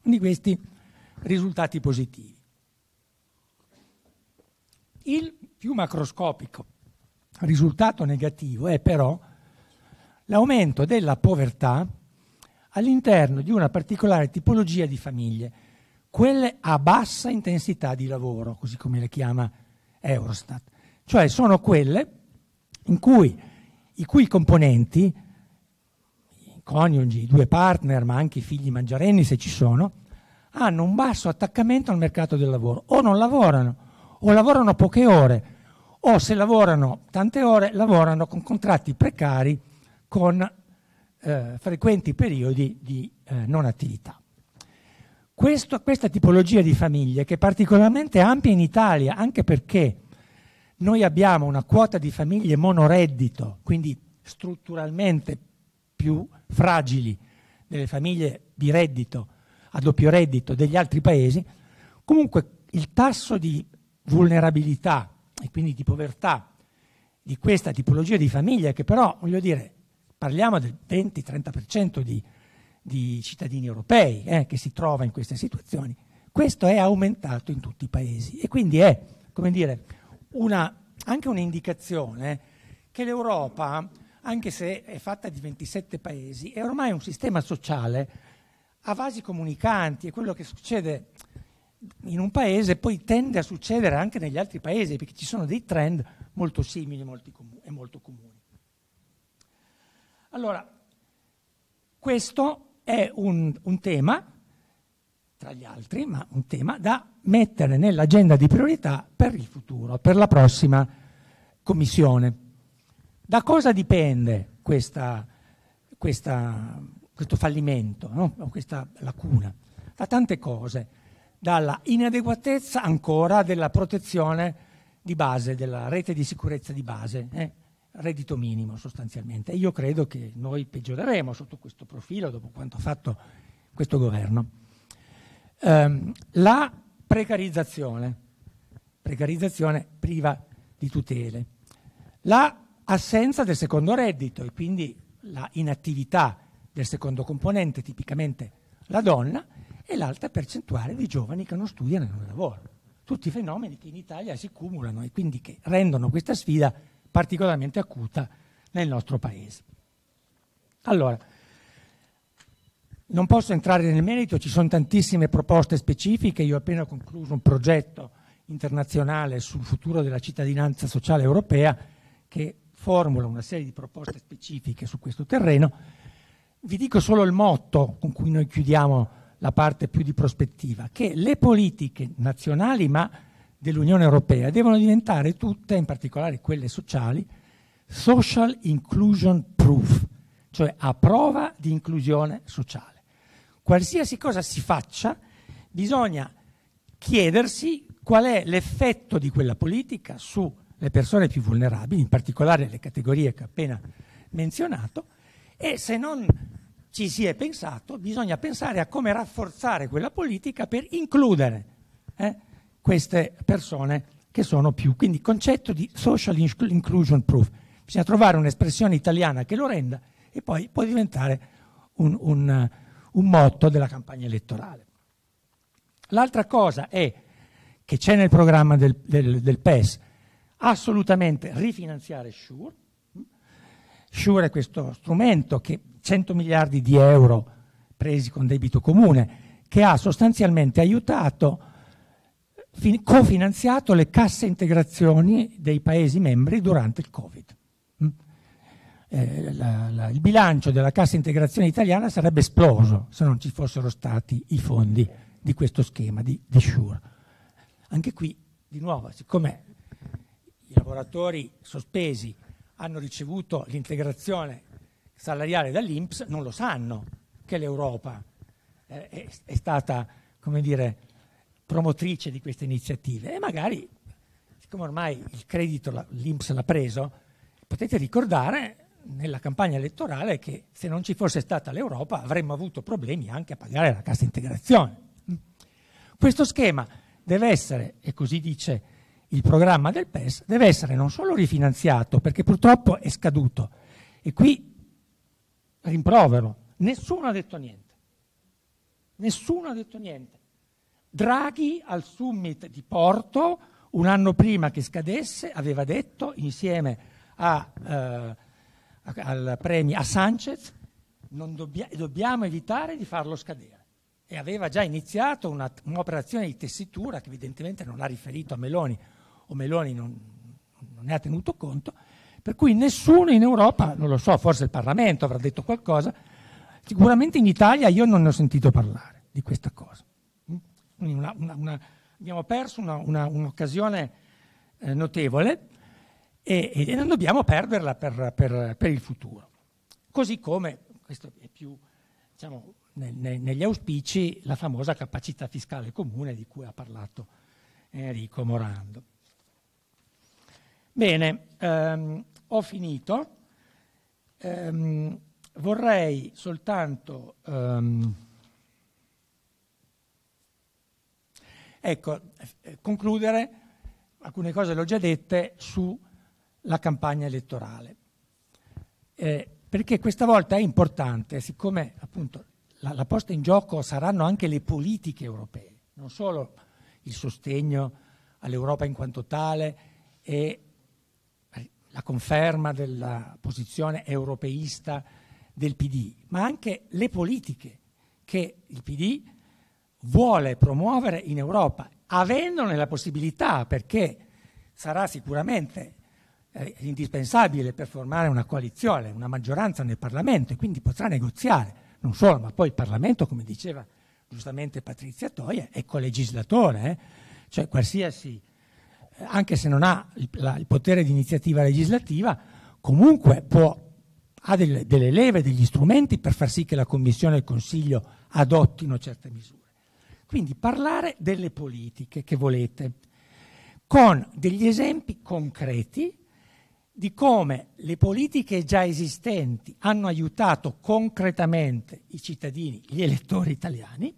Di questi risultati positivi. Il più macroscopico risultato negativo è però l'aumento della povertà all'interno di una particolare tipologia di famiglie, quelle a bassa intensità di lavoro, così come le chiama Eurostat, cioè sono quelle in cui, i cui componenti, i coniugi, i due partner, ma anche i figli mangiarenni se ci sono, hanno un basso attaccamento al mercato del lavoro, o non lavorano, o lavorano poche ore, o se lavorano tante ore, lavorano con contratti precari, con eh, frequenti periodi di eh, non attività. Questo, questa tipologia di famiglie, che è particolarmente ampia in Italia, anche perché noi abbiamo una quota di famiglie monoreddito, quindi strutturalmente più fragili delle famiglie di reddito a doppio reddito degli altri paesi, comunque il tasso di vulnerabilità e quindi di povertà di questa tipologia di famiglia, che però, voglio dire, parliamo del 20-30% di, di, cittadini europei eh, che si trova in queste situazioni, questo è aumentato in tutti i paesi e quindi è, come dire, una, anche un'indicazione che l'Europa, anche se è fatta di 27 paesi, è ormai un sistema sociale a vasi comunicanti e quello che succede in un paese poi tende a succedere anche negli altri paesi perché ci sono dei trend molto simili e molto comuni. Allora, questo è un, un tema, tra gli altri, ma un tema da mettere nell'agenda di priorità per il futuro, per la prossima commissione. Da cosa dipende questa, questa questo fallimento, no? questa lacuna, da tante cose, dalla inadeguatezza ancora della protezione di base, della rete di sicurezza di base, eh? reddito minimo sostanzialmente. E io credo che noi peggioreremo sotto questo profilo dopo quanto ha fatto questo governo. Um, la precarizzazione, precarizzazione priva di tutele, la assenza del secondo reddito e quindi la inattività del secondo componente, tipicamente la donna, e l'alta percentuale di giovani che non studiano e non lavorano. Tutti fenomeni che in Italia si cumulano e quindi che rendono questa sfida particolarmente acuta nel nostro paese. Allora, non posso entrare nel merito, ci sono tantissime proposte specifiche, io ho appena concluso un progetto internazionale sul futuro della cittadinanza sociale europea che formula una serie di proposte specifiche su questo terreno vi dico solo il motto con cui noi chiudiamo la parte più di prospettiva, che le politiche nazionali, ma dell'Unione Europea, devono diventare tutte, in particolare quelle sociali, social inclusion proof, cioè a prova di inclusione sociale. Qualsiasi cosa si faccia, bisogna chiedersi qual è l'effetto di quella politica sulle persone più vulnerabili, in particolare le categorie che ho appena menzionato, e se non ci si è pensato, bisogna pensare a come rafforzare quella politica per includere eh, queste persone che sono più. Quindi il concetto di social inclusion proof. Bisogna trovare un'espressione italiana che lo renda e poi può diventare un, un, un motto della campagna elettorale. L'altra cosa è che c'è nel programma del, del, del PES assolutamente rifinanziare SURE, Sure è questo strumento che 100 miliardi di euro presi con debito comune, che ha sostanzialmente aiutato, cofinanziato le casse integrazioni dei Paesi membri durante il Covid. Mm? Eh, la, la, il bilancio della cassa integrazione italiana sarebbe esploso se non ci fossero stati i fondi di questo schema di, di SURE. Anche qui, di nuovo, siccome i lavoratori sospesi hanno ricevuto l'integrazione salariale dall'Inps non lo sanno che l'Europa eh, è, è, stata, come dire, promotrice di queste iniziative e magari, siccome ormai il credito l'Inps l'ha preso, potete ricordare nella campagna elettorale che se non ci fosse stata l'Europa avremmo avuto problemi anche a pagare la cassa integrazione. Questo schema deve essere, e così dice il programma del PES deve essere non solo rifinanziato, perché purtroppo è scaduto, e qui rimprovero, nessuno ha detto niente, nessuno ha detto niente. Draghi al summit di Porto, un anno prima che scadesse, aveva detto insieme a, eh, al premio a Sanchez, dobbia, dobbiamo evitare di farlo scadere e aveva già iniziato un'operazione di tessitura che evidentemente non ha riferito a Meloni, o Meloni non, non ne ha tenuto conto, per cui nessuno in Europa, non lo so, forse il Parlamento avrà detto qualcosa, sicuramente in Italia io non ne ho sentito parlare di questa cosa. Mm? Una, una, una, abbiamo perso un'occasione eh, notevole e, e, non dobbiamo perderla per, per, per, il futuro. Così come, questo è più diciamo, ne, ne, negli auspici, la famosa capacità fiscale comune di cui ha parlato Enrico Morando. Bene, ehm, ho finito. Ehm, vorrei soltanto... Ehm, ecco, eh, concludere, alcune cose le ho già dette, sulla campagna elettorale. Eh, perché questa volta è importante, siccome appunto la, la, posta in gioco saranno anche le politiche europee, non solo il sostegno all'Europa in quanto tale e la conferma della posizione europeista del PD, ma anche le politiche che il PD vuole promuovere in Europa, avendone la possibilità, perché sarà sicuramente eh, indispensabile per formare una coalizione, una maggioranza nel Parlamento e quindi potrà negoziare, non solo, ma poi il Parlamento, come diceva giustamente Patrizia Toia, è colegislatore, eh? cioè qualsiasi anche se non ha il, la, il potere di iniziativa legislativa, comunque può, ha delle, delle leve, degli strumenti per far sì che la Commissione e il Consiglio adottino certe misure. Quindi parlare delle politiche che volete, con degli esempi concreti di come le politiche già esistenti hanno aiutato concretamente i cittadini, gli elettori italiani,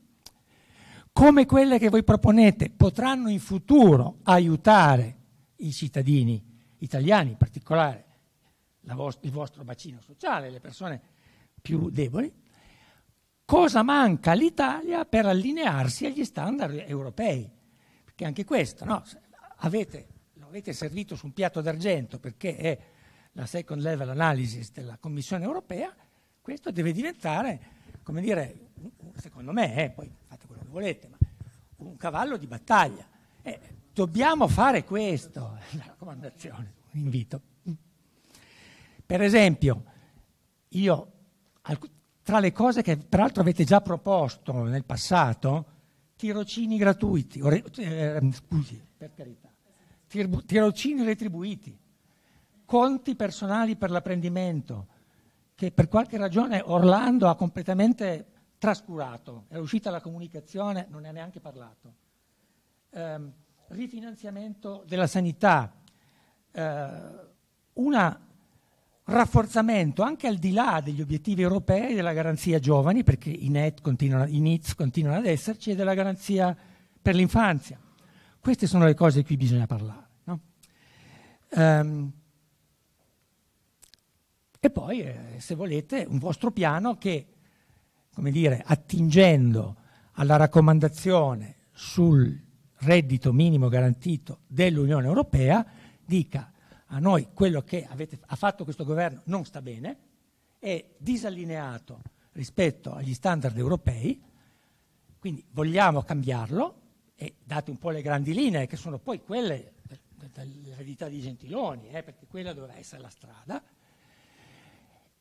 come quelle che voi proponete, potranno in futuro aiutare i cittadini italiani, in particolare il vostro bacino sociale, le persone più deboli, cosa manca all'Italia per allinearsi agli standard europei? Perché anche questo, no? avete, lo avete servito su un piatto d'argento perché è la second level analysis della Commissione europea, questo deve diventare, come dire, secondo me, eh, poi volete, ma un cavallo di battaglia. Eh, dobbiamo fare questo, una raccomandazione, un invito. Per esempio, io, tra le cose che peraltro avete già proposto nel passato, tirocini gratuiti, o, eh, scusi, per carità, tirocini retribuiti, conti personali per l'apprendimento, che per qualche ragione Orlando ha completamente trascurato, è uscita la comunicazione, non ne ha neanche parlato. Eh, rifinanziamento della sanità, eh, un rafforzamento anche al di là degli obiettivi europei della garanzia giovani, perché i NET continuano, i NITS continuano ad esserci, e della garanzia per l'infanzia. Queste sono le cose di cui bisogna parlare. No? Um, e poi, eh, se volete, un vostro piano che come dire, attingendo alla raccomandazione sul reddito minimo garantito dell'Unione Europea, dica a noi quello che avete, ha fatto questo governo non sta bene, è disallineato rispetto agli standard europei, quindi vogliamo cambiarlo e date un po' le grandi linee che sono poi quelle dell'eredità di Gentiloni, eh, perché quella dovrà essere la strada,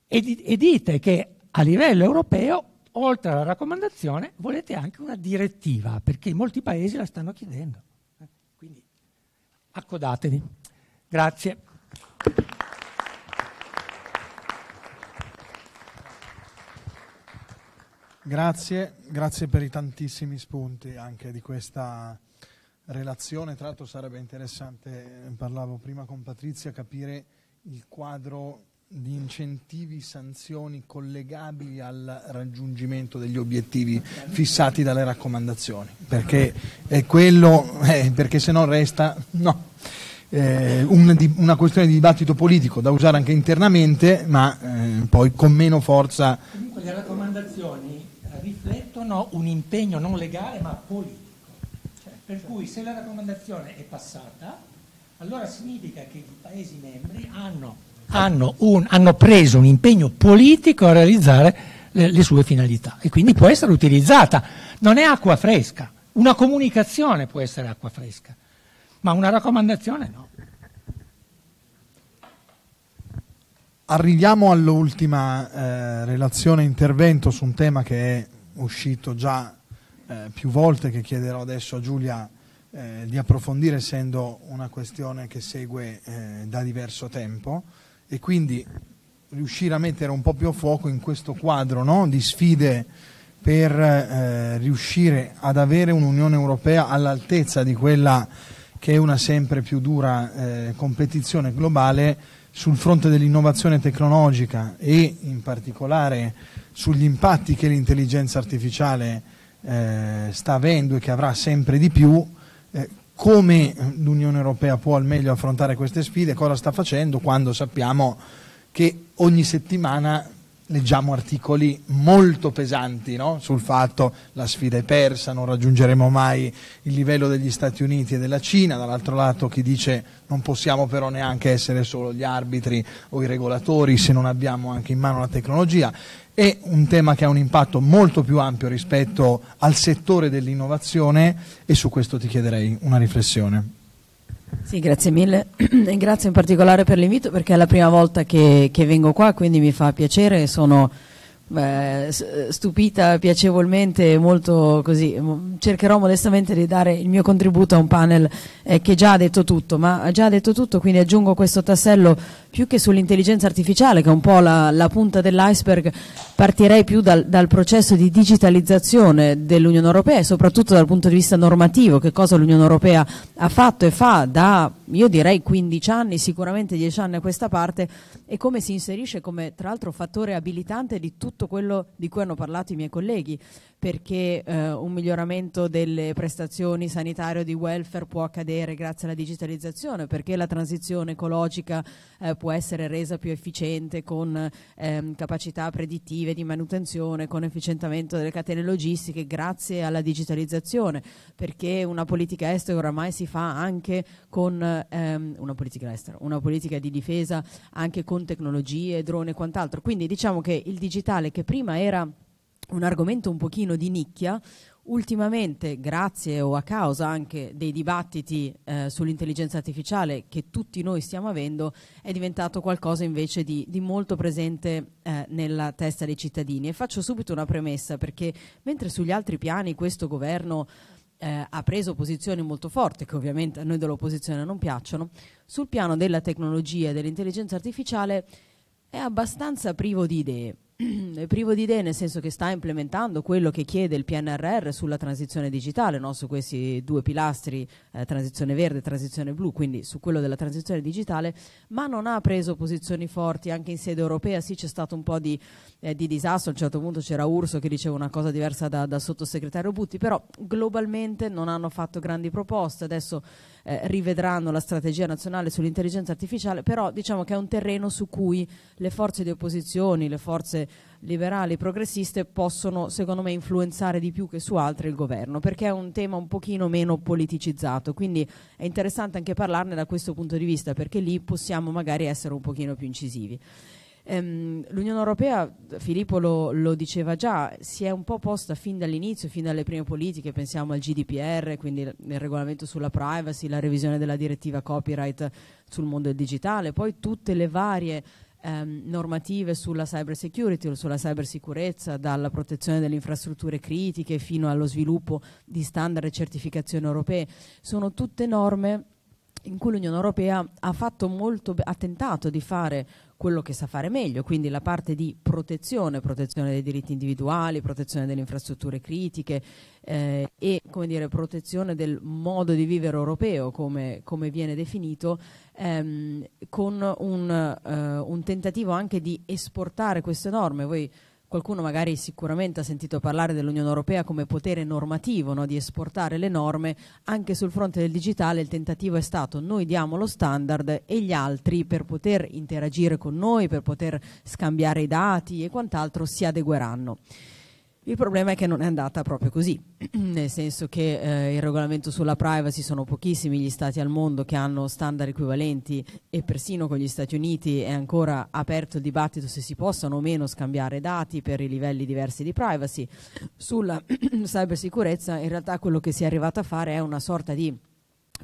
e, di, e dite che a livello europeo oltre alla raccomandazione, volete anche una direttiva, perché molti paesi la stanno chiedendo. Eh, quindi accodatevi. Grazie. Grazie, grazie per i tantissimi spunti anche di questa relazione. Tra l'altro sarebbe interessante, eh, parlavo prima con Patrizia, capire il quadro di incentivi, sanzioni collegabili al raggiungimento degli obiettivi fissati dalle raccomandazioni, perché è quello, eh, perché se no resta no, eh, un, di, una questione di dibattito politico da usare anche internamente, ma eh, poi con meno forza. Comunque le raccomandazioni riflettono un impegno non legale ma politico, cioè, per cui se la raccomandazione è passata, allora significa che i Paesi membri hanno hanno, un, hanno preso un impegno politico a realizzare le, le sue finalità e quindi può essere utilizzata. Non è acqua fresca, una comunicazione può essere acqua fresca, ma una raccomandazione no. Arriviamo all'ultima eh, relazione intervento su un tema che è uscito già eh, più volte, che chiederò adesso a Giulia eh, di approfondire, essendo una questione che segue eh, da diverso tempo e quindi riuscire a mettere un po' più a fuoco in questo quadro no? di sfide per eh, riuscire ad avere un'Unione Europea all'altezza di quella che è una sempre più dura eh, competizione globale sul fronte dell'innovazione tecnologica e in particolare sugli impatti che l'intelligenza artificiale eh, sta avendo e che avrà sempre di più, eh, come l'Unione Europea può al meglio affrontare queste sfide, cosa sta facendo quando sappiamo che ogni settimana leggiamo articoli molto pesanti no? sul fatto la sfida è persa, non raggiungeremo mai il livello degli Stati Uniti e della Cina, dall'altro lato chi dice non possiamo però neanche essere solo gli arbitri o i regolatori se non abbiamo anche in mano la tecnologia. È un tema che ha un impatto molto più ampio rispetto al settore dell'innovazione e su questo ti chiederei una riflessione. Sì, grazie mille e grazie in particolare per l'invito perché è la prima volta che, che vengo qua, quindi mi fa piacere, sono beh, stupita piacevolmente, molto così. Cercherò modestamente di dare il mio contributo a un panel eh, che già ha detto tutto, ma ha già detto tutto, quindi aggiungo questo tassello più che sull'intelligenza artificiale, che è un po' la, la punta dell'iceberg, partirei più dal, dal processo di digitalizzazione dell'Unione Europea e soprattutto dal punto di vista normativo, che cosa l'Unione Europea ha fatto e fa da, io direi, 15 anni, sicuramente 10 anni a questa parte, e come si inserisce come, tra l'altro, fattore abilitante di tutto quello di cui hanno parlato i miei colleghi, perché eh, un miglioramento delle prestazioni sanitarie o di welfare può accadere grazie alla digitalizzazione, perché la transizione ecologica eh, può essere resa più efficiente con ehm, capacità predittive di manutenzione, con efficientamento delle catene logistiche grazie alla digitalizzazione, perché una politica estera oramai si fa anche con ehm, una politica estera, una politica di difesa anche con tecnologie, droni e quant'altro. Quindi diciamo che il digitale che prima era un argomento un pochino di nicchia, Ultimamente, grazie o a causa anche dei dibattiti eh, sull'intelligenza artificiale che tutti noi stiamo avendo, è diventato qualcosa invece di, di molto presente eh, nella testa dei cittadini. E faccio subito una premessa perché mentre sugli altri piani questo governo eh, ha preso posizioni molto forti, che ovviamente a noi dell'opposizione non piacciono, sul piano della tecnologia e dell'intelligenza artificiale è abbastanza privo di idee Ehm, è privo di idee nel senso che sta implementando quello che chiede il PNRR sulla transizione digitale, no? su questi due pilastri, eh, transizione verde e transizione blu, quindi su quello della transizione digitale, ma non ha preso posizioni forti anche in sede europea, sì c'è stato un po' di, eh, di disastro, a un certo punto c'era Urso che diceva una cosa diversa da, dal sottosegretario Butti, però globalmente non hanno fatto grandi proposte, adesso eh, rivedranno la strategia nazionale sull'intelligenza artificiale, però diciamo che è un terreno su cui le forze di opposizione, le forze liberali progressiste possono secondo me influenzare di più che su altri il governo perché è un tema un pochino meno politicizzato quindi è interessante anche parlarne da questo punto di vista perché lì possiamo magari essere un pochino più incisivi. Um, L'Unione Europea, Filippo lo, lo, diceva già, si è un po' posta fin dall'inizio, fin dalle prime politiche, pensiamo al GDPR, quindi nel regolamento sulla privacy, la revisione della direttiva copyright sul mondo digitale, poi tutte le varie ehm, normative sulla cyber security o sulla cybersicurezza, dalla protezione delle infrastrutture critiche fino allo sviluppo di standard e certificazioni europee, sono tutte norme in cui l'Unione Europea ha, ha tentato di fare quello che sa fare meglio, quindi la parte di protezione, protezione dei diritti individuali, protezione delle infrastrutture critiche eh, e dire, protezione del modo di vivere europeo come, come viene definito, ehm, con un, eh, un, tentativo anche di esportare queste norme. Voi, qualcuno magari sicuramente ha sentito parlare dell'Unione Europea come potere normativo, no? di esportare le norme, anche sul fronte del digitale il tentativo è stato noi diamo lo standard e gli altri per poter interagire con noi, per poter scambiare i dati e quant'altro si adegueranno. Il problema è che non è andata proprio così, nel senso che eh, il regolamento sulla privacy sono pochissimi gli stati al mondo che hanno standard equivalenti e persino con gli Stati Uniti è ancora aperto il dibattito se si possano o meno scambiare dati per i livelli diversi di privacy. Sulla cybersicurezza in realtà quello che si è arrivato a fare è una sorta di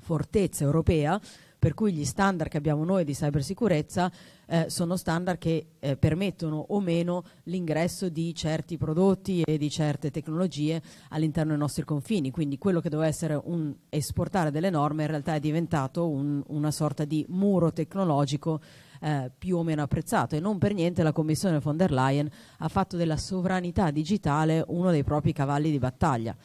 fortezza europea per cui gli standard che abbiamo noi di cybersicurezza eh, sono standard che eh, permettono o meno l'ingresso di certi prodotti e di certe tecnologie all'interno dei nostri confini, quindi quello che doveva essere un esportare delle norme in realtà è diventato un, una sorta di muro tecnologico eh, più o meno apprezzato e non per niente la Commissione von der Leyen ha fatto della sovranità digitale uno dei propri cavalli di battaglia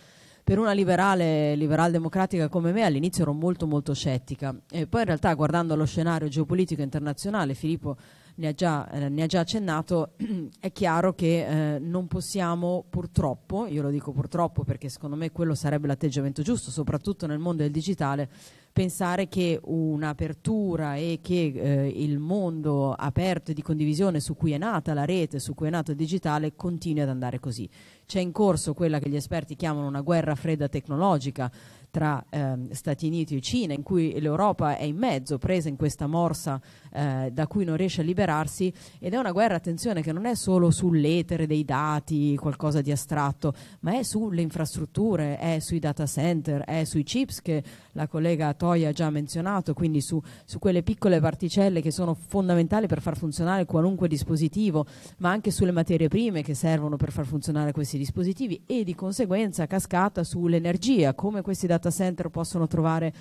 per una liberale, liberal democratica come me all'inizio ero molto molto scettica e poi in realtà guardando lo scenario geopolitico internazionale, Filippo ne ha già, eh, ne ha già accennato, è chiaro che eh, non possiamo purtroppo, io lo dico purtroppo perché secondo me quello sarebbe l'atteggiamento giusto, soprattutto nel mondo del digitale, pensare che un'apertura e che eh, il mondo aperto e di condivisione su cui è nata la rete, su cui è nato il digitale, continui ad andare così. C'è in corso quella che gli esperti chiamano una guerra fredda tecnologica tra ehm, Stati Uniti e Cina, in cui l'Europa è in mezzo, presa in questa morsa eh, da cui non riesce a liberarsi ed è una guerra, attenzione, che non è solo sull'etere dei dati, qualcosa di astratto, ma è sulle infrastrutture, è sui data center, è sui chips che la collega Toia ha già menzionato, quindi su, su quelle piccole particelle che sono fondamentali per far funzionare qualunque dispositivo, ma anche sulle materie prime che servono per far funzionare questi dispositivi e di conseguenza cascata sull'energia, come questi data center possono trovare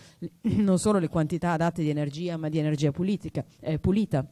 non solo le quantità date di energia, ma di energia pulita, eh, pulita.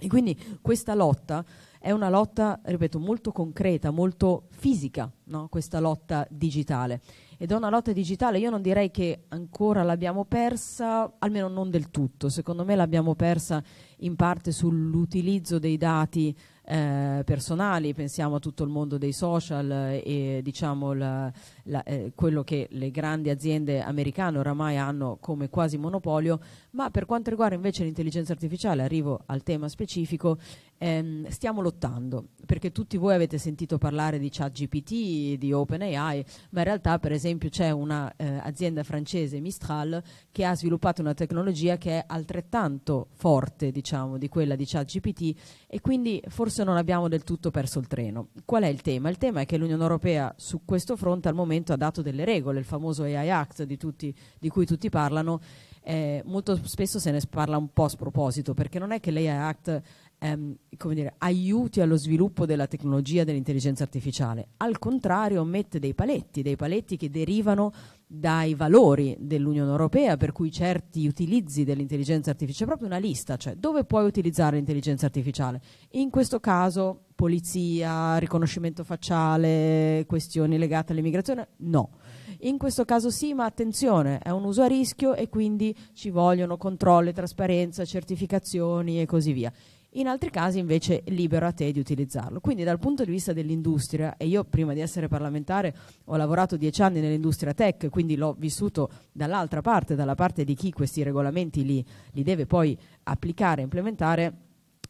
E quindi questa lotta è una lotta, ripeto, molto concreta, molto fisica, no? questa lotta digitale. Ed è una lotta digitale, io non direi che ancora l'abbiamo persa, almeno non del tutto, secondo me l'abbiamo persa in parte sull'utilizzo dei dati eh, personali, pensiamo a tutto il mondo dei social eh, e diciamo la, la, eh, quello che le grandi aziende americane oramai hanno come quasi monopolio, ma per quanto riguarda invece l'intelligenza artificiale, arrivo al tema specifico, ehm, stiamo lottando, perché tutti voi avete sentito parlare di ChatGPT, di OpenAI, ma in realtà per esempio c'è un'azienda eh, francese, Mistral, che ha sviluppato una tecnologia che è altrettanto forte diciamo, di quella di ChatGPT e quindi forse non abbiamo del tutto perso il treno. Qual è il tema? Il tema è che l'Unione Europea su questo fronte al momento Parlamento ha dato delle regole, il famoso AI Act di, tutti, di cui tutti parlano, eh, molto spesso se ne parla un po' a sproposito, perché non è che l'AI Act ehm, dire, aiuti allo sviluppo della tecnologia dell'intelligenza artificiale, al contrario mette dei paletti, dei paletti che derivano dai valori dell'Unione Europea, per cui certi utilizzi dell'intelligenza artificiale, proprio una lista, cioè dove puoi utilizzare l'intelligenza artificiale. In questo caso polizia, riconoscimento facciale, questioni legate all'immigrazione? No. In questo caso sì, ma attenzione, è un uso a rischio e quindi ci vogliono controlli, trasparenza, certificazioni e così via in altri casi invece libero a te di utilizzarlo. Quindi dal punto di vista dell'industria, e io prima di essere parlamentare ho lavorato dieci anni nell'industria tech, quindi l'ho vissuto dall'altra parte, dalla parte di chi questi regolamenti li, li deve poi applicare, implementare,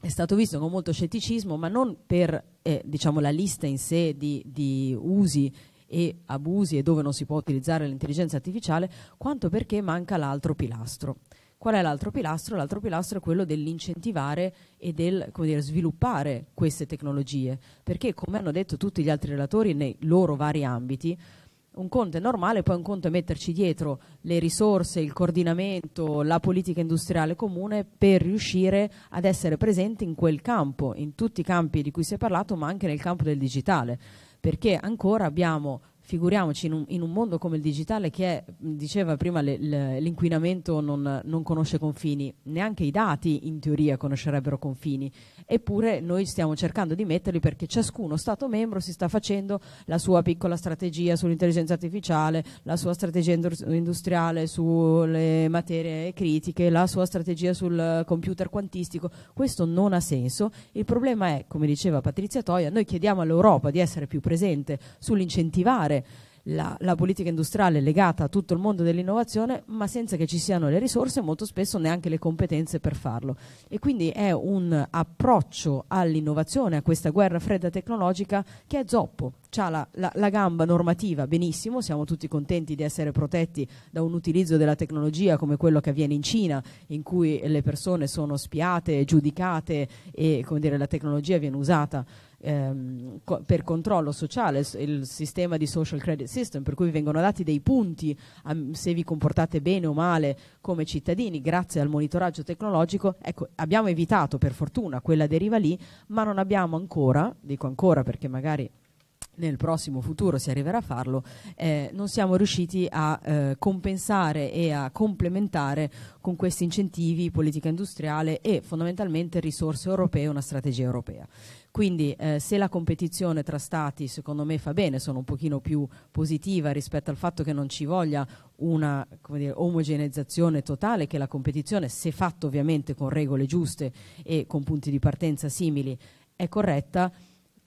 è stato visto con molto scetticismo, ma non per eh, diciamo, la lista in sé di, di usi e abusi e dove non si può utilizzare l'intelligenza artificiale, quanto perché manca l'altro pilastro Qual è l'altro pilastro? L'altro pilastro è quello dell'incentivare e del dire, sviluppare queste tecnologie, perché come hanno detto tutti gli altri relatori nei loro vari ambiti, un conto è normale, poi un conto è metterci dietro le risorse, il coordinamento, la politica industriale comune per riuscire ad essere presenti in quel campo, in tutti i campi di cui si è parlato, ma anche nel campo del digitale, perché ancora abbiamo figuriamoci in un, in un, mondo come il digitale che è, diceva prima l'inquinamento non, non, conosce confini, neanche i dati in teoria conoscerebbero confini, eppure noi stiamo cercando di metterli perché ciascuno Stato membro si sta facendo la sua piccola strategia sull'intelligenza artificiale, la sua strategia industriale sulle materie critiche, la sua strategia sul computer quantistico, questo non ha senso, il problema è, come diceva Patrizia Toia, noi chiediamo all'Europa di essere più presente sull'incentivare la, la, politica industriale legata a tutto il mondo dell'innovazione, ma senza che ci siano le risorse, e molto spesso neanche le competenze per farlo. E quindi è un approccio all'innovazione, a questa guerra fredda tecnologica che è zoppo. Ha la, la, la, gamba normativa benissimo, siamo tutti contenti di essere protetti da un utilizzo della tecnologia come quello che avviene in Cina, in cui le persone sono spiate, giudicate e dire, la tecnologia viene usata ehm, co- per controllo sociale, il sistema di social credit system, per cui vengono dati dei punti a, se vi comportate bene o male come cittadini grazie al monitoraggio tecnologico. Ecco, abbiamo evitato per fortuna quella deriva lì, ma non abbiamo ancora, dico ancora perché magari nel prossimo futuro si arriverà a farlo, eh, non siamo riusciti a eh, compensare e a complementare con questi incentivi politica industriale e fondamentalmente risorse europee una strategia europea. Quindi eh, se la competizione tra stati secondo me fa bene, sono un pochino più positiva rispetto al fatto che non ci voglia una dire, omogeneizzazione totale, che la competizione, se fatta ovviamente con regole giuste e con punti di partenza simili, è corretta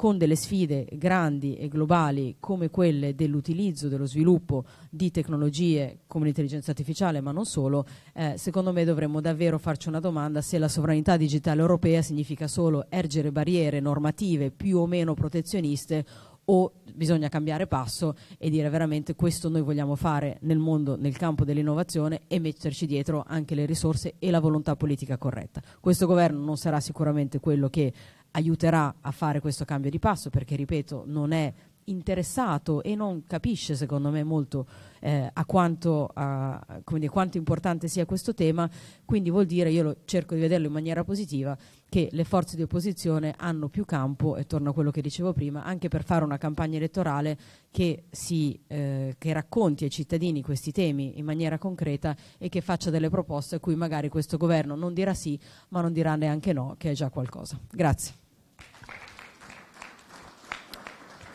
con delle sfide grandi e globali come quelle dell'utilizzo, dello sviluppo di tecnologie come l'intelligenza artificiale, ma non solo, eh, secondo me dovremmo davvero farci una domanda se la sovranità digitale europea significa solo ergere barriere normative più o meno protezioniste o bisogna cambiare passo e dire veramente questo noi vogliamo fare nel mondo, nel campo dell'innovazione e metterci dietro anche le risorse e la volontà politica corretta. Questo governo non sarà sicuramente quello che aiuterà a fare questo cambio di passo perché, ripeto, non è interessato e non capisce secondo me molto eh, a quanto, a, dire, quanto importante sia questo tema, quindi vuol dire, io lo, cerco di vederlo in maniera positiva, che le forze di opposizione hanno più campo, e torno a quello che dicevo prima, anche per fare una campagna elettorale che, si, eh, che racconti ai cittadini questi temi in maniera concreta e che faccia delle proposte a cui magari questo governo non dirà sì, ma non dirà neanche no, che è già qualcosa. Grazie.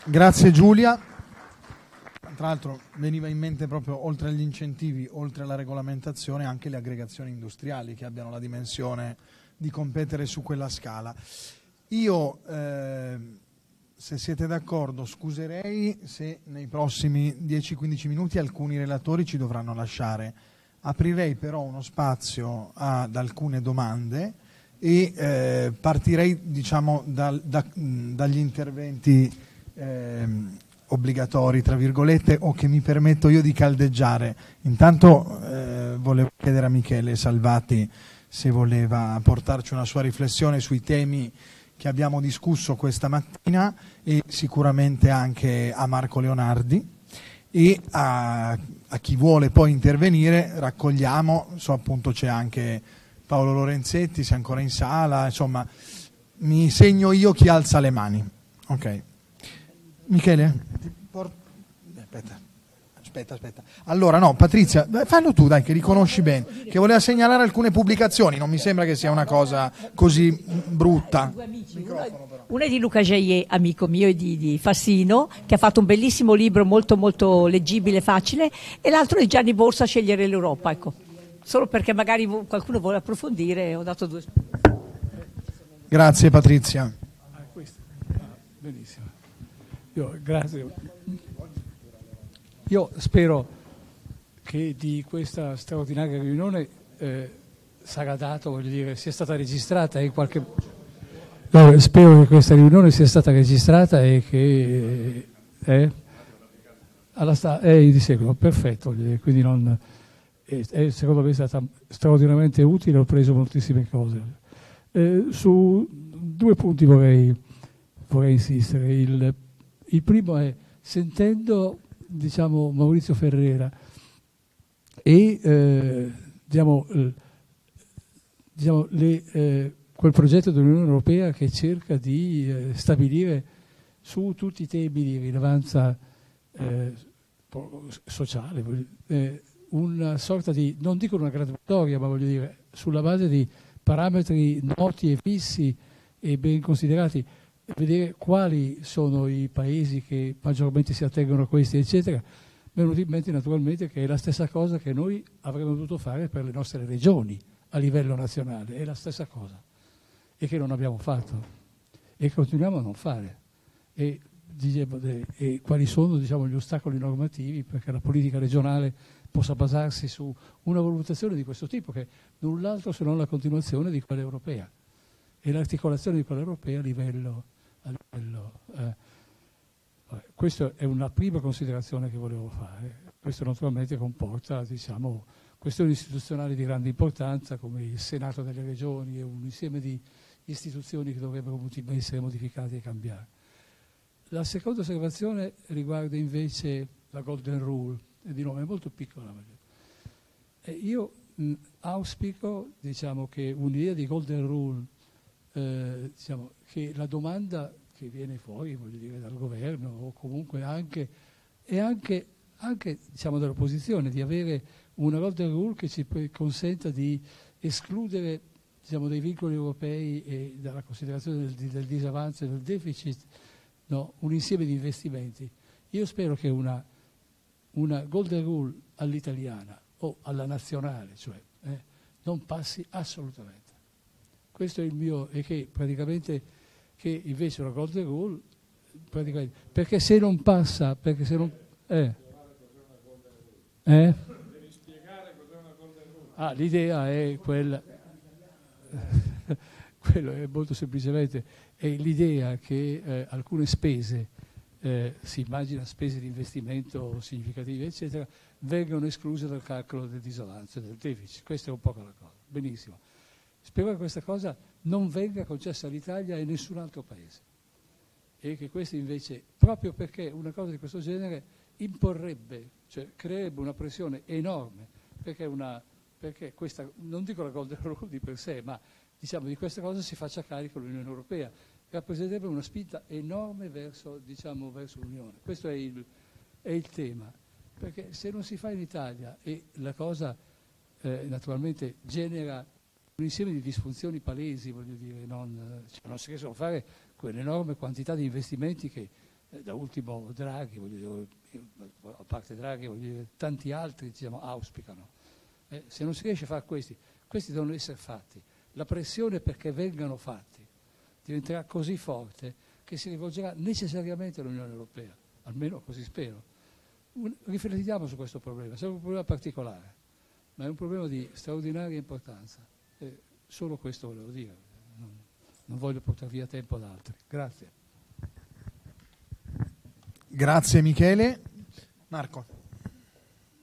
Grazie Giulia. Tra l'altro veniva in mente proprio oltre agli incentivi, oltre alla regolamentazione, anche le aggregazioni industriali che abbiano la dimensione di competere su quella scala. Io, eh, se siete d'accordo, scuserei se nei prossimi 10-15 minuti alcuni relatori ci dovranno lasciare. Aprirei però uno spazio ad alcune domande e eh, partirei diciamo, dal, da, dagli interventi ehm, obbligatori, tra virgolette, o che mi permetto io di caldeggiare. Intanto eh, volevo chiedere a Michele Salvati se voleva portarci una sua riflessione sui temi che abbiamo discusso questa mattina e sicuramente anche a Marco Leonardi e a, a chi vuole poi intervenire raccogliamo, so appunto c'è anche Paolo Lorenzetti, se è ancora in sala, insomma mi segno io chi alza le mani. Okay. Michele? Aspetta, aspetta, aspetta. Allora, no, Patrizia, fallo tu, dai, che riconosci bene, che voleva segnalare alcune pubblicazioni, non mi sembra che sia una cosa così brutta. Uno è di Luca Jaillet, amico mio, e di, di, Fassino, che ha fatto un bellissimo libro molto, molto leggibile, facile, e l'altro è di Gianni Borsa, Scegliere l'Europa, ecco. Solo perché magari qualcuno vuole approfondire, ho dato due... Grazie Patrizia. Io, grazie. Io spero che di questa straordinaria riunione eh, sarà dato, voglio dire, sia stata registrata in qualche... No, spero che questa riunione sia stata registrata e che... Eh, eh alla sta- eh, di seguito, perfetto, quindi non, eh, eh, secondo me è stata straordinariamente utile, ho preso moltissime cose. Eh, su due punti vorrei, vorrei insistere. Il il primo è sentendo diciamo, Maurizio Ferrera e eh, diciamo, diciamo, le, eh, quel progetto dell'Unione Europea che cerca di eh, stabilire su tutti i temi di rilevanza eh, sociale eh, una sorta di, non dico una graduatoria, ma voglio dire, sulla base di parametri noti e fissi e ben considerati vedere quali sono i paesi che maggiormente si attengono a questi, eccetera, mi è venuto in mente naturalmente che è la stessa cosa che noi avremmo dovuto fare per le nostre regioni a livello nazionale, è la stessa cosa e che non abbiamo fatto e continuiamo a non fare. E, dicevo, e quali sono diciamo, gli ostacoli normativi perché la politica regionale possa basarsi su una valutazione di questo tipo, che è null'altro se non la continuazione di quella europea e l'articolazione di quella europea a livello a livello. Eh, questa è una prima considerazione che volevo fare. Questo naturalmente comporta diciamo, questioni istituzionali di grande importanza come il Senato delle Regioni e un insieme di istituzioni che dovrebbero essere modificate e cambiare. La seconda osservazione riguarda invece la Golden Rule, è di nome molto piccola. E io mh, auspico diciamo, che un'idea di Golden Rule eh, diciamo, che la domanda che viene fuori dire, dal governo o comunque anche, e anche, anche diciamo, dall'opposizione di avere una road rule che ci consenta di escludere diciamo, dai vincoli europei e dalla considerazione del, del disavanzo e del deficit no, un insieme di investimenti. Io spero che una, una golden rule all'italiana o alla nazionale, cioè, eh, non passi assolutamente. Questo è il mio, e che praticamente che invece la Corte Gaulle, praticamente, perché se non passa, perché se non... Eh, eh? Ah, l'idea è quella, quello è molto semplicemente, è l'idea che eh, alcune spese, eh, si immagina spese di investimento significative, eccetera, vengono escluse dal calcolo del disavanzo, del deficit. Questa è un po' la cosa. Benissimo. Spero che questa cosa non venga concessa all'Italia e a nessun altro paese e che questo invece, proprio perché una cosa di questo genere imporrebbe, cioè creerebbe una pressione enorme, perché, una, perché questa, non dico la Golden Rule di per sé, ma diciamo di questa cosa si faccia carico l'Unione Europea, rappresenterebbe una spinta enorme verso, diciamo, verso l'Unione. Questo è il, è il, tema, perché se non si fa in Italia e la cosa eh, naturalmente genera un insieme di disfunzioni palesi, voglio dire, non, cioè, non si riescono a fare quell'enorme quantità di investimenti che eh, da ultimo Draghi, dire, a parte Draghi, dire, tanti altri diciamo, auspicano. Eh, se non si riesce a fare questi, questi devono essere fatti. La pressione perché vengano fatti diventerà così forte che si rivolgerà necessariamente all'Unione Europea, almeno così spero. Un, riflettiamo su questo problema, è un problema particolare, ma è un problema di straordinaria importanza. Eh, solo questo volevo dire, non, non voglio portare via tempo ad altri. Grazie. Grazie Michele. Marco.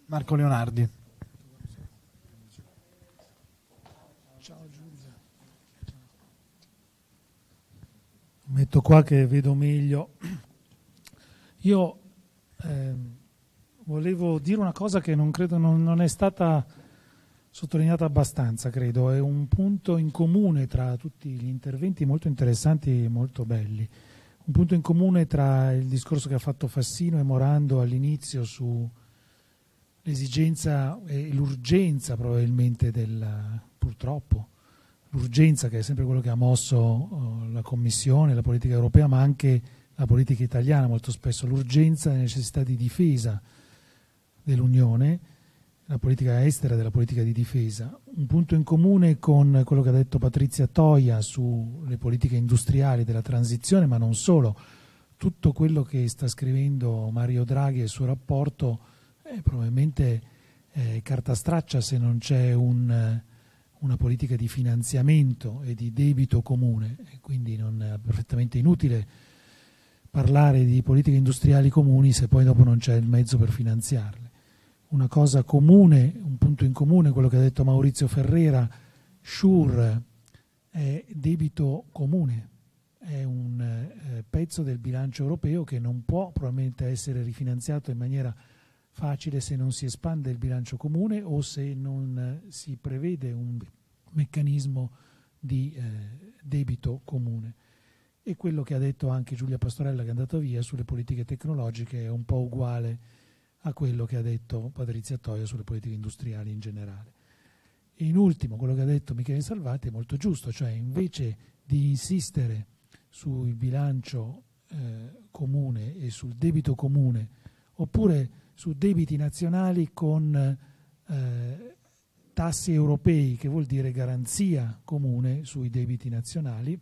Marco Leonardi. Ciao Giulia. Metto qua che vedo meglio. Io eh, volevo dire una cosa che non credo non, non è stata sottolineato abbastanza, credo, è un punto in comune tra tutti gli interventi molto interessanti e molto belli. Un punto in comune tra il discorso che ha fatto Fassino e Morando all'inizio sull'esigenza e l'urgenza probabilmente del purtroppo l'urgenza che è sempre quello che ha mosso oh, la Commissione, la politica europea, ma anche la politica italiana molto spesso, l'urgenza e la necessità di difesa dell'Unione della politica estera, della politica di difesa. Un punto in comune con quello che ha detto Patrizia Toia sulle politiche industriali della transizione, ma non solo. Tutto quello che sta scrivendo Mario Draghi e il suo rapporto è probabilmente eh, carta straccia se non c'è un, una politica di finanziamento e di debito comune, e quindi non è perfettamente inutile parlare di politiche industriali comuni se poi dopo non c'è il mezzo per finanziarle una cosa comune, un punto in comune, quello che ha detto Maurizio Ferrera, Sure è debito comune, è un eh, pezzo del bilancio europeo che non può probabilmente essere rifinanziato in maniera facile se non si espande il bilancio comune o se non eh, si prevede un meccanismo di eh, debito comune. E quello che ha detto anche Giulia Pastorella che è andata via sulle politiche tecnologiche è un po' uguale a quello che ha detto Patrizia Toia sulle politiche industriali in generale. E in ultimo, quello che ha detto Michele Salvati è molto giusto, cioè invece di insistere sul bilancio eh, comune e sul debito comune, oppure su debiti nazionali con eh, tassi europei, che vuol dire garanzia comune sui debiti nazionali,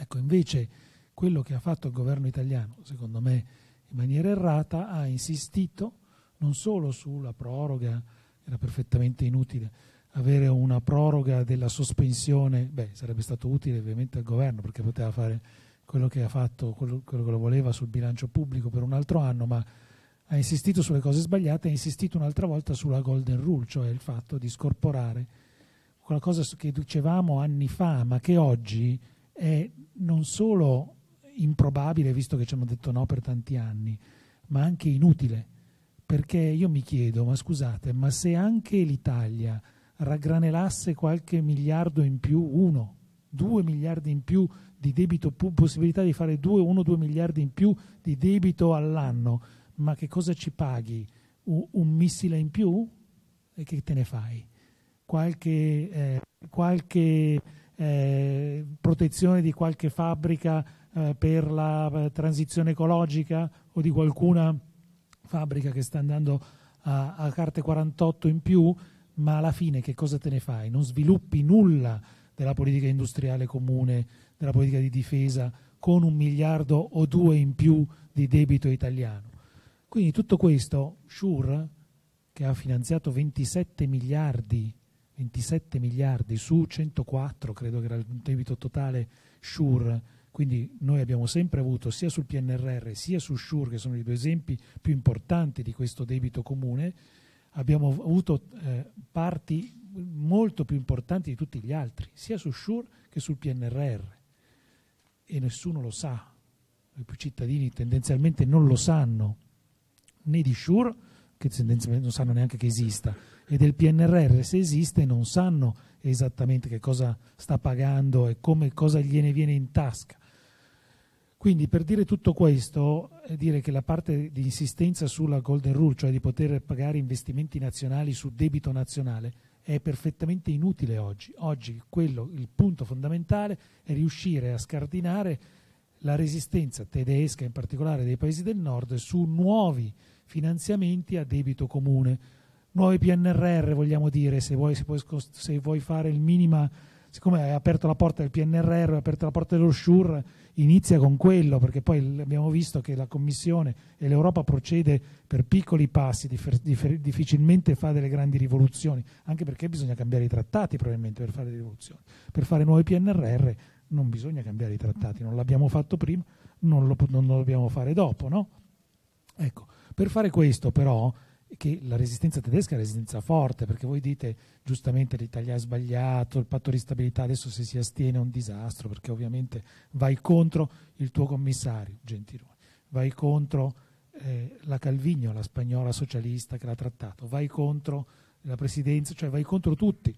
ecco invece quello che ha fatto il governo italiano, secondo me in maniera errata, ha insistito non solo sulla proroga, era perfettamente inutile avere una proroga della sospensione, beh, sarebbe stato utile ovviamente al governo perché poteva fare quello che ha fatto, quello, quello che lo voleva sul bilancio pubblico per un altro anno, ma ha insistito sulle cose sbagliate, ha insistito un'altra volta sulla golden rule, cioè il fatto di scorporare qualcosa che dicevamo anni fa, ma che oggi è non solo improbabile, visto che ci hanno detto no per tanti anni, ma anche inutile perché io mi chiedo, ma scusate, ma se anche l'Italia raggranelasse qualche miliardo in più, uno, due miliardi in più di debito possibilità di fare 2, 1, 2 miliardi in più di debito all'anno, ma che cosa ci paghi? Un, un missile in più? E che te ne fai? Qualche, eh, qualche eh, protezione di qualche fabbrica eh, per la eh, transizione ecologica o di qualcuna fabbrica che sta andando a, a carte 48 in più, ma alla fine che cosa te ne fai? Non sviluppi nulla della politica industriale comune, della politica di difesa, con un miliardo o due in più di debito italiano. Quindi tutto questo, Sure, che ha finanziato 27 miliardi, 27 miliardi su 104, credo che era il debito totale Sure, quindi noi abbiamo sempre avuto sia sul PNRR sia su SURE, che sono i due esempi più importanti di questo debito comune, abbiamo avuto eh, parti molto più importanti di tutti gli altri, sia su SURE che sul PNRR. E nessuno lo sa, i più cittadini tendenzialmente non lo sanno, né di SURE, che tendenzialmente non sanno neanche che esista, e del PNRR, se esiste, non sanno esattamente che cosa sta pagando e come cosa gliene viene in tasca. Quindi per dire tutto questo, dire che la parte di insistenza sulla Golden Rule, cioè di poter pagare investimenti nazionali su debito nazionale, è perfettamente inutile oggi. Oggi quello, il punto fondamentale è riuscire a scardinare la resistenza tedesca, in particolare dei paesi del nord, su nuovi finanziamenti a debito comune. Nuovi PNRR, vogliamo dire, se vuoi, se puoi, se vuoi fare il minima, siccome hai aperto la porta del PNRR, hai aperto la porta dello SURE, inizia con quello, perché poi abbiamo visto che la Commissione e l'Europa procede per piccoli passi, difficilmente fa delle grandi rivoluzioni, anche perché bisogna cambiare i trattati probabilmente per fare le rivoluzioni. Per fare nuovi PNRR non bisogna cambiare i trattati, non l'abbiamo fatto prima, non lo, non lo dobbiamo fare dopo, no? Ecco, per fare questo però che la resistenza tedesca è una resistenza forte, perché voi dite giustamente l'Italia è sbagliato, il patto di stabilità adesso se si astiene è un disastro, perché ovviamente vai contro il tuo commissario, Gentiloni, vai contro eh, la Calvigno, la spagnola socialista che l'ha trattato, vai contro la presidenza, cioè vai contro tutti,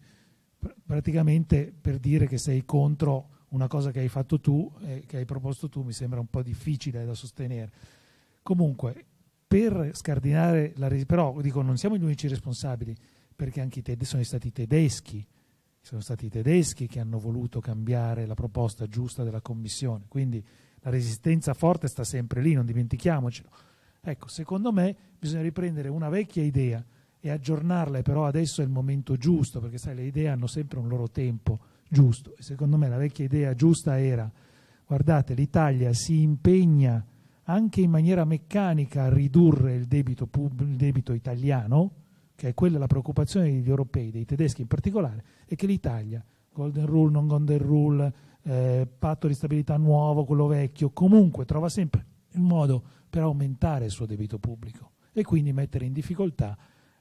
pr praticamente per dire che sei contro una cosa che hai fatto tu, eh, che hai proposto tu, mi sembra un po' difficile da sostenere. Comunque, per scardinare la resistenza, però dico non siamo gli unici responsabili, perché anche i tedeschi sono stati i tedeschi, sono stati i tedeschi che hanno voluto cambiare la proposta giusta della Commissione, quindi la resistenza forte sta sempre lì, non dimentichiamocelo. Ecco, secondo me bisogna riprendere una vecchia idea e aggiornarla, però adesso è il momento giusto, perché sai, le idee hanno sempre un loro tempo giusto e secondo me la vecchia idea giusta era, guardate, l'Italia si impegna anche in maniera meccanica a ridurre il debito, il debito italiano, che è quella la preoccupazione degli europei, dei tedeschi in particolare, è che l'Italia, golden rule, non golden rule, eh, patto di stabilità nuovo, quello vecchio, comunque trova sempre il modo per aumentare il suo debito pubblico e quindi mettere in difficoltà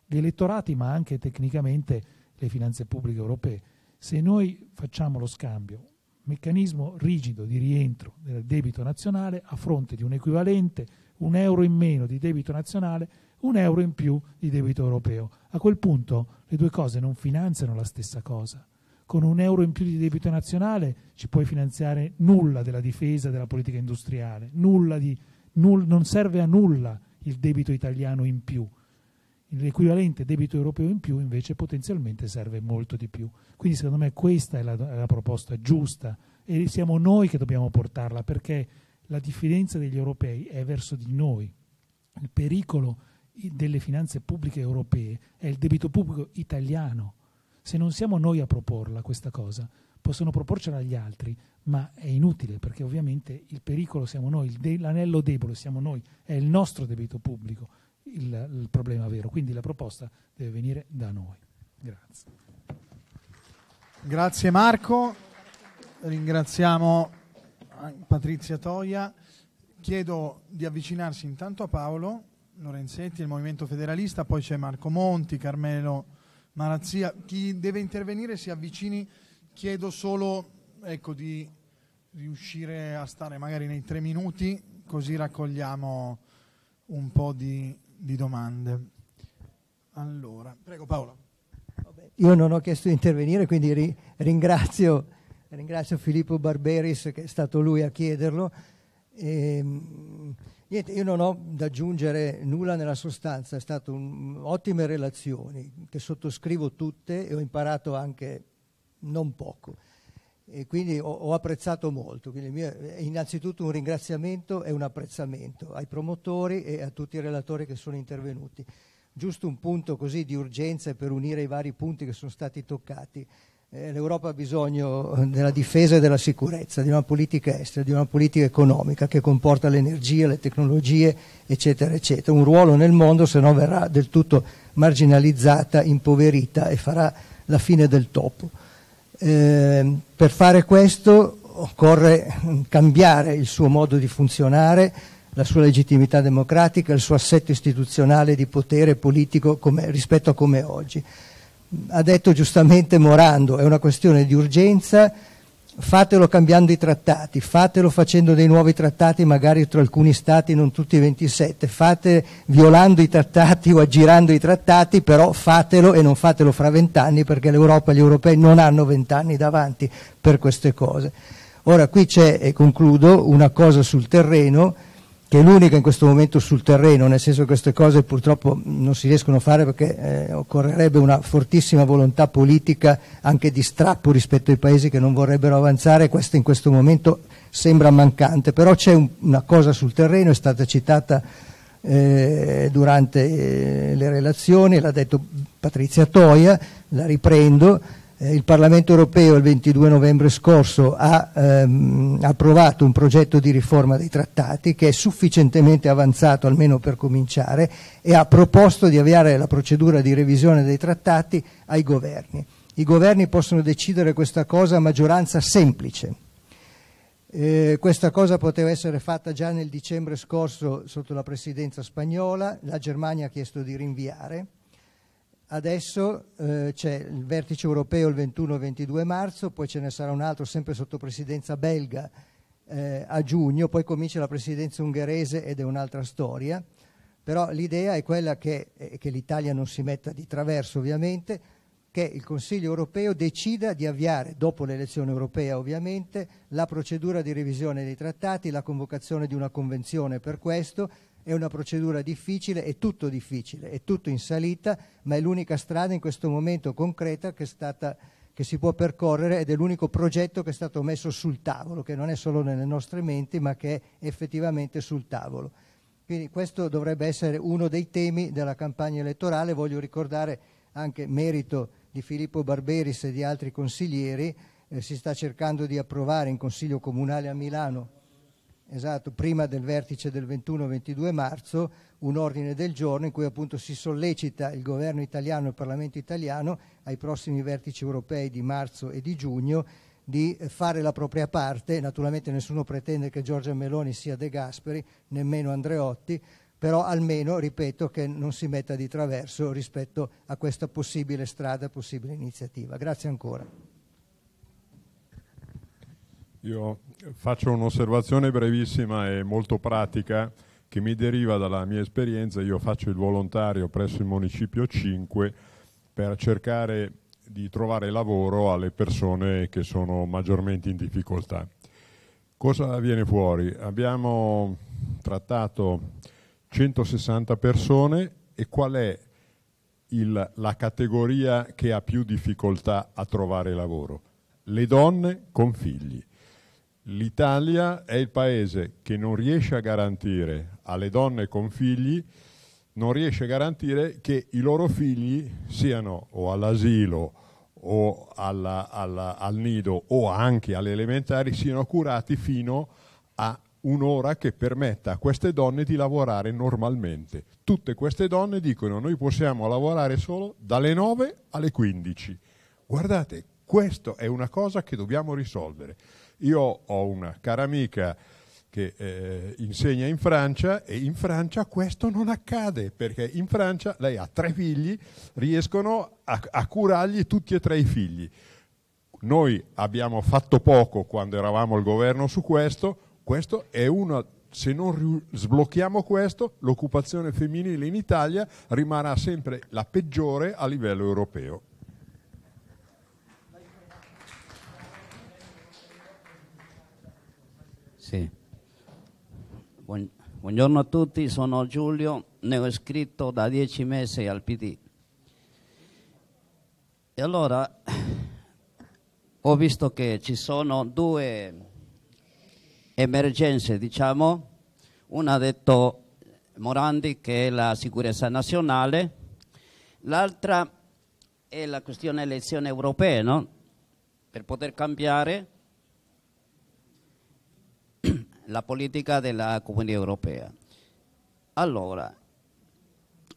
gli elettorati, ma anche tecnicamente le finanze pubbliche europee. Se noi facciamo lo scambio, meccanismo rigido di rientro del debito nazionale a fronte di un equivalente, un euro in meno di debito nazionale, un euro in più di debito europeo. A quel punto le due cose non finanziano la stessa cosa. Con un euro in più di debito nazionale ci puoi finanziare nulla della difesa, della politica industriale, nulla di, null, non serve a nulla il debito italiano in più l'equivalente debito europeo in più invece potenzialmente serve molto di più. Quindi secondo me questa è la, la, proposta giusta e siamo noi che dobbiamo portarla perché la diffidenza degli europei è verso di noi. Il pericolo delle finanze pubbliche europee è il debito pubblico italiano. Se non siamo noi a proporla questa cosa, possono proporcela gli altri, ma è inutile perché ovviamente il pericolo siamo noi, l'anello debole siamo noi, è il nostro debito pubblico il, il problema vero. Quindi la proposta deve venire da noi. Grazie. Grazie Marco, ringraziamo eh, Patrizia Toia. Chiedo di avvicinarsi intanto a Paolo Lorenzetti, il Movimento Federalista, poi c'è Marco Monti, Carmelo Marazzia. Chi deve intervenire si avvicini, chiedo solo ecco, di riuscire a stare magari nei tre minuti, così raccogliamo un po' di di domande. Allora, prego Paolo. Io non ho chiesto di intervenire, quindi ri ringrazio, ringrazio, Filippo Barberis, che è stato lui a chiederlo. E, ehm, niente, io non ho da aggiungere nulla nella sostanza, è stato un, ottime relazioni che sottoscrivo tutte e ho imparato anche non poco e quindi ho, ho apprezzato molto. Mio, innanzitutto un ringraziamento e un apprezzamento ai promotori e a tutti i relatori che sono intervenuti. Giusto un punto così di urgenza per unire i vari punti che sono stati toccati. Eh, L'Europa ha bisogno della difesa e della sicurezza, di una politica estera, di una politica economica che comporta l'energia, le tecnologie, eccetera, eccetera. Un ruolo nel mondo, se no verrà del tutto marginalizzata, impoverita e farà la fine del topo. Ehm, per fare questo occorre cambiare il suo modo di funzionare, la sua legittimità democratica, il suo assetto istituzionale di potere politico come, rispetto a come oggi. Ha detto giustamente Morando, è una questione di urgenza fatelo cambiando i trattati, fatelo facendo dei nuovi trattati magari tra alcuni stati, non tutti i 27, fate violando i trattati o aggirando i trattati, però fatelo e non fatelo fra vent'anni perché l'Europa e gli europei non hanno vent'anni davanti per queste cose. Ora qui c'è, e concludo, una cosa sul terreno che è l'unica in questo momento sul terreno, nel senso che queste cose purtroppo non si riescono a fare perché eh, occorrerebbe una fortissima volontà politica anche di strappo rispetto ai paesi che non vorrebbero avanzare, questo in questo momento sembra mancante, però c'è un, una cosa sul terreno, è stata citata eh, durante eh, le relazioni, l'ha detto Patrizia Toia, la riprendo, eh, il Parlamento europeo il 22 novembre scorso ha ehm, approvato un progetto di riforma dei trattati che è sufficientemente avanzato almeno per cominciare e ha proposto di avviare la procedura di revisione dei trattati ai governi. I governi possono decidere questa cosa a maggioranza semplice. Eh, questa cosa poteva essere fatta già nel dicembre scorso sotto la presidenza spagnola, la Germania ha chiesto di rinviare Adesso eh, c'è il vertice europeo il 21-22 marzo, poi ce ne sarà un altro sempre sotto presidenza belga eh, a giugno, poi comincia la presidenza ungherese ed è un'altra storia, però l'idea è quella che, eh, che l'Italia non si metta di traverso ovviamente, che il Consiglio europeo decida di avviare, dopo l'elezione europea ovviamente, la procedura di revisione dei trattati, la convocazione di una convenzione per questo è una procedura difficile, è tutto difficile, è tutto in salita, ma è l'unica strada in questo momento concreta che, stata, che si può percorrere ed è l'unico progetto che è stato messo sul tavolo, che non è solo nelle nostre menti, ma che è effettivamente sul tavolo. Quindi questo dovrebbe essere uno dei temi della campagna elettorale, voglio ricordare anche merito di Filippo Barberis e di altri consiglieri, eh, si sta cercando di approvare in Consiglio Comunale a Milano esatto, prima del vertice del 21-22 marzo, un ordine del giorno in cui appunto si sollecita il governo italiano e il Parlamento italiano ai prossimi vertici europei di marzo e di giugno di fare la propria parte, naturalmente nessuno pretende che Giorgia Meloni sia De Gasperi, nemmeno Andreotti, però almeno, ripeto, che non si metta di traverso rispetto a questa possibile strada, possibile iniziativa. Grazie ancora. Io faccio un'osservazione brevissima e molto pratica che mi deriva dalla mia esperienza. Io faccio il volontario presso il Municipio 5 per cercare di trovare lavoro alle persone che sono maggiormente in difficoltà. Cosa viene fuori? Abbiamo trattato 160 persone e qual è il, la categoria che ha più difficoltà a trovare lavoro? Le donne con figli L'Italia è il paese che non riesce a garantire alle donne con figli, non riesce a garantire che i loro figli siano o all'asilo o alla, alla, al nido o anche alle elementari siano curati fino a un'ora che permetta a queste donne di lavorare normalmente. Tutte queste donne dicono noi possiamo lavorare solo dalle 9 alle 15. Guardate, questa è una cosa che dobbiamo risolvere. Io ho una cara amica che eh, insegna in Francia e in Francia questo non accade perché in Francia lei ha tre figli, riescono a, a curargli tutti e tre i figli. Noi abbiamo fatto poco quando eravamo al governo su questo, questo è una se non sblocchiamo questo, l'occupazione femminile in Italia rimarrà sempre la peggiore a livello europeo. Sì. Buongiorno a tutti, sono Giulio, ne ho iscritto da dieci mesi al PD. E allora ho visto che ci sono due emergenze, diciamo, una ha detto Morandi che è la sicurezza nazionale, l'altra è la questione delle elezioni europee, no? per poter cambiare la politica della Comunità Europea. Allora,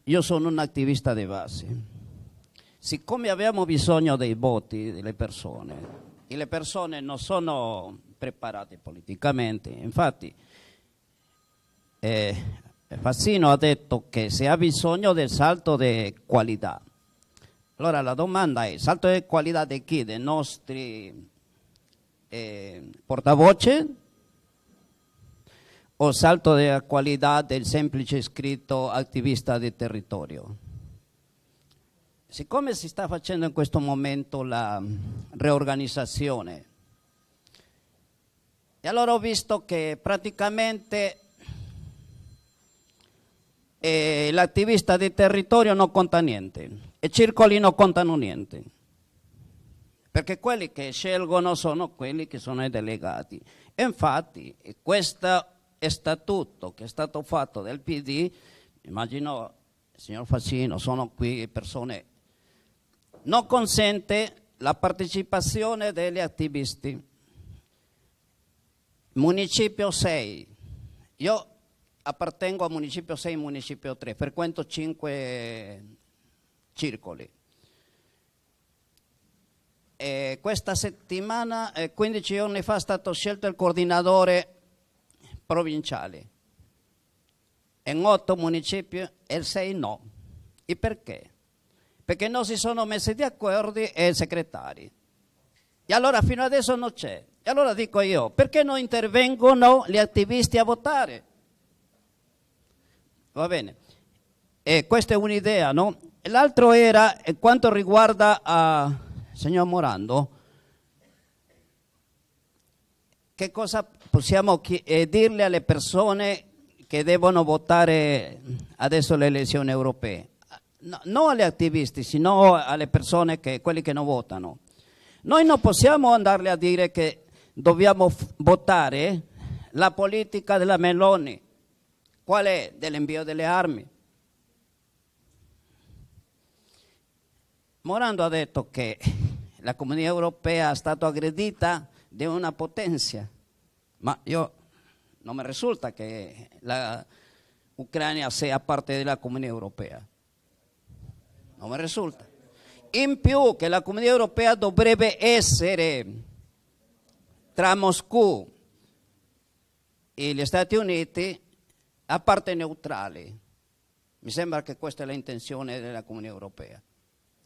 io sono un attivista di base. Siccome abbiamo bisogno dei voti delle persone, e le persone non sono preparate politicamente, infatti eh, Fassino ha detto che si ha bisogno del salto di qualità. Allora la domanda è, salto di qualità di chi? Dei nostri eh, portavoce? o salto della qualità del semplice scritto attivista di territorio. Siccome si sta facendo in questo momento la riorganizzazione, e allora ho visto che praticamente eh, l'attivista di territorio non conta niente, i circoli non contano niente, perché quelli che scelgono sono quelli che sono i delegati. Infatti questa statuto che è stato fatto del PD, immagino, signor Facino, sono qui persone, non consente la partecipazione degli attivisti. Municipio 6, io appartengo a Municipio 6 e Municipio 3, frequento 5 circoli. E questa settimana, 15 eh, giorni fa, è stato scelto il coordinatore provinciali. In otto municipi e sei no. E perché? Perché non si sono messi d'accordo i segretari. E allora fino adesso non c'è. E allora dico io, perché non intervengono gli attivisti a votare? Va bene. E eh, questa è un'idea, no? L'altro era, eh, quanto riguarda il ah, signor Morando, che cosa possiamo eh, dirle alle persone che devono votare adesso le elezioni europee, no, non agli attivisti, sino alle persone, che, quelli che non votano. Noi non possiamo andarle a dire che dobbiamo votare la politica della Meloni, qual è? Dell'invio delle armi. Morando ha detto che la comunità europea è stata aggredita da una potenza ma yo no me resulta que la Ucrania parte della Comunità Europea. Non mi risulta. In più che la Comunità Europea dovrebbe essere tra Mosca e gli Stati Uniti a parte neutrale. Mi sembra che questa è l'intenzione della Comunità Europea.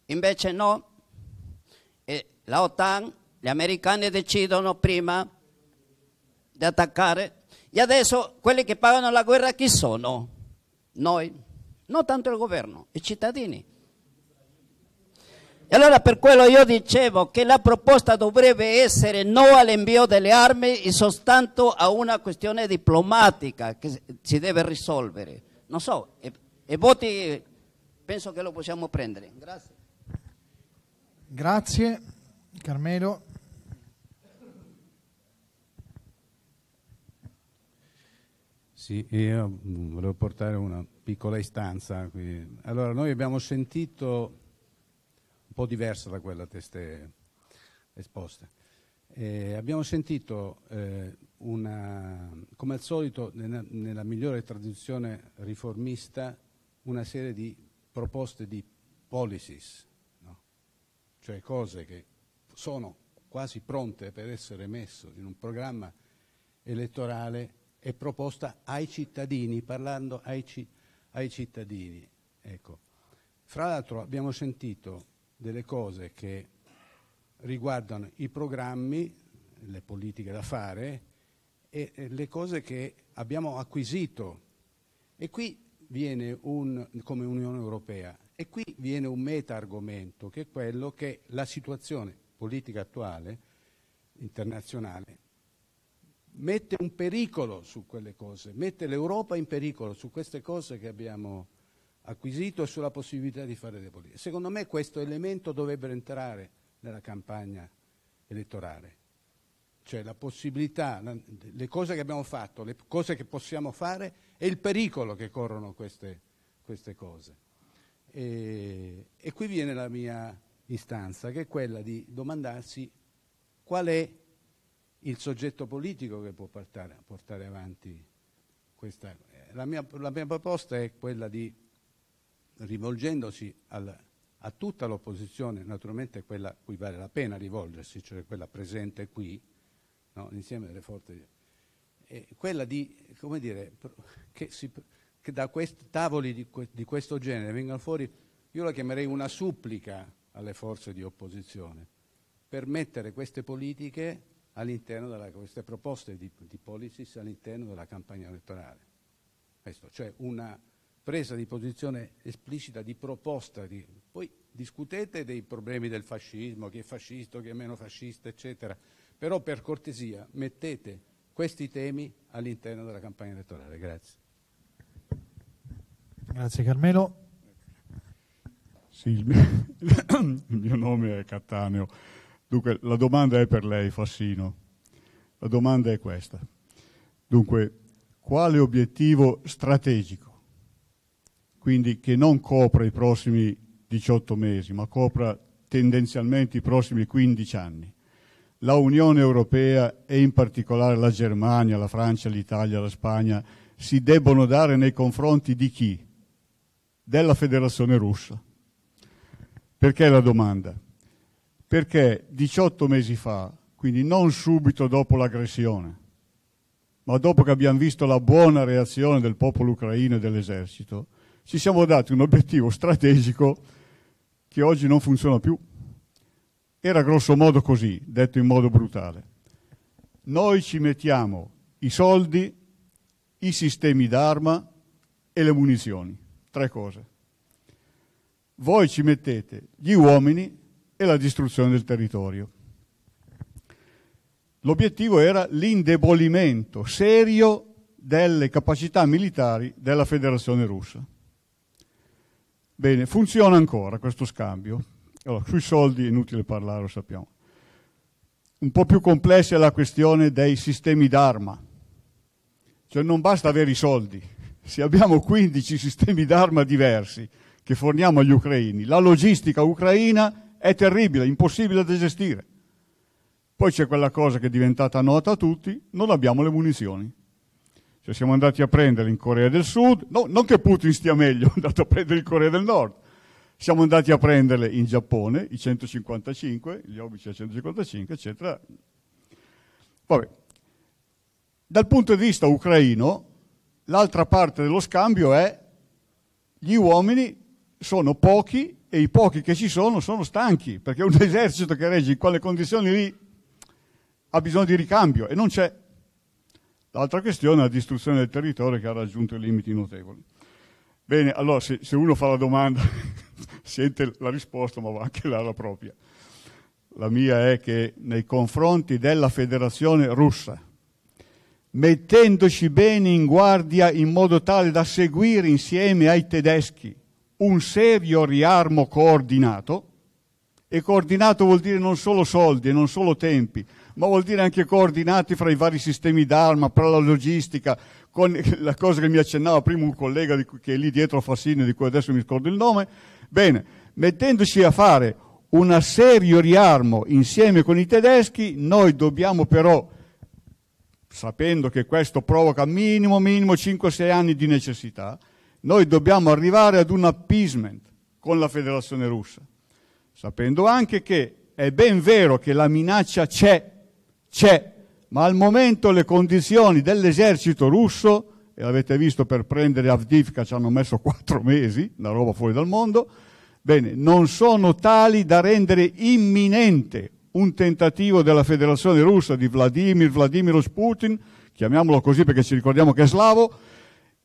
Invece no, eh, la OTAN, gli americani decidono prima di attaccare. ¿eh? E adesso quelli che pagano la guerra chi sono? Noi, eh, non tanto il governo, i cittadini. E allora per quello io dicevo che la proposta dovrebbe essere no all'invio delle armi e soltanto a una questione diplomatica che si deve risolvere. Non so, e, e voti penso che lo possiamo prendere. Grazie. Grazie Carmelo. Sì, io mm, volevo portare una piccola istanza qui. Allora, noi abbiamo sentito un po' diversa da quella testa esposta. Eh, abbiamo sentito eh, una, come al solito, nella, nella migliore tradizione riformista, una serie di proposte di policies, no? cioè cose che sono quasi pronte per essere messe in un programma elettorale è proposta ai cittadini, parlando ai, ci, ai cittadini. Ecco. Fra l'altro abbiamo sentito delle cose che riguardano i programmi, le politiche da fare e, e le cose che abbiamo acquisito. E qui viene un, come Unione Europea, e qui viene un meta-argomento che è quello che la situazione politica attuale internazionale mette un pericolo su quelle cose, mette l'Europa in pericolo su queste cose che abbiamo acquisito e sulla possibilità di fare le politiche. Secondo me questo elemento dovrebbe entrare nella campagna elettorale, cioè la possibilità, le cose che abbiamo fatto, le cose che possiamo fare e il pericolo che corrono queste, queste cose. E, e qui viene la mia istanza, che è quella di domandarsi qual è il soggetto politico che può portare, portare avanti questa. La mia, la mia, proposta è quella di, rivolgendosi al, a tutta l'opposizione, naturalmente quella a cui vale la pena rivolgersi, cioè quella presente qui, no, insieme alle forze, eh, quella di, come dire, che, si, che da questi tavoli di, di questo genere vengano fuori, io la chiamerei una supplica alle forze di opposizione, per mettere queste politiche all'interno della, queste proposte di, di policies all'interno della campagna elettorale. Questo, cioè una presa di posizione esplicita, di proposta. Di, poi discutete dei problemi del fascismo, chi è fascista, chi è meno fascista, eccetera, però per cortesia mettete questi temi all'interno della campagna elettorale. Grazie. Grazie Carmelo. Sì, il mio, il mio nome è Cattaneo. Dunque, la domanda è per lei, Fassino. La domanda è questa. Dunque, quale obiettivo strategico, quindi che non copra i prossimi 18 mesi, ma copra tendenzialmente i prossimi 15 anni, la Unione Europea e in particolare la Germania, la Francia, l'Italia, la Spagna si debbono dare nei confronti di chi? Della Federazione Russa. Perché la domanda? perché 18 mesi fa, quindi non subito dopo l'aggressione, ma dopo che abbiamo visto la buona reazione del popolo ucraino e dell'esercito, ci siamo dati un obiettivo strategico che oggi non funziona più. Era grosso modo così, detto in modo brutale. Noi ci mettiamo i soldi, i sistemi d'arma e le munizioni, tre cose. Voi ci mettete gli uomini e la distruzione del territorio. L'obiettivo era l'indebolimento serio delle capacità militari della Federazione russa. Bene, funziona ancora questo scambio. Allora, sui soldi è inutile parlare, lo sappiamo. Un po' più complessa è la questione dei sistemi d'arma. Cioè non basta avere i soldi. Se abbiamo 15 sistemi d'arma diversi che forniamo agli ucraini, la logistica ucraina è terribile, impossibile da gestire. Poi c'è quella cosa che è diventata nota a tutti, non abbiamo le munizioni. Cioè siamo andati a prendere in Corea del Sud, no, non che Putin stia meglio, è andato a prendere in Corea del Nord, siamo andati a prenderle in Giappone, i 155, gli obici a 155, eccetera. Vabbè. Dal punto di vista ucraino, l'altra parte dello scambio è gli uomini sono pochi e i pochi che ci sono sono stanchi, perché un esercito che regge in quelle condizioni lì ha bisogno di ricambio e non c'è. L'altra questione è la distruzione del territorio che ha raggiunto i limiti notevoli. Bene, allora se, se uno fa la domanda sente la risposta ma va anche là la propria. La mia è che nei confronti della federazione russa, mettendoci bene in guardia in modo tale da seguire insieme ai tedeschi un serio riarmo coordinato, e coordinato vuol dire non solo soldi e non solo tempi, ma vuol dire anche coordinati fra i vari sistemi d'arma, per la logistica, con la cosa che mi accennava prima un collega cui, che è lì dietro a Fassino, di cui adesso mi ricordo il nome. Bene, mettendoci a fare un serio riarmo insieme con i tedeschi, noi dobbiamo però, sapendo che questo provoca minimo, minimo 5-6 anni di necessità, noi dobbiamo arrivare ad un appeasement con la federazione russa, sapendo anche che è ben vero che la minaccia c'è, c'è, ma al momento le condizioni dell'esercito russo, e l'avete visto per prendere Avdivka ci hanno messo quattro mesi, una roba fuori dal mondo, bene, non sono tali da rendere imminente un tentativo della federazione russa di Vladimir, Vladimir Putin, chiamiamolo così perché ci ricordiamo che è slavo,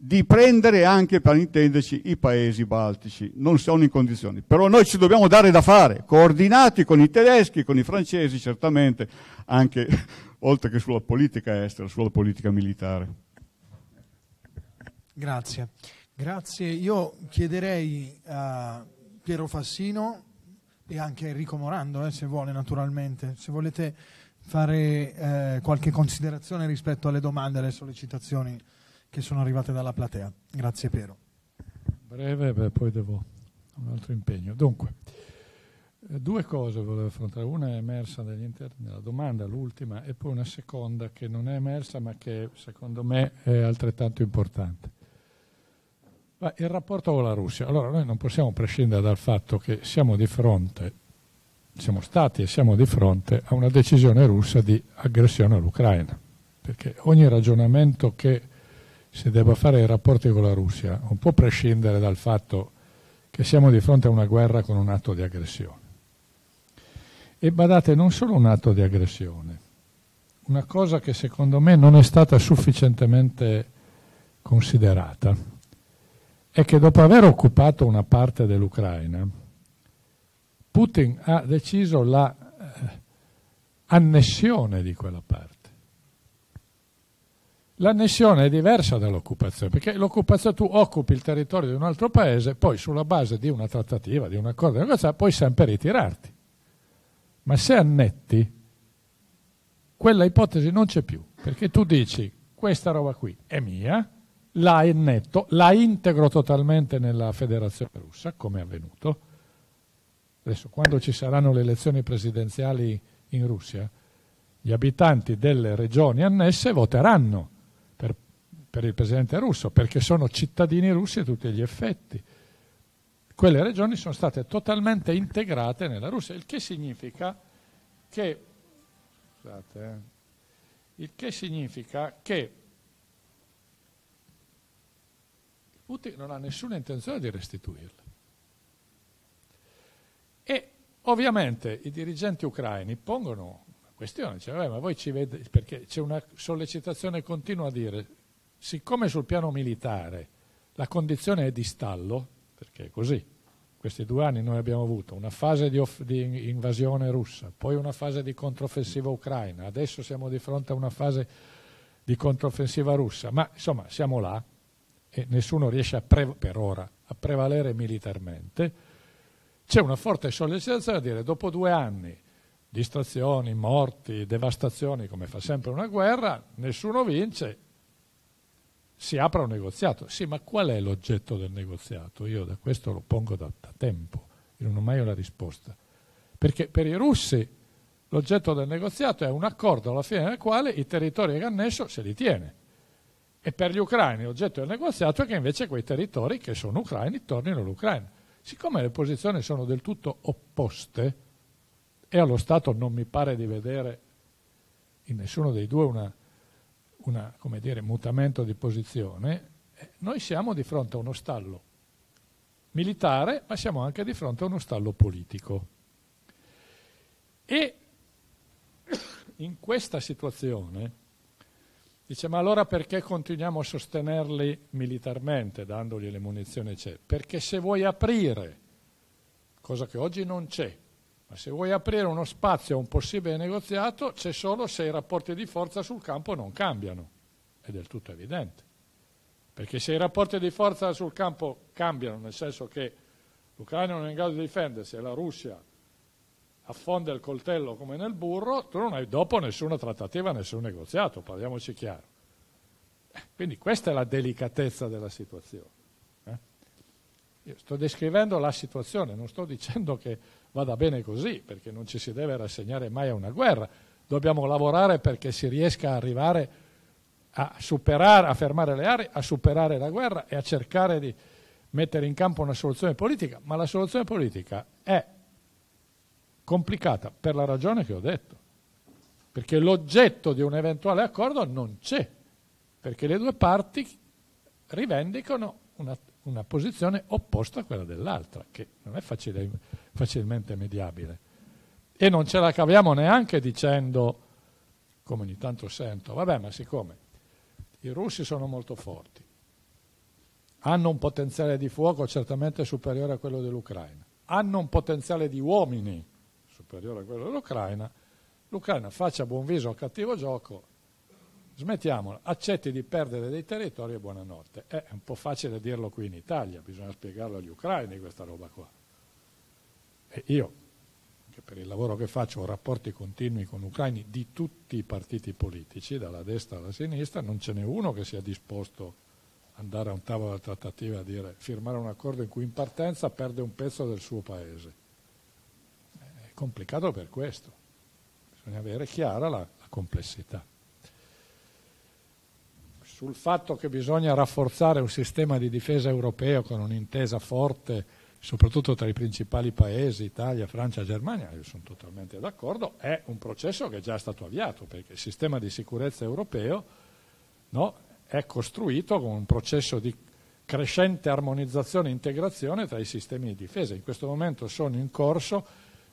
di prendere anche, per intenderci, i paesi baltici. Non sono in condizioni. Però noi ci dobbiamo dare da fare, coordinati con i tedeschi, con i francesi, certamente, anche oltre che sulla politica estera, sulla politica militare. Grazie. Grazie. Io chiederei a Piero Fassino e anche a Enrico Morando, eh, se vuole naturalmente, se volete fare eh, qualche considerazione rispetto alle domande alle sollecitazioni che sono arrivate dalla platea. Grazie Piero. Breve, beh, poi devo un altro impegno. Dunque, eh, due cose volevo affrontare. Una è emersa dagli interni, la domanda, l'ultima, e poi una seconda che non è emersa ma che secondo me è altrettanto importante. Il rapporto con la Russia. Allora, noi non possiamo prescindere dal fatto che siamo di fronte, siamo stati e siamo di fronte a una decisione russa di aggressione all'Ucraina, perché ogni ragionamento che si debba fare i rapporti con la Russia non può prescindere dal fatto che siamo di fronte a una guerra con un atto di aggressione. E badate, non solo un atto di aggressione, una cosa che secondo me non è stata sufficientemente considerata è che dopo aver occupato una parte dell'Ucraina, Putin ha deciso la eh, annessione di quella parte. L'annessione è diversa dall'occupazione, perché l'occupazione tu occupi il territorio di un altro paese, poi sulla base di una trattativa, di un accordo di negoziale, puoi sempre ritirarti. Ma se annetti, quella ipotesi non c'è più, perché tu dici questa roba qui è mia, la annetto, la integro totalmente nella federazione russa, come è avvenuto. Adesso, quando ci saranno le elezioni presidenziali in Russia, gli abitanti delle regioni annesse voteranno per il presidente russo, perché sono cittadini russi a tutti gli effetti. Quelle regioni sono state totalmente integrate nella Russia, il che significa che, scusate, eh, che, significa che Putin non ha nessuna intenzione di restituirle. E ovviamente i dirigenti ucraini pongono la questione, cioè, eh, ma voi ci vedete, perché c'è una sollecitazione continua a dire siccome sul piano militare la condizione è di stallo, perché è così, questi due anni noi abbiamo avuto una fase di, di invasione russa, poi una fase di controffensiva ucraina, adesso siamo di fronte a una fase di controffensiva russa, ma insomma siamo là e nessuno riesce per ora a prevalere militarmente, c'è una forte sollecitazione a dire dopo due anni distrazioni, morti, devastazioni, come fa sempre una guerra, nessuno vince, si apra un negoziato. Sì, ma qual è l'oggetto del negoziato? Io da questo lo pongo da, da tempo e non ho mai una risposta. Perché per i russi l'oggetto del negoziato è un accordo alla fine del quale i territori che annesso se li tiene. E per gli ucraini l'oggetto del negoziato è che invece quei territori che sono ucraini tornino all'Ucraina. Siccome le posizioni sono del tutto opposte, e allo Stato non mi pare di vedere in nessuno dei due una un mutamento di posizione, eh, noi siamo di fronte a uno stallo militare, ma siamo anche di fronte a uno stallo politico. E in questa situazione dice ma allora perché continuiamo a sostenerli militarmente, dandogli le munizioni, eccetera? Perché se vuoi aprire, cosa che oggi non c'è, ma se vuoi aprire uno spazio a un possibile negoziato, c'è solo se i rapporti di forza sul campo non cambiano. È del tutto evidente. Perché se i rapporti di forza sul campo cambiano, nel senso che l'Ucraina non è in grado di difendersi e la Russia affonda il coltello come nel burro, tu non hai dopo nessuna trattativa, nessun negoziato, parliamoci chiaro. Eh, quindi questa è la delicatezza della situazione. Eh? Io sto descrivendo la situazione, non sto dicendo che vada bene così, perché non ci si deve rassegnare mai a una guerra. Dobbiamo lavorare perché si riesca a arrivare a superare, a fermare le aree, a superare la guerra e a cercare di mettere in campo una soluzione politica, ma la soluzione politica è complicata per la ragione che ho detto, perché l'oggetto di un eventuale accordo non c'è, perché le due parti rivendicano una, una posizione opposta a quella dell'altra, che non è facile facilmente mediabile. E non ce la caviamo neanche dicendo, come ogni tanto sento, vabbè ma siccome i russi sono molto forti, hanno un potenziale di fuoco certamente superiore a quello dell'Ucraina, hanno un potenziale di uomini superiore a quello dell'Ucraina, l'Ucraina faccia buon viso a cattivo gioco, smettiamola, accetti di perdere dei territori e buonanotte. È un po' facile dirlo qui in Italia, bisogna spiegarlo agli ucraini questa roba qua. E io, che per il lavoro che faccio ho rapporti continui con ucraini di tutti i partiti politici, dalla destra alla sinistra, non ce n'è uno che sia disposto ad andare a un tavolo della trattativa a dire firmare un accordo in cui in partenza perde un pezzo del suo paese. È complicato per questo, bisogna avere chiara la, la complessità sul fatto che bisogna rafforzare un sistema di difesa europeo con un'intesa forte soprattutto tra i principali paesi, Italia, Francia, Germania, io sono totalmente d'accordo, è un processo che è già stato avviato, perché il sistema di sicurezza europeo no, è costruito con un processo di crescente armonizzazione e integrazione tra i sistemi di difesa. In questo momento sono in corso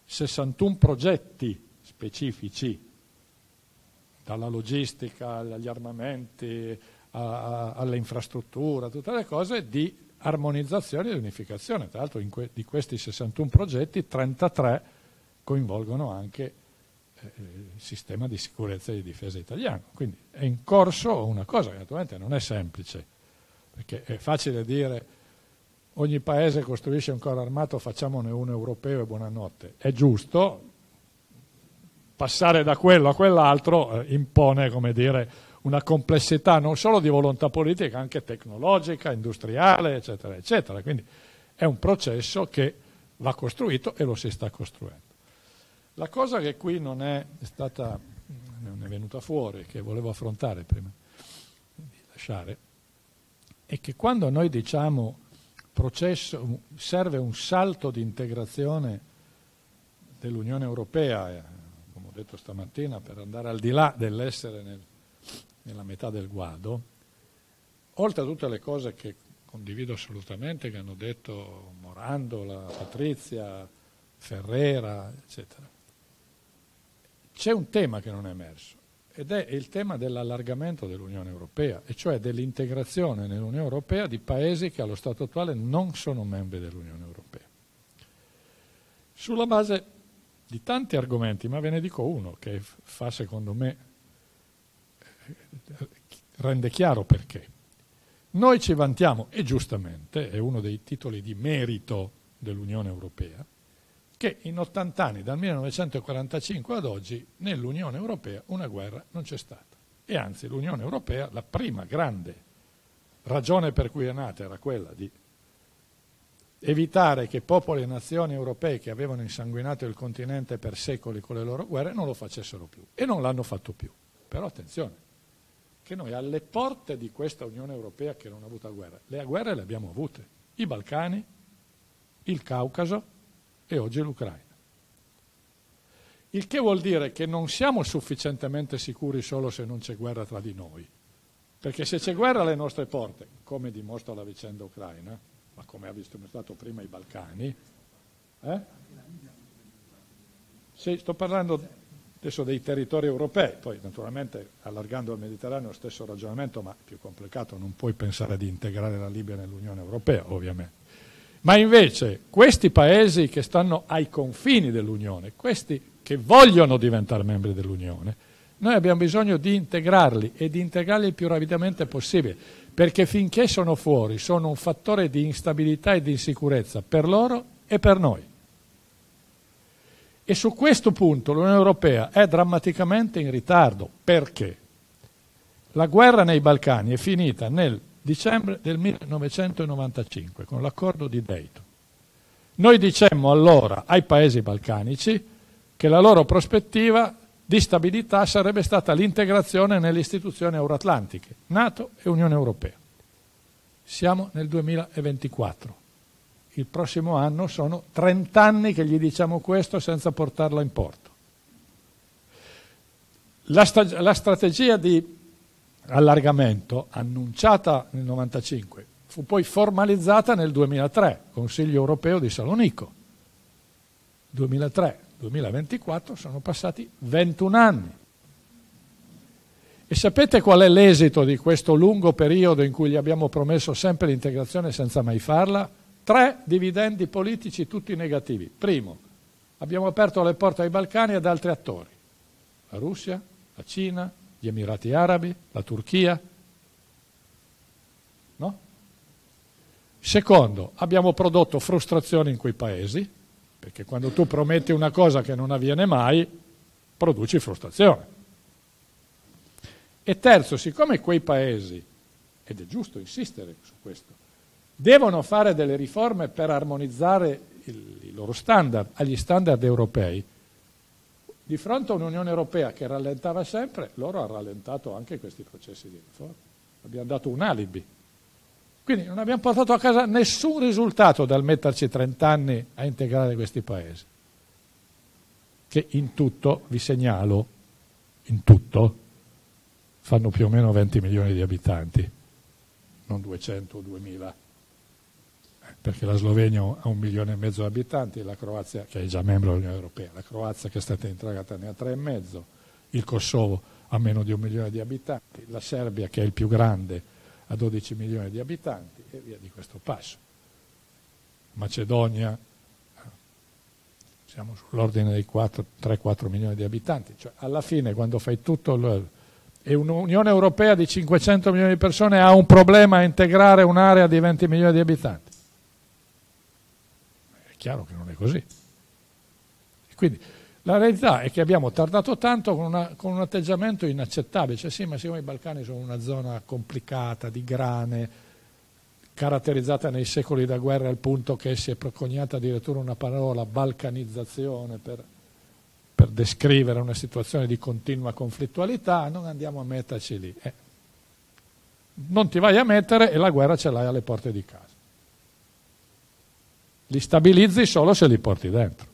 61 progetti specifici, dalla logistica agli armamenti, a, alle infrastrutture, tutte le cose, di armonizzazione e unificazione. Tra l'altro que di questi 61 progetti 33 coinvolgono anche eh, il sistema di sicurezza e di difesa italiano. Quindi è in corso una cosa che naturalmente non è semplice, perché è facile dire ogni paese costruisce un coro armato, facciamone uno europeo e buonanotte. È giusto, passare da quello a quell'altro eh, impone, come dire, una complessità non solo di volontà politica, anche tecnologica, industriale, eccetera, eccetera. Quindi è un processo che va costruito e lo si sta costruendo. La cosa che qui non è stata, non è venuta fuori, che volevo affrontare prima di lasciare, è che quando noi diciamo processo, serve un salto di integrazione dell'Unione Europea, eh, come ho detto stamattina, per andare al di là dell'essere nel nella metà del guado, oltre a tutte le cose che condivido assolutamente, che hanno detto Morandola, Patrizia, Ferrera, eccetera, c'è un tema che non è emerso ed è il tema dell'allargamento dell'Unione Europea, e cioè dell'integrazione nell'Unione Europea di paesi che allo stato attuale non sono membri dell'Unione Europea. Sulla base di tanti argomenti, ma ve ne dico uno che fa secondo me rende chiaro perché. Noi ci vantiamo, e giustamente, è uno dei titoli di merito dell'Unione Europea, che in 80 anni, dal 1945 ad oggi, nell'Unione Europea una guerra non c'è stata. E anzi l'Unione Europea, la prima grande ragione per cui è nata era quella di evitare che popoli e nazioni europee che avevano insanguinato il continente per secoli con le loro guerre non lo facessero più. E non l'hanno fatto più. Però attenzione, che noi alle porte di questa Unione Europea che non ha avuto guerra, le guerre le abbiamo avute, i Balcani, il Caucaso e oggi l'Ucraina. Il che vuol dire che non siamo sufficientemente sicuri solo se non c'è guerra tra di noi, perché se c'è guerra alle nostre porte, come dimostra la vicenda ucraina, ma come ha dimostrato prima i Balcani, eh? sì, sto parlando Adesso dei territori europei, poi naturalmente allargando al Mediterraneo lo stesso ragionamento, ma più complicato, non puoi pensare di integrare la Libia nell'Unione Europea, ovviamente. Ma invece questi paesi che stanno ai confini dell'Unione, questi che vogliono diventare membri dell'Unione, noi abbiamo bisogno di integrarli e di integrarli il più rapidamente possibile, perché finché sono fuori sono un fattore di instabilità e di insicurezza per loro e per noi. E su questo punto l'Unione Europea è drammaticamente in ritardo. Perché? La guerra nei Balcani è finita nel dicembre del 1995 con l'accordo di Dayton. Noi dicemmo allora ai paesi balcanici che la loro prospettiva di stabilità sarebbe stata l'integrazione nelle istituzioni euroatlantiche, Nato e Unione Europea. Siamo nel 2024 il prossimo anno sono 30 anni che gli diciamo questo senza portarla in porto. La, sta- la strategia di allargamento, annunciata nel 1995, fu poi formalizzata nel 2003, Consiglio europeo di Salonico. 2003-2024 sono passati 21 anni. E sapete qual è l'esito di questo lungo periodo in cui gli abbiamo promesso sempre l'integrazione senza mai farla? Tre dividendi politici tutti negativi. Primo, abbiamo aperto le porte ai Balcani ad altri attori. La Russia, la Cina, gli Emirati Arabi, la Turchia. No? Secondo, abbiamo prodotto frustrazione in quei paesi, perché quando tu prometti una cosa che non avviene mai, produci frustrazione. E terzo, siccome quei paesi, ed è giusto insistere su questo, devono fare delle riforme per armonizzare il, i loro standard agli standard europei. Di fronte a un'Unione Europea che rallentava sempre, loro hanno rallentato anche questi processi di riforma. Abbiamo dato un alibi. Quindi non abbiamo portato a casa nessun risultato dal metterci 30 anni a integrare questi paesi. Che in tutto, vi segnalo, in tutto fanno più o meno 20 milioni di abitanti, non 200 o 2000 perché la Slovenia ha un milione e mezzo di abitanti, la Croazia, che è già membro dell'Unione Europea, la Croazia che è stata intragata ne ha tre e mezzo, il Kosovo ha meno di un milione di abitanti, la Serbia che è il più grande ha 12 milioni di abitanti e via di questo passo. Macedonia siamo sull'ordine dei 3-4 milioni di abitanti, cioè alla fine quando fai tutto lo, e un'Unione Europea di 500 milioni di persone ha un problema a integrare un'area di 20 milioni di abitanti chiaro che non è così. quindi la realtà è che abbiamo tardato tanto con, una, con, un atteggiamento inaccettabile, cioè sì, ma siccome i Balcani sono una zona complicata, di grane, caratterizzata nei secoli da guerra al punto che si è procognata addirittura una parola, balcanizzazione, per, per descrivere una situazione di continua conflittualità, non andiamo a metterci lì. Eh. Non ti vai a mettere e la guerra ce l'hai alle porte di casa. Li stabilizzi solo se li porti dentro.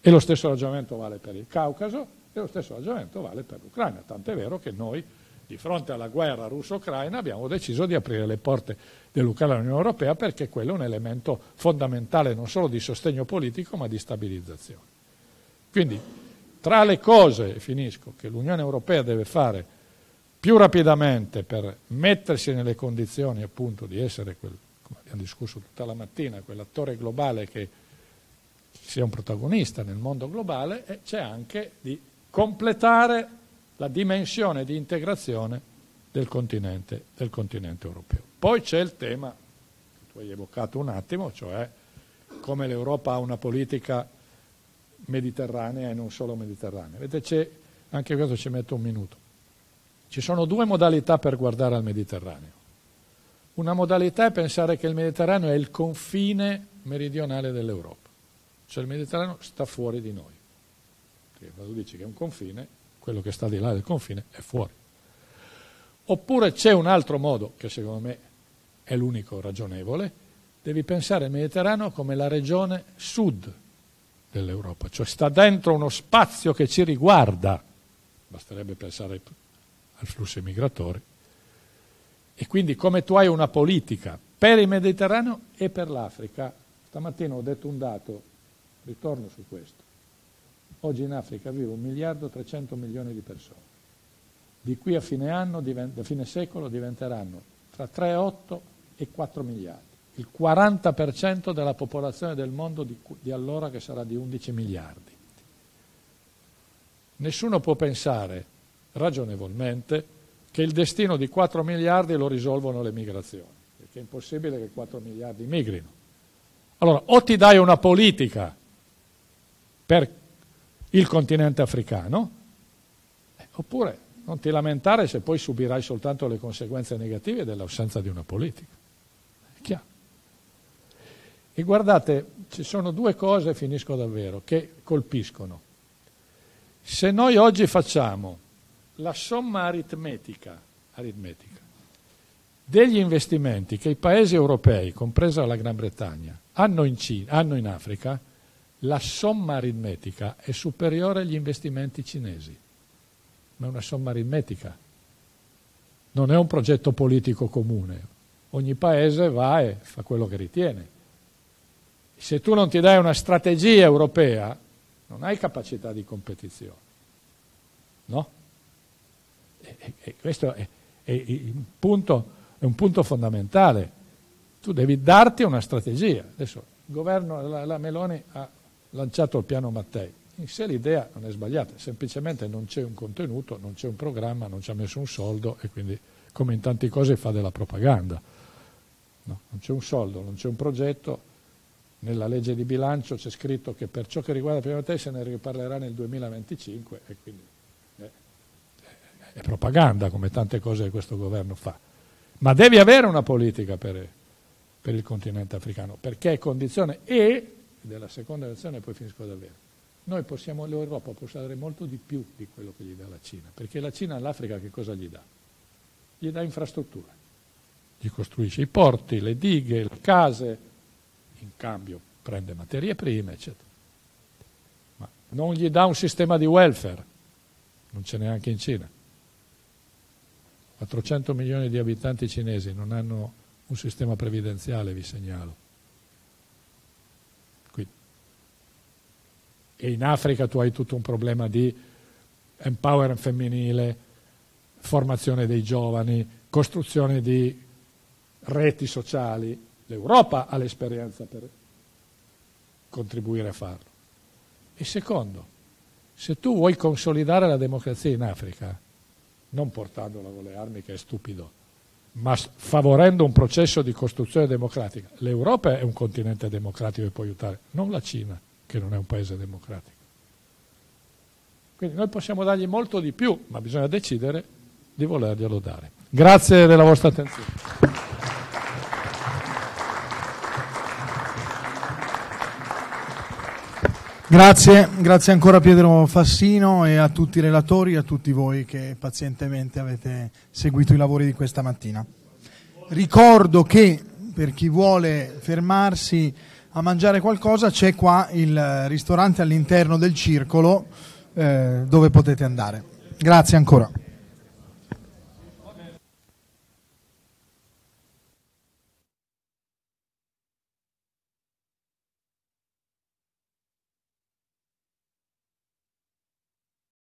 E lo stesso ragionamento vale per il Caucaso e lo stesso ragionamento vale per l'Ucraina, tant'è vero che noi di fronte alla guerra russo-ucraina abbiamo deciso di aprire le porte dell'Ucraina all'Unione Europea perché quello è un elemento fondamentale non solo di sostegno politico ma di stabilizzazione. Quindi tra le cose, finisco, che l'Unione Europea deve fare più rapidamente per mettersi nelle condizioni appunto di essere quel come ecco, abbiamo discusso tutta la mattina, quell'attore globale che sia un protagonista nel mondo globale, e c'è anche di completare la dimensione di integrazione del continente, del continente europeo. Poi c'è il tema, che tu hai evocato un attimo, cioè come l'Europa ha una politica mediterranea e non solo mediterranea. Vedete, anche questo ci metto un minuto. Ci sono due modalità per guardare al Mediterraneo. Una modalità è pensare che il Mediterraneo è il confine meridionale dell'Europa, cioè il Mediterraneo sta fuori di noi. Perché quando dici che è un confine, quello che sta di là del confine è fuori. Oppure c'è un altro modo, che secondo me è l'unico ragionevole, devi pensare al Mediterraneo come la regione sud dell'Europa, cioè sta dentro uno spazio che ci riguarda. Basterebbe pensare al flusso migratori e quindi come tu hai una politica per il Mediterraneo e per l'Africa, stamattina ho detto un dato, ritorno su questo, oggi in Africa vive 1 miliardo e 300 milioni di persone, di qui a fine, anno, a fine secolo diventeranno tra 3, 8 e 4 miliardi, il 40% della popolazione del mondo di, di allora che sarà di 11 miliardi. Nessuno può pensare ragionevolmente che il destino di 4 miliardi lo risolvono le migrazioni, perché è impossibile che 4 miliardi migrino. Allora, o ti dai una politica per il continente africano, eh, oppure non ti lamentare se poi subirai soltanto le conseguenze negative dell'assenza di una politica. È chiaro. E guardate, ci sono due cose, finisco davvero, che colpiscono. Se noi oggi facciamo la somma aritmetica, aritmetica degli investimenti che i paesi europei, compresa la Gran Bretagna, hanno in, Cina, hanno in Africa, la somma aritmetica è superiore agli investimenti cinesi. Ma è una somma aritmetica. Non è un progetto politico comune. Ogni paese va e fa quello che ritiene. Se tu non ti dai una strategia europea, non hai capacità di competizione. No? e questo è, è, punto, è, un punto fondamentale. Tu devi darti una strategia. Adesso il governo, la, la Meloni ha lanciato il piano Mattei. In sé l'idea non è sbagliata, semplicemente non c'è un contenuto, non c'è un programma, non ci ha messo un soldo e quindi come in tante cose fa della propaganda. No, non c'è un soldo, non c'è un progetto. Nella legge di bilancio c'è scritto che per ciò che riguarda il piano Mattei se ne riparlerà nel 2025 e quindi è propaganda come tante cose che questo governo fa. Ma devi avere una politica per, per il continente africano, perché è condizione e, della seconda lezione poi finisco davvero, noi possiamo, l'Europa può dare molto di più di quello che gli dà la Cina, perché la Cina all'Africa che cosa gli dà? Gli dà infrastrutture, gli costruisce i porti, le dighe, le case, in cambio prende materie prime, eccetera. Ma non gli dà un sistema di welfare, non c'è neanche in Cina. 400 milioni di abitanti cinesi non hanno un sistema previdenziale, vi segnalo. Qui. E in Africa tu hai tutto un problema di empowerment femminile, formazione dei giovani, costruzione di reti sociali. L'Europa ha l'esperienza per contribuire a farlo. E secondo, se tu vuoi consolidare la democrazia in Africa, non portandola con le armi che è stupido, ma favorendo un processo di costruzione democratica. L'Europa è un continente democratico e può aiutare, non la Cina, che non è un paese democratico. Quindi noi possiamo dargli molto di più, ma bisogna decidere di volerglielo dare. Grazie della vostra attenzione. Grazie, grazie ancora Pietro Fassino e a tutti i relatori e a tutti voi che pazientemente avete seguito i lavori di questa mattina. Ricordo che per chi vuole fermarsi a mangiare qualcosa c'è qua il ristorante all'interno del circolo eh, dove potete andare. Grazie ancora.